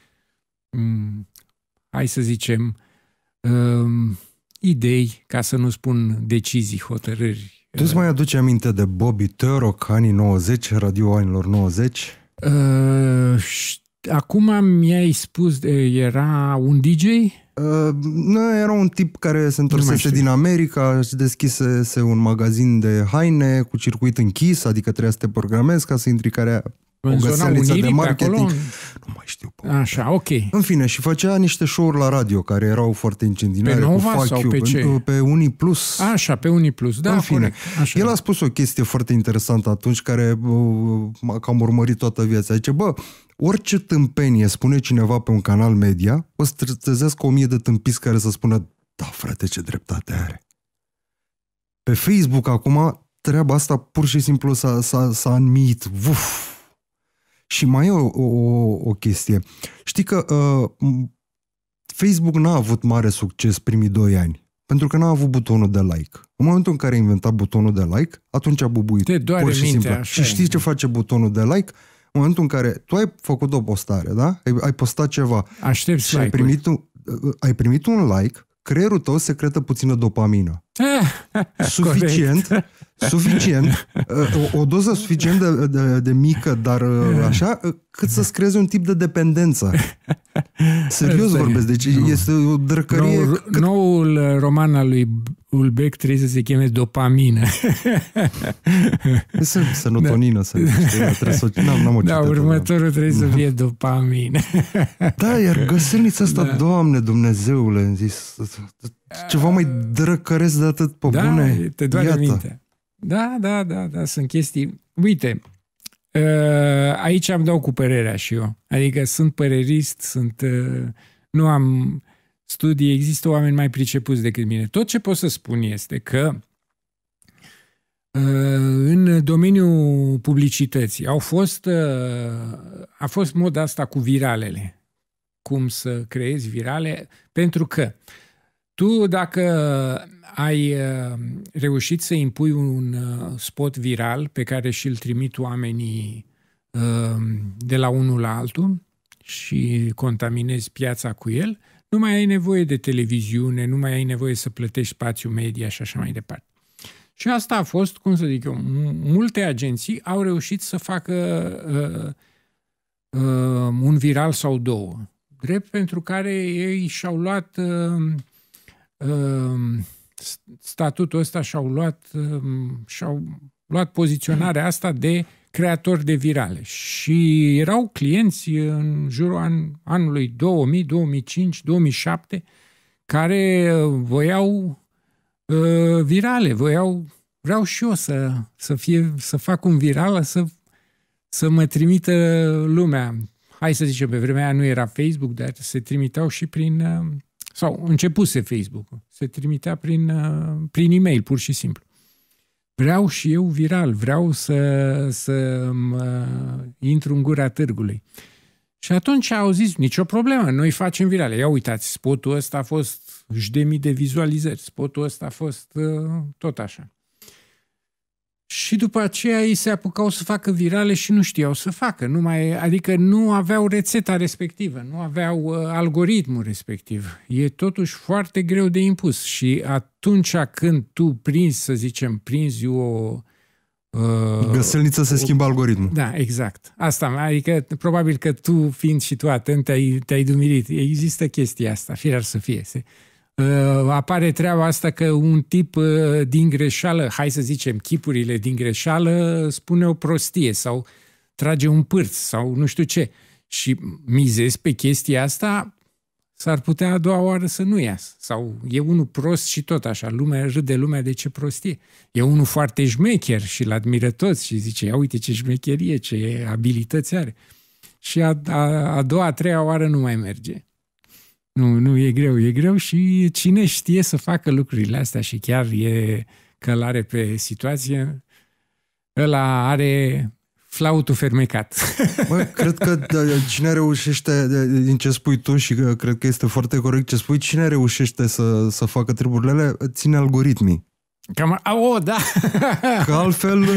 um, hai să zicem, uh, idei, ca să nu spun decizii, hotărâri. Tu îți uh. mai aduce aminte de Bobby Turok, anii 90, radio anilor 90? Uh, acum mi-ai spus, era un DJ? Uh, nu, era un tip care se întorsese din America și deschisese un magazin de haine cu circuit închis, adică trebuia să te programezi ca să intri care în o zona unirii, de marketing. Acolo? Nu mai știu. Pe Așa, ok. În fine, și făcea niște show-uri la radio care erau foarte incendinare. Pe Nova cu sau you, pe ce? Pe Uniplus. Așa, pe Uniplus, da, În fine, Așa, el a spus o chestie foarte interesantă atunci care uh, m-a cam urmărit toată viața. Zice, bă, orice tâmpenie spune cineva pe un canal media, o să o mie de tâmpiți care să spună, da, frate, ce dreptate are. Pe Facebook acum treaba asta pur și simplu s-a, s-a, s-a înmiit. Uf, și mai e o, o, o chestie. Știi că uh, Facebook n-a avut mare succes primii doi ani. Pentru că n-a avut butonul de like. În momentul în care a inventat butonul de like, atunci a bubuit. Te doare pur și mintea, simplu. și știi ce face butonul de like? În momentul în care tu ai făcut o postare, da? Ai, ai postat ceva. Aștepți și like ai primit, un, uh, uh, ai primit un like, creierul tău secretă puțină dopamină suficient, suficient, o, o doză suficient de, de, de mică, dar așa, cât să-ți creeze un tip de dependență. Serios vorbesc, deci nu. este o drăcărie... Noul, cât... noul roman al lui Ulbeck trebuie să se cheme Dopamină. Senotonină, da. să trebuie să... N-am, n-am o da, următorul trebuie să da. fie Dopamină. Da, iar găselnița asta, da. Doamne Dumnezeule, am zis ceva mai drăcăresc de atât pe da, bune. te doare Iată. minte. Da, da, da, da, sunt chestii. Uite, ă, aici am dau cu părerea și eu. Adică sunt părerist, sunt... Ă, nu am studii, există oameni mai pricepuți decât mine. Tot ce pot să spun este că ă, în domeniul publicității au fost, a fost moda asta cu viralele. Cum să creezi virale? Pentru că tu, dacă ai uh, reușit să impui un uh, spot viral pe care și-l trimit oamenii uh, de la unul la altul și contaminezi piața cu el, nu mai ai nevoie de televiziune, nu mai ai nevoie să plătești spațiu media și așa mai departe. Și asta a fost, cum să zic eu, multe agenții au reușit să facă uh, uh, un viral sau două, drept pentru care ei și-au luat uh, Ehm, statutul ăsta și-au luat, ehm, și-au luat poziționarea asta de creatori de virale. Și erau clienți în jurul an, anului 2000, 2005, 2007 care ehm, voiau uh, virale, voiau vreau și eu să, să, fie, să fac un viral, să, să mă trimită lumea. Hai să zicem, pe vremea aia nu era Facebook, dar se trimiteau și prin sau începuse Facebook-ul, se trimitea prin, uh, prin e-mail, pur și simplu. Vreau și eu viral, vreau să, să mă um, uh, intru în gura târgului. Și atunci au zis, nicio problemă, noi facem virale. Ia uitați, spotul ăsta a fost mii de vizualizări, spotul ăsta a fost uh, tot așa și după aceea ei se apucau să facă virale și nu știau să facă. Nu mai, adică nu aveau rețeta respectivă, nu aveau uh, algoritmul respectiv. E totuși foarte greu de impus și atunci când tu prinzi, să zicem, prinzi o... Uh, Găselniță se o, schimbă algoritmul. Da, exact. Asta, adică probabil că tu, fiind și tu atent, te-ai, te-ai dumirit. Există chestia asta, ar să fie. Se, uh, Eh, apare treaba asta că un tip eh, din greșeală, hai să zicem chipurile din greșeală, spune o prostie sau trage un pârț sau nu știu ce. Și mizez pe chestia asta, s-ar putea a doua oară să nu iasă. Sau e unul prost și tot așa, lumea râde lumea de ce prostie. E unul foarte șmecher și îl admiră toți și zice, ia uite ce șmecherie, ce abilități are. Și a, a, a doua, a treia oară nu mai merge. Nu, nu, e greu, e greu și cine știe să facă lucrurile astea și chiar e călare pe situație, ăla are flautul fermecat. Bă, cred că da, da, cine reușește, din ce spui tu și cred că este foarte corect ce spui, cine reușește să, să facă treburile alea, ține algoritmii. Cam, a, oh da! Că altfel...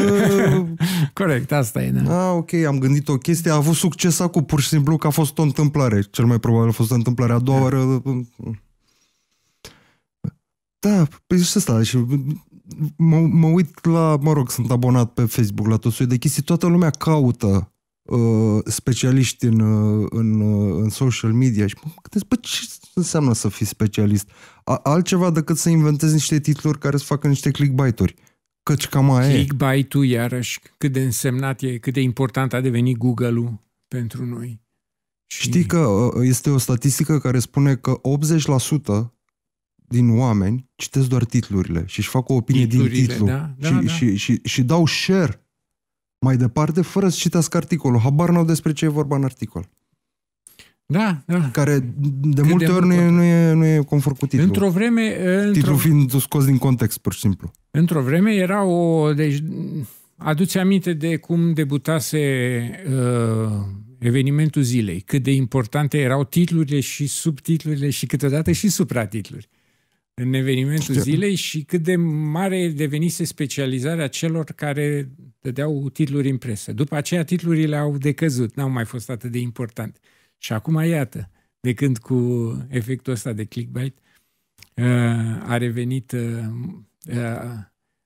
Uh, Corect, asta e, da. A, ok, am gândit o chestie, a avut succes acum, pur și simplu că a fost o întâmplare. Cel mai probabil a fost o întâmplare a doua da. oară. Da, păi și asta, și mă, mă uit la, mă rog, sunt abonat pe Facebook la tot de chestii, toată lumea caută uh, specialiști în, uh, în, uh, în social media și mă gândesc, bă, ce înseamnă să fii specialist? A, altceva decât să inventezi niște titluri care să facă niște clickbait-uri. Căci cam aia Clickbait-ul, iarăși, cât de însemnat e, cât de important a devenit Google-ul pentru noi. Știi că uh, este o statistică care spune că 80% din oameni citesc doar titlurile și își fac o opinie titlurile, din titlu da, da, și, da. Și, și, și dau share mai departe fără să citească articolul. Habar n-au despre ce e vorba în articol. Da, da. Care de Cât multe de ori nu e, nu, e, nu e conform cu titlul. Într-o vreme... Într titlul fiind scos din context, pur și simplu. Într-o vreme era o... Deci, aduți aminte de cum debutase uh, evenimentul zilei, cât de importante erau titlurile și subtitlurile și câteodată și supratitluri în evenimentul zilei și cât de mare devenise specializarea celor care dădeau titluri în presă. După aceea titlurile au decăzut, n-au mai fost atât de importante. Și acum, iată, de când cu efectul ăsta de clickbait uh, a revenit uh, uh,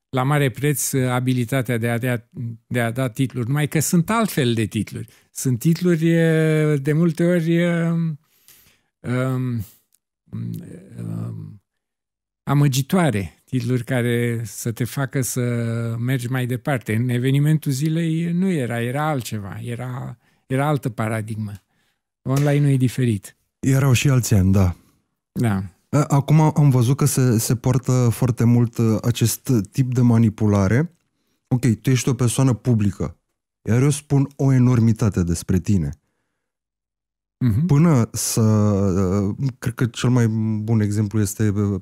la mare preț abilitatea de a, de, a, de a da titluri, numai că sunt altfel de titluri. Sunt titluri de multe ori um, um, um amăgitoare, titluri care să te facă să mergi mai departe. În evenimentul zilei nu era, era altceva, era, era altă paradigmă. online nu e diferit. Erau și alți ani, da. Da. Acum am văzut că se, se poartă foarte mult uh, acest tip de manipulare. Ok, tu ești o persoană publică, iar eu spun o enormitate despre tine. Uh-huh. Până să. Uh, cred că cel mai bun exemplu este uh,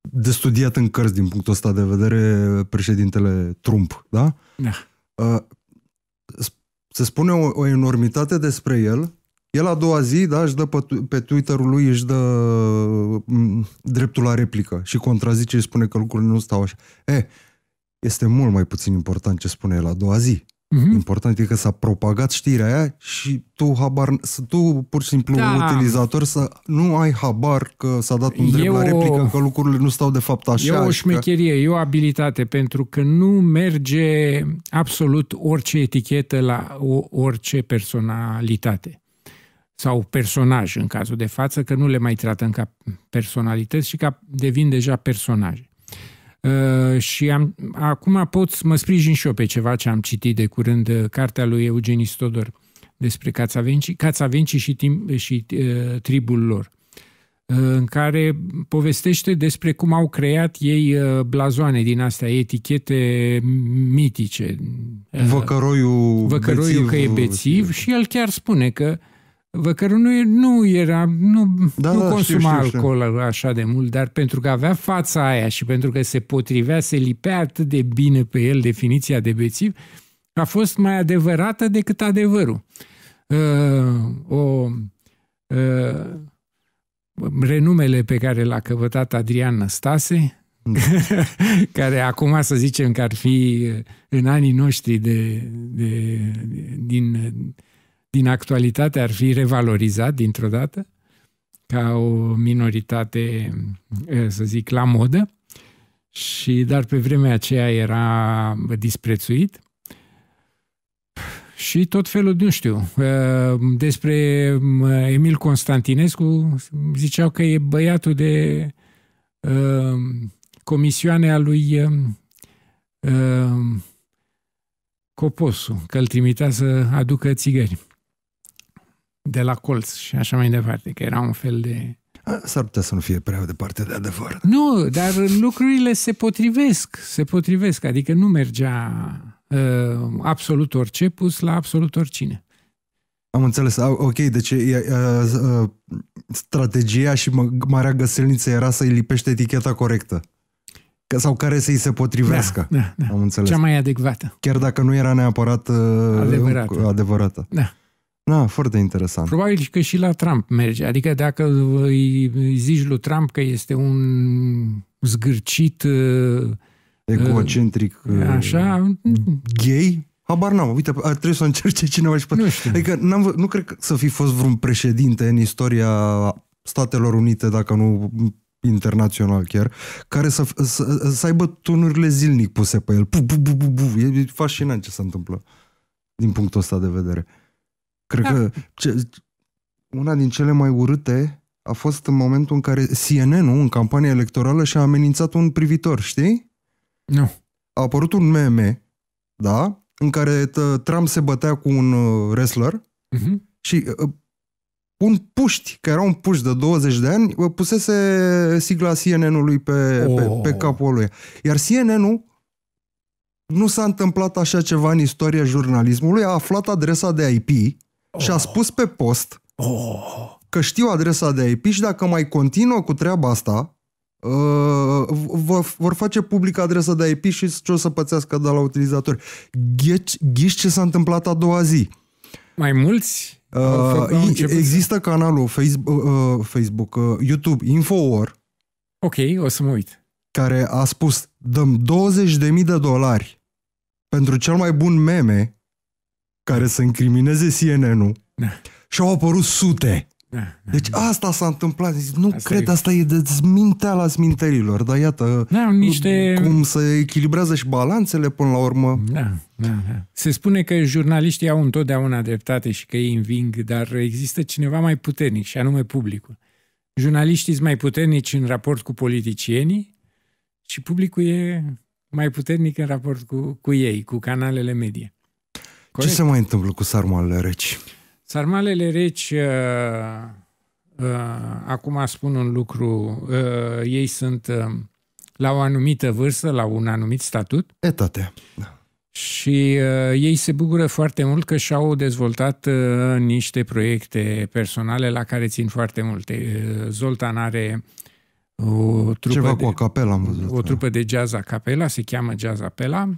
de studiat în cărți din punctul ăsta de vedere președintele Trump, da? da. Uh, se spune o, o enormitate despre el. El a doua zi, da, își dă pe, pe Twitter-ul lui, își dă dreptul la replică și contrazice și spune că lucrurile nu stau așa. E, eh, este mult mai puțin important ce spune el a doua zi. Mm-hmm. Important e că s-a propagat știrea aia și tu habar, tu pur și simplu da. utilizator să nu ai habar că s-a dat un drept la replică, o... că lucrurile nu stau de fapt așa. E o șmecherie, că... e o abilitate, pentru că nu merge absolut orice etichetă la orice personalitate sau personaj în cazul de față, că nu le mai tratăm ca personalități și ca devin deja personaje. Uh, și am, acum pot să mă sprijin și eu pe ceva ce am citit de curând, uh, cartea lui Eugen Istodor despre Cațavencii, Cațavencii și, și uh, tribul lor, uh, în care povestește despre cum au creat ei uh, blazoane din astea, etichete mitice. Văcăroiul, Văcăroiul bețiv, că e bețiv și el chiar spune că uh, Văcărunui nu era, nu, da, nu da, consuma știu, știu, alcool așa de mult, dar pentru că avea fața aia și pentru că se potrivea, se lipea atât de bine pe el definiția de bețiv, a fost mai adevărată decât adevărul. Uh, o, uh, renumele pe care l-a căpătat Adrian Năstase, da. care acum să zicem că ar fi uh, în anii noștri de, de, din din actualitate ar fi revalorizat dintr-o dată ca o minoritate, eh, să zic, la modă, și, dar pe vremea aceea era disprețuit și tot felul, nu știu, eh, despre eh, Emil Constantinescu ziceau că e băiatul de comisioane a lui Coposu, că îl trimitea să aducă țigări de la colț și așa mai departe, că era un fel de... S-ar putea să nu fie prea departe de adevăr. Nu, dar lucrurile se potrivesc, se potrivesc, adică nu mergea uh, absolut orice pus la absolut oricine. Am înțeles. Ok, deci uh, uh, strategia și marea găselniță era să-i lipește eticheta corectă. Sau care să-i se potrivească. Da, da, da. Am înțeles. Cea mai adecvată. Chiar dacă nu era neapărat uh, adevărată. adevărată. Da. Da, foarte interesant. Probabil că și la Trump merge. Adică dacă îi zici lui Trump că este un zgârcit... Uh, uh, Egocentric. Uh, așa. Gay? Habar n-am. Uite, trebuie să încerce cineva și poate. Nu știu. Adică n-am, nu cred că să fi fost vreun președinte în istoria Statelor Unite, dacă nu internațional chiar, care să, să, să aibă tunurile zilnic puse pe el. Bu, bu, bu, bu, bu. E fascinant ce se întâmplă din punctul ăsta de vedere. Cred da. că ce, una din cele mai urâte a fost în momentul în care CNN-ul, în campania electorală, și-a amenințat un privitor, știi? Nu. A apărut un meme, da? În care Trump se bătea cu un uh, wrestler uh-huh. și uh, un puști, care era un puști de 20 de ani, uh, pusese sigla CNN-ului pe, oh. pe, pe capul lui. Iar CNN-ul nu s-a întâmplat așa ceva în istoria jurnalismului, a aflat adresa de IP și a oh. spus pe post oh. că știu adresa de IP și dacă mai continuă cu treaba asta, uh, vor face public adresa de IP și ce o să pățească de la utilizatori. Ghici ce s-a întâmplat a doua zi. Mai mulți? Uh, există canalul Facebook, uh, uh, Facebook uh, YouTube Infowar. Ok, o să mă uit. Care a spus, dăm 20.000 de dolari pentru cel mai bun meme care să incrimineze CNN-ul. Da. Și au apărut sute. Da, da, deci da. asta s-a întâmplat. Zic, nu asta cred, e... asta e de la zminterilor, dar iată da, niște... cum se echilibrează și balanțele până la urmă. Da, da, da. Se spune că jurnaliștii au întotdeauna dreptate și că ei înving, dar există cineva mai puternic și anume publicul. Jurnaliștii sunt mai puternici în raport cu politicienii și publicul e mai puternic în raport cu, cu ei, cu canalele medie. Corect. Ce se mai întâmplă cu sarmalele reci? Sarmalele reci, uh, uh, acum spun un lucru, uh, ei sunt uh, la o anumită vârstă, la un anumit statut. Etate. Da. Și uh, ei se bucură foarte mult că și-au dezvoltat uh, niște proiecte personale la care țin foarte multe. Uh, Zoltan are o trupă Ceva de, cu acapela, am văzut. O da. trupă de jazz a capela, se cheamă Jazz Apela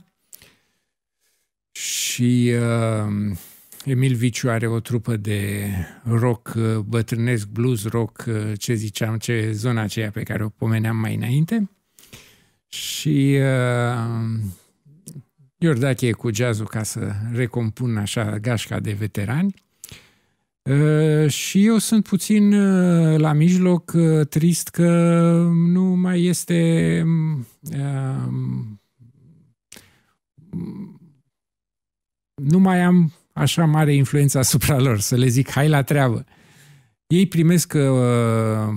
și uh, Emil Viciu are o trupă de rock uh, bătrânesc, blues rock, uh, ce ziceam, ce zona aceea pe care o pomeneam mai înainte. Și uh, Iordache cu jazzul ca să recompun așa gașca de veterani. Uh, și eu sunt puțin uh, la mijloc uh, trist că nu mai este uh, nu mai am așa mare influență asupra lor, să le zic hai la treabă. Ei primesc uh,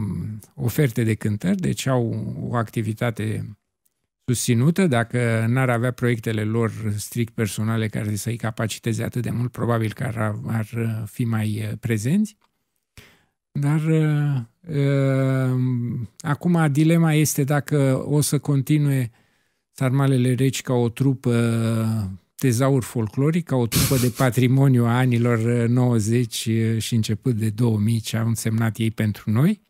oferte de cântări, deci au o activitate susținută. Dacă n-ar avea proiectele lor strict personale care să-i capaciteze atât de mult, probabil că ar, ar uh, fi mai uh, prezenți. Dar uh, uh, acum dilema este dacă o să continue sarmalele reci ca o trupă tezaur folcloric, ca o trupă de patrimoniu a anilor 90 uh, uh, și început de 2000, ce au însemnat ei pentru noi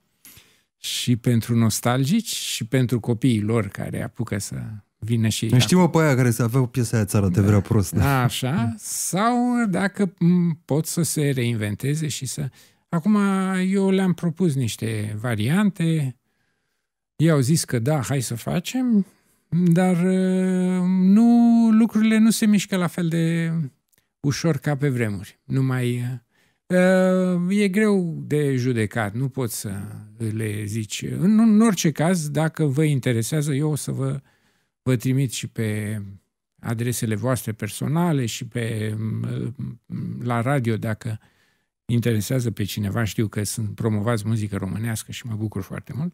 și pentru nostalgici și pentru copiii lor care apucă să vină și ei. Știm-o pe aia care să avea piesa aia da. te vrea prost. Da. Așa, sau dacă pot să se reinventeze și să... Acum eu le-am propus niște variante, ei au zis că da, hai să facem, dar ă, nu, lucrurile nu se mișcă la fel de ușor ca pe vremuri. Nu mai... Ă, ă, e greu de judecat, nu pot să le zici. În, în orice caz, dacă vă interesează, eu o să vă, vă trimit și pe adresele voastre personale și pe, la radio dacă interesează pe cineva. Știu că sunt promovați muzică românească și mă bucur foarte mult.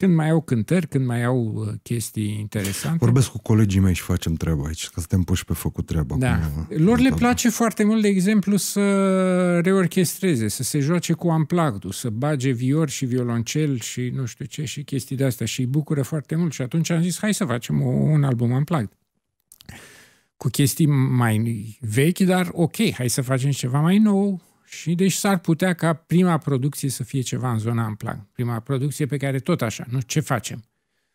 Când mai au cântări, când mai au uh, chestii interesante. Vorbesc cu colegii mei și facem treaba aici, că suntem puși pe făcut treaba. Da. Cu, uh, Lor le place foarte mult, de exemplu, să reorchestreze, să se joace cu amplagdu, să bage vior și violoncel și nu știu ce și chestii de astea și îi bucură foarte mult. Și atunci am zis, hai să facem un album amplagd cu chestii mai vechi, dar ok, hai să facem ceva mai nou, și deci s-ar putea ca prima producție să fie ceva în zona plan. Prima producție pe care tot așa, nu? Ce facem?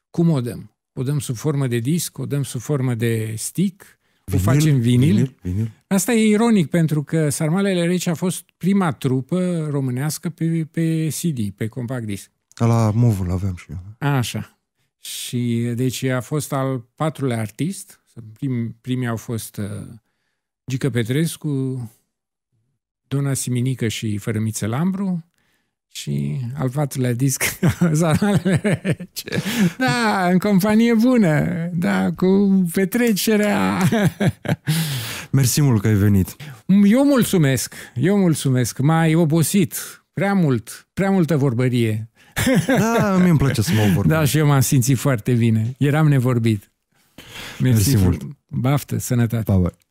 Cum o dăm? O dăm sub formă de disc, o dăm sub formă de stick, vinil, o facem vinil. vinil, vinil. Asta e ironic pentru că Sarmalele Reci a fost prima trupă românească pe, pe CD, pe compact disc. Ca la Movul aveam și eu. Așa. Și deci a fost al patrulea artist. Prim, primii au fost uh, Gică Petrescu, Dona Siminică și Fărămiță Lambru și al patrulea disc Da, în companie bună, da, cu petrecerea. Mersi mult că ai venit. Eu mulțumesc, eu mulțumesc. M-ai obosit prea mult, prea multă vorbărie. Da, mi îmi place să mă vorbesc. Da, și eu m-am simțit foarte bine. Eram nevorbit. Mersi, Mersi mult. Baftă, sănătate. Pa,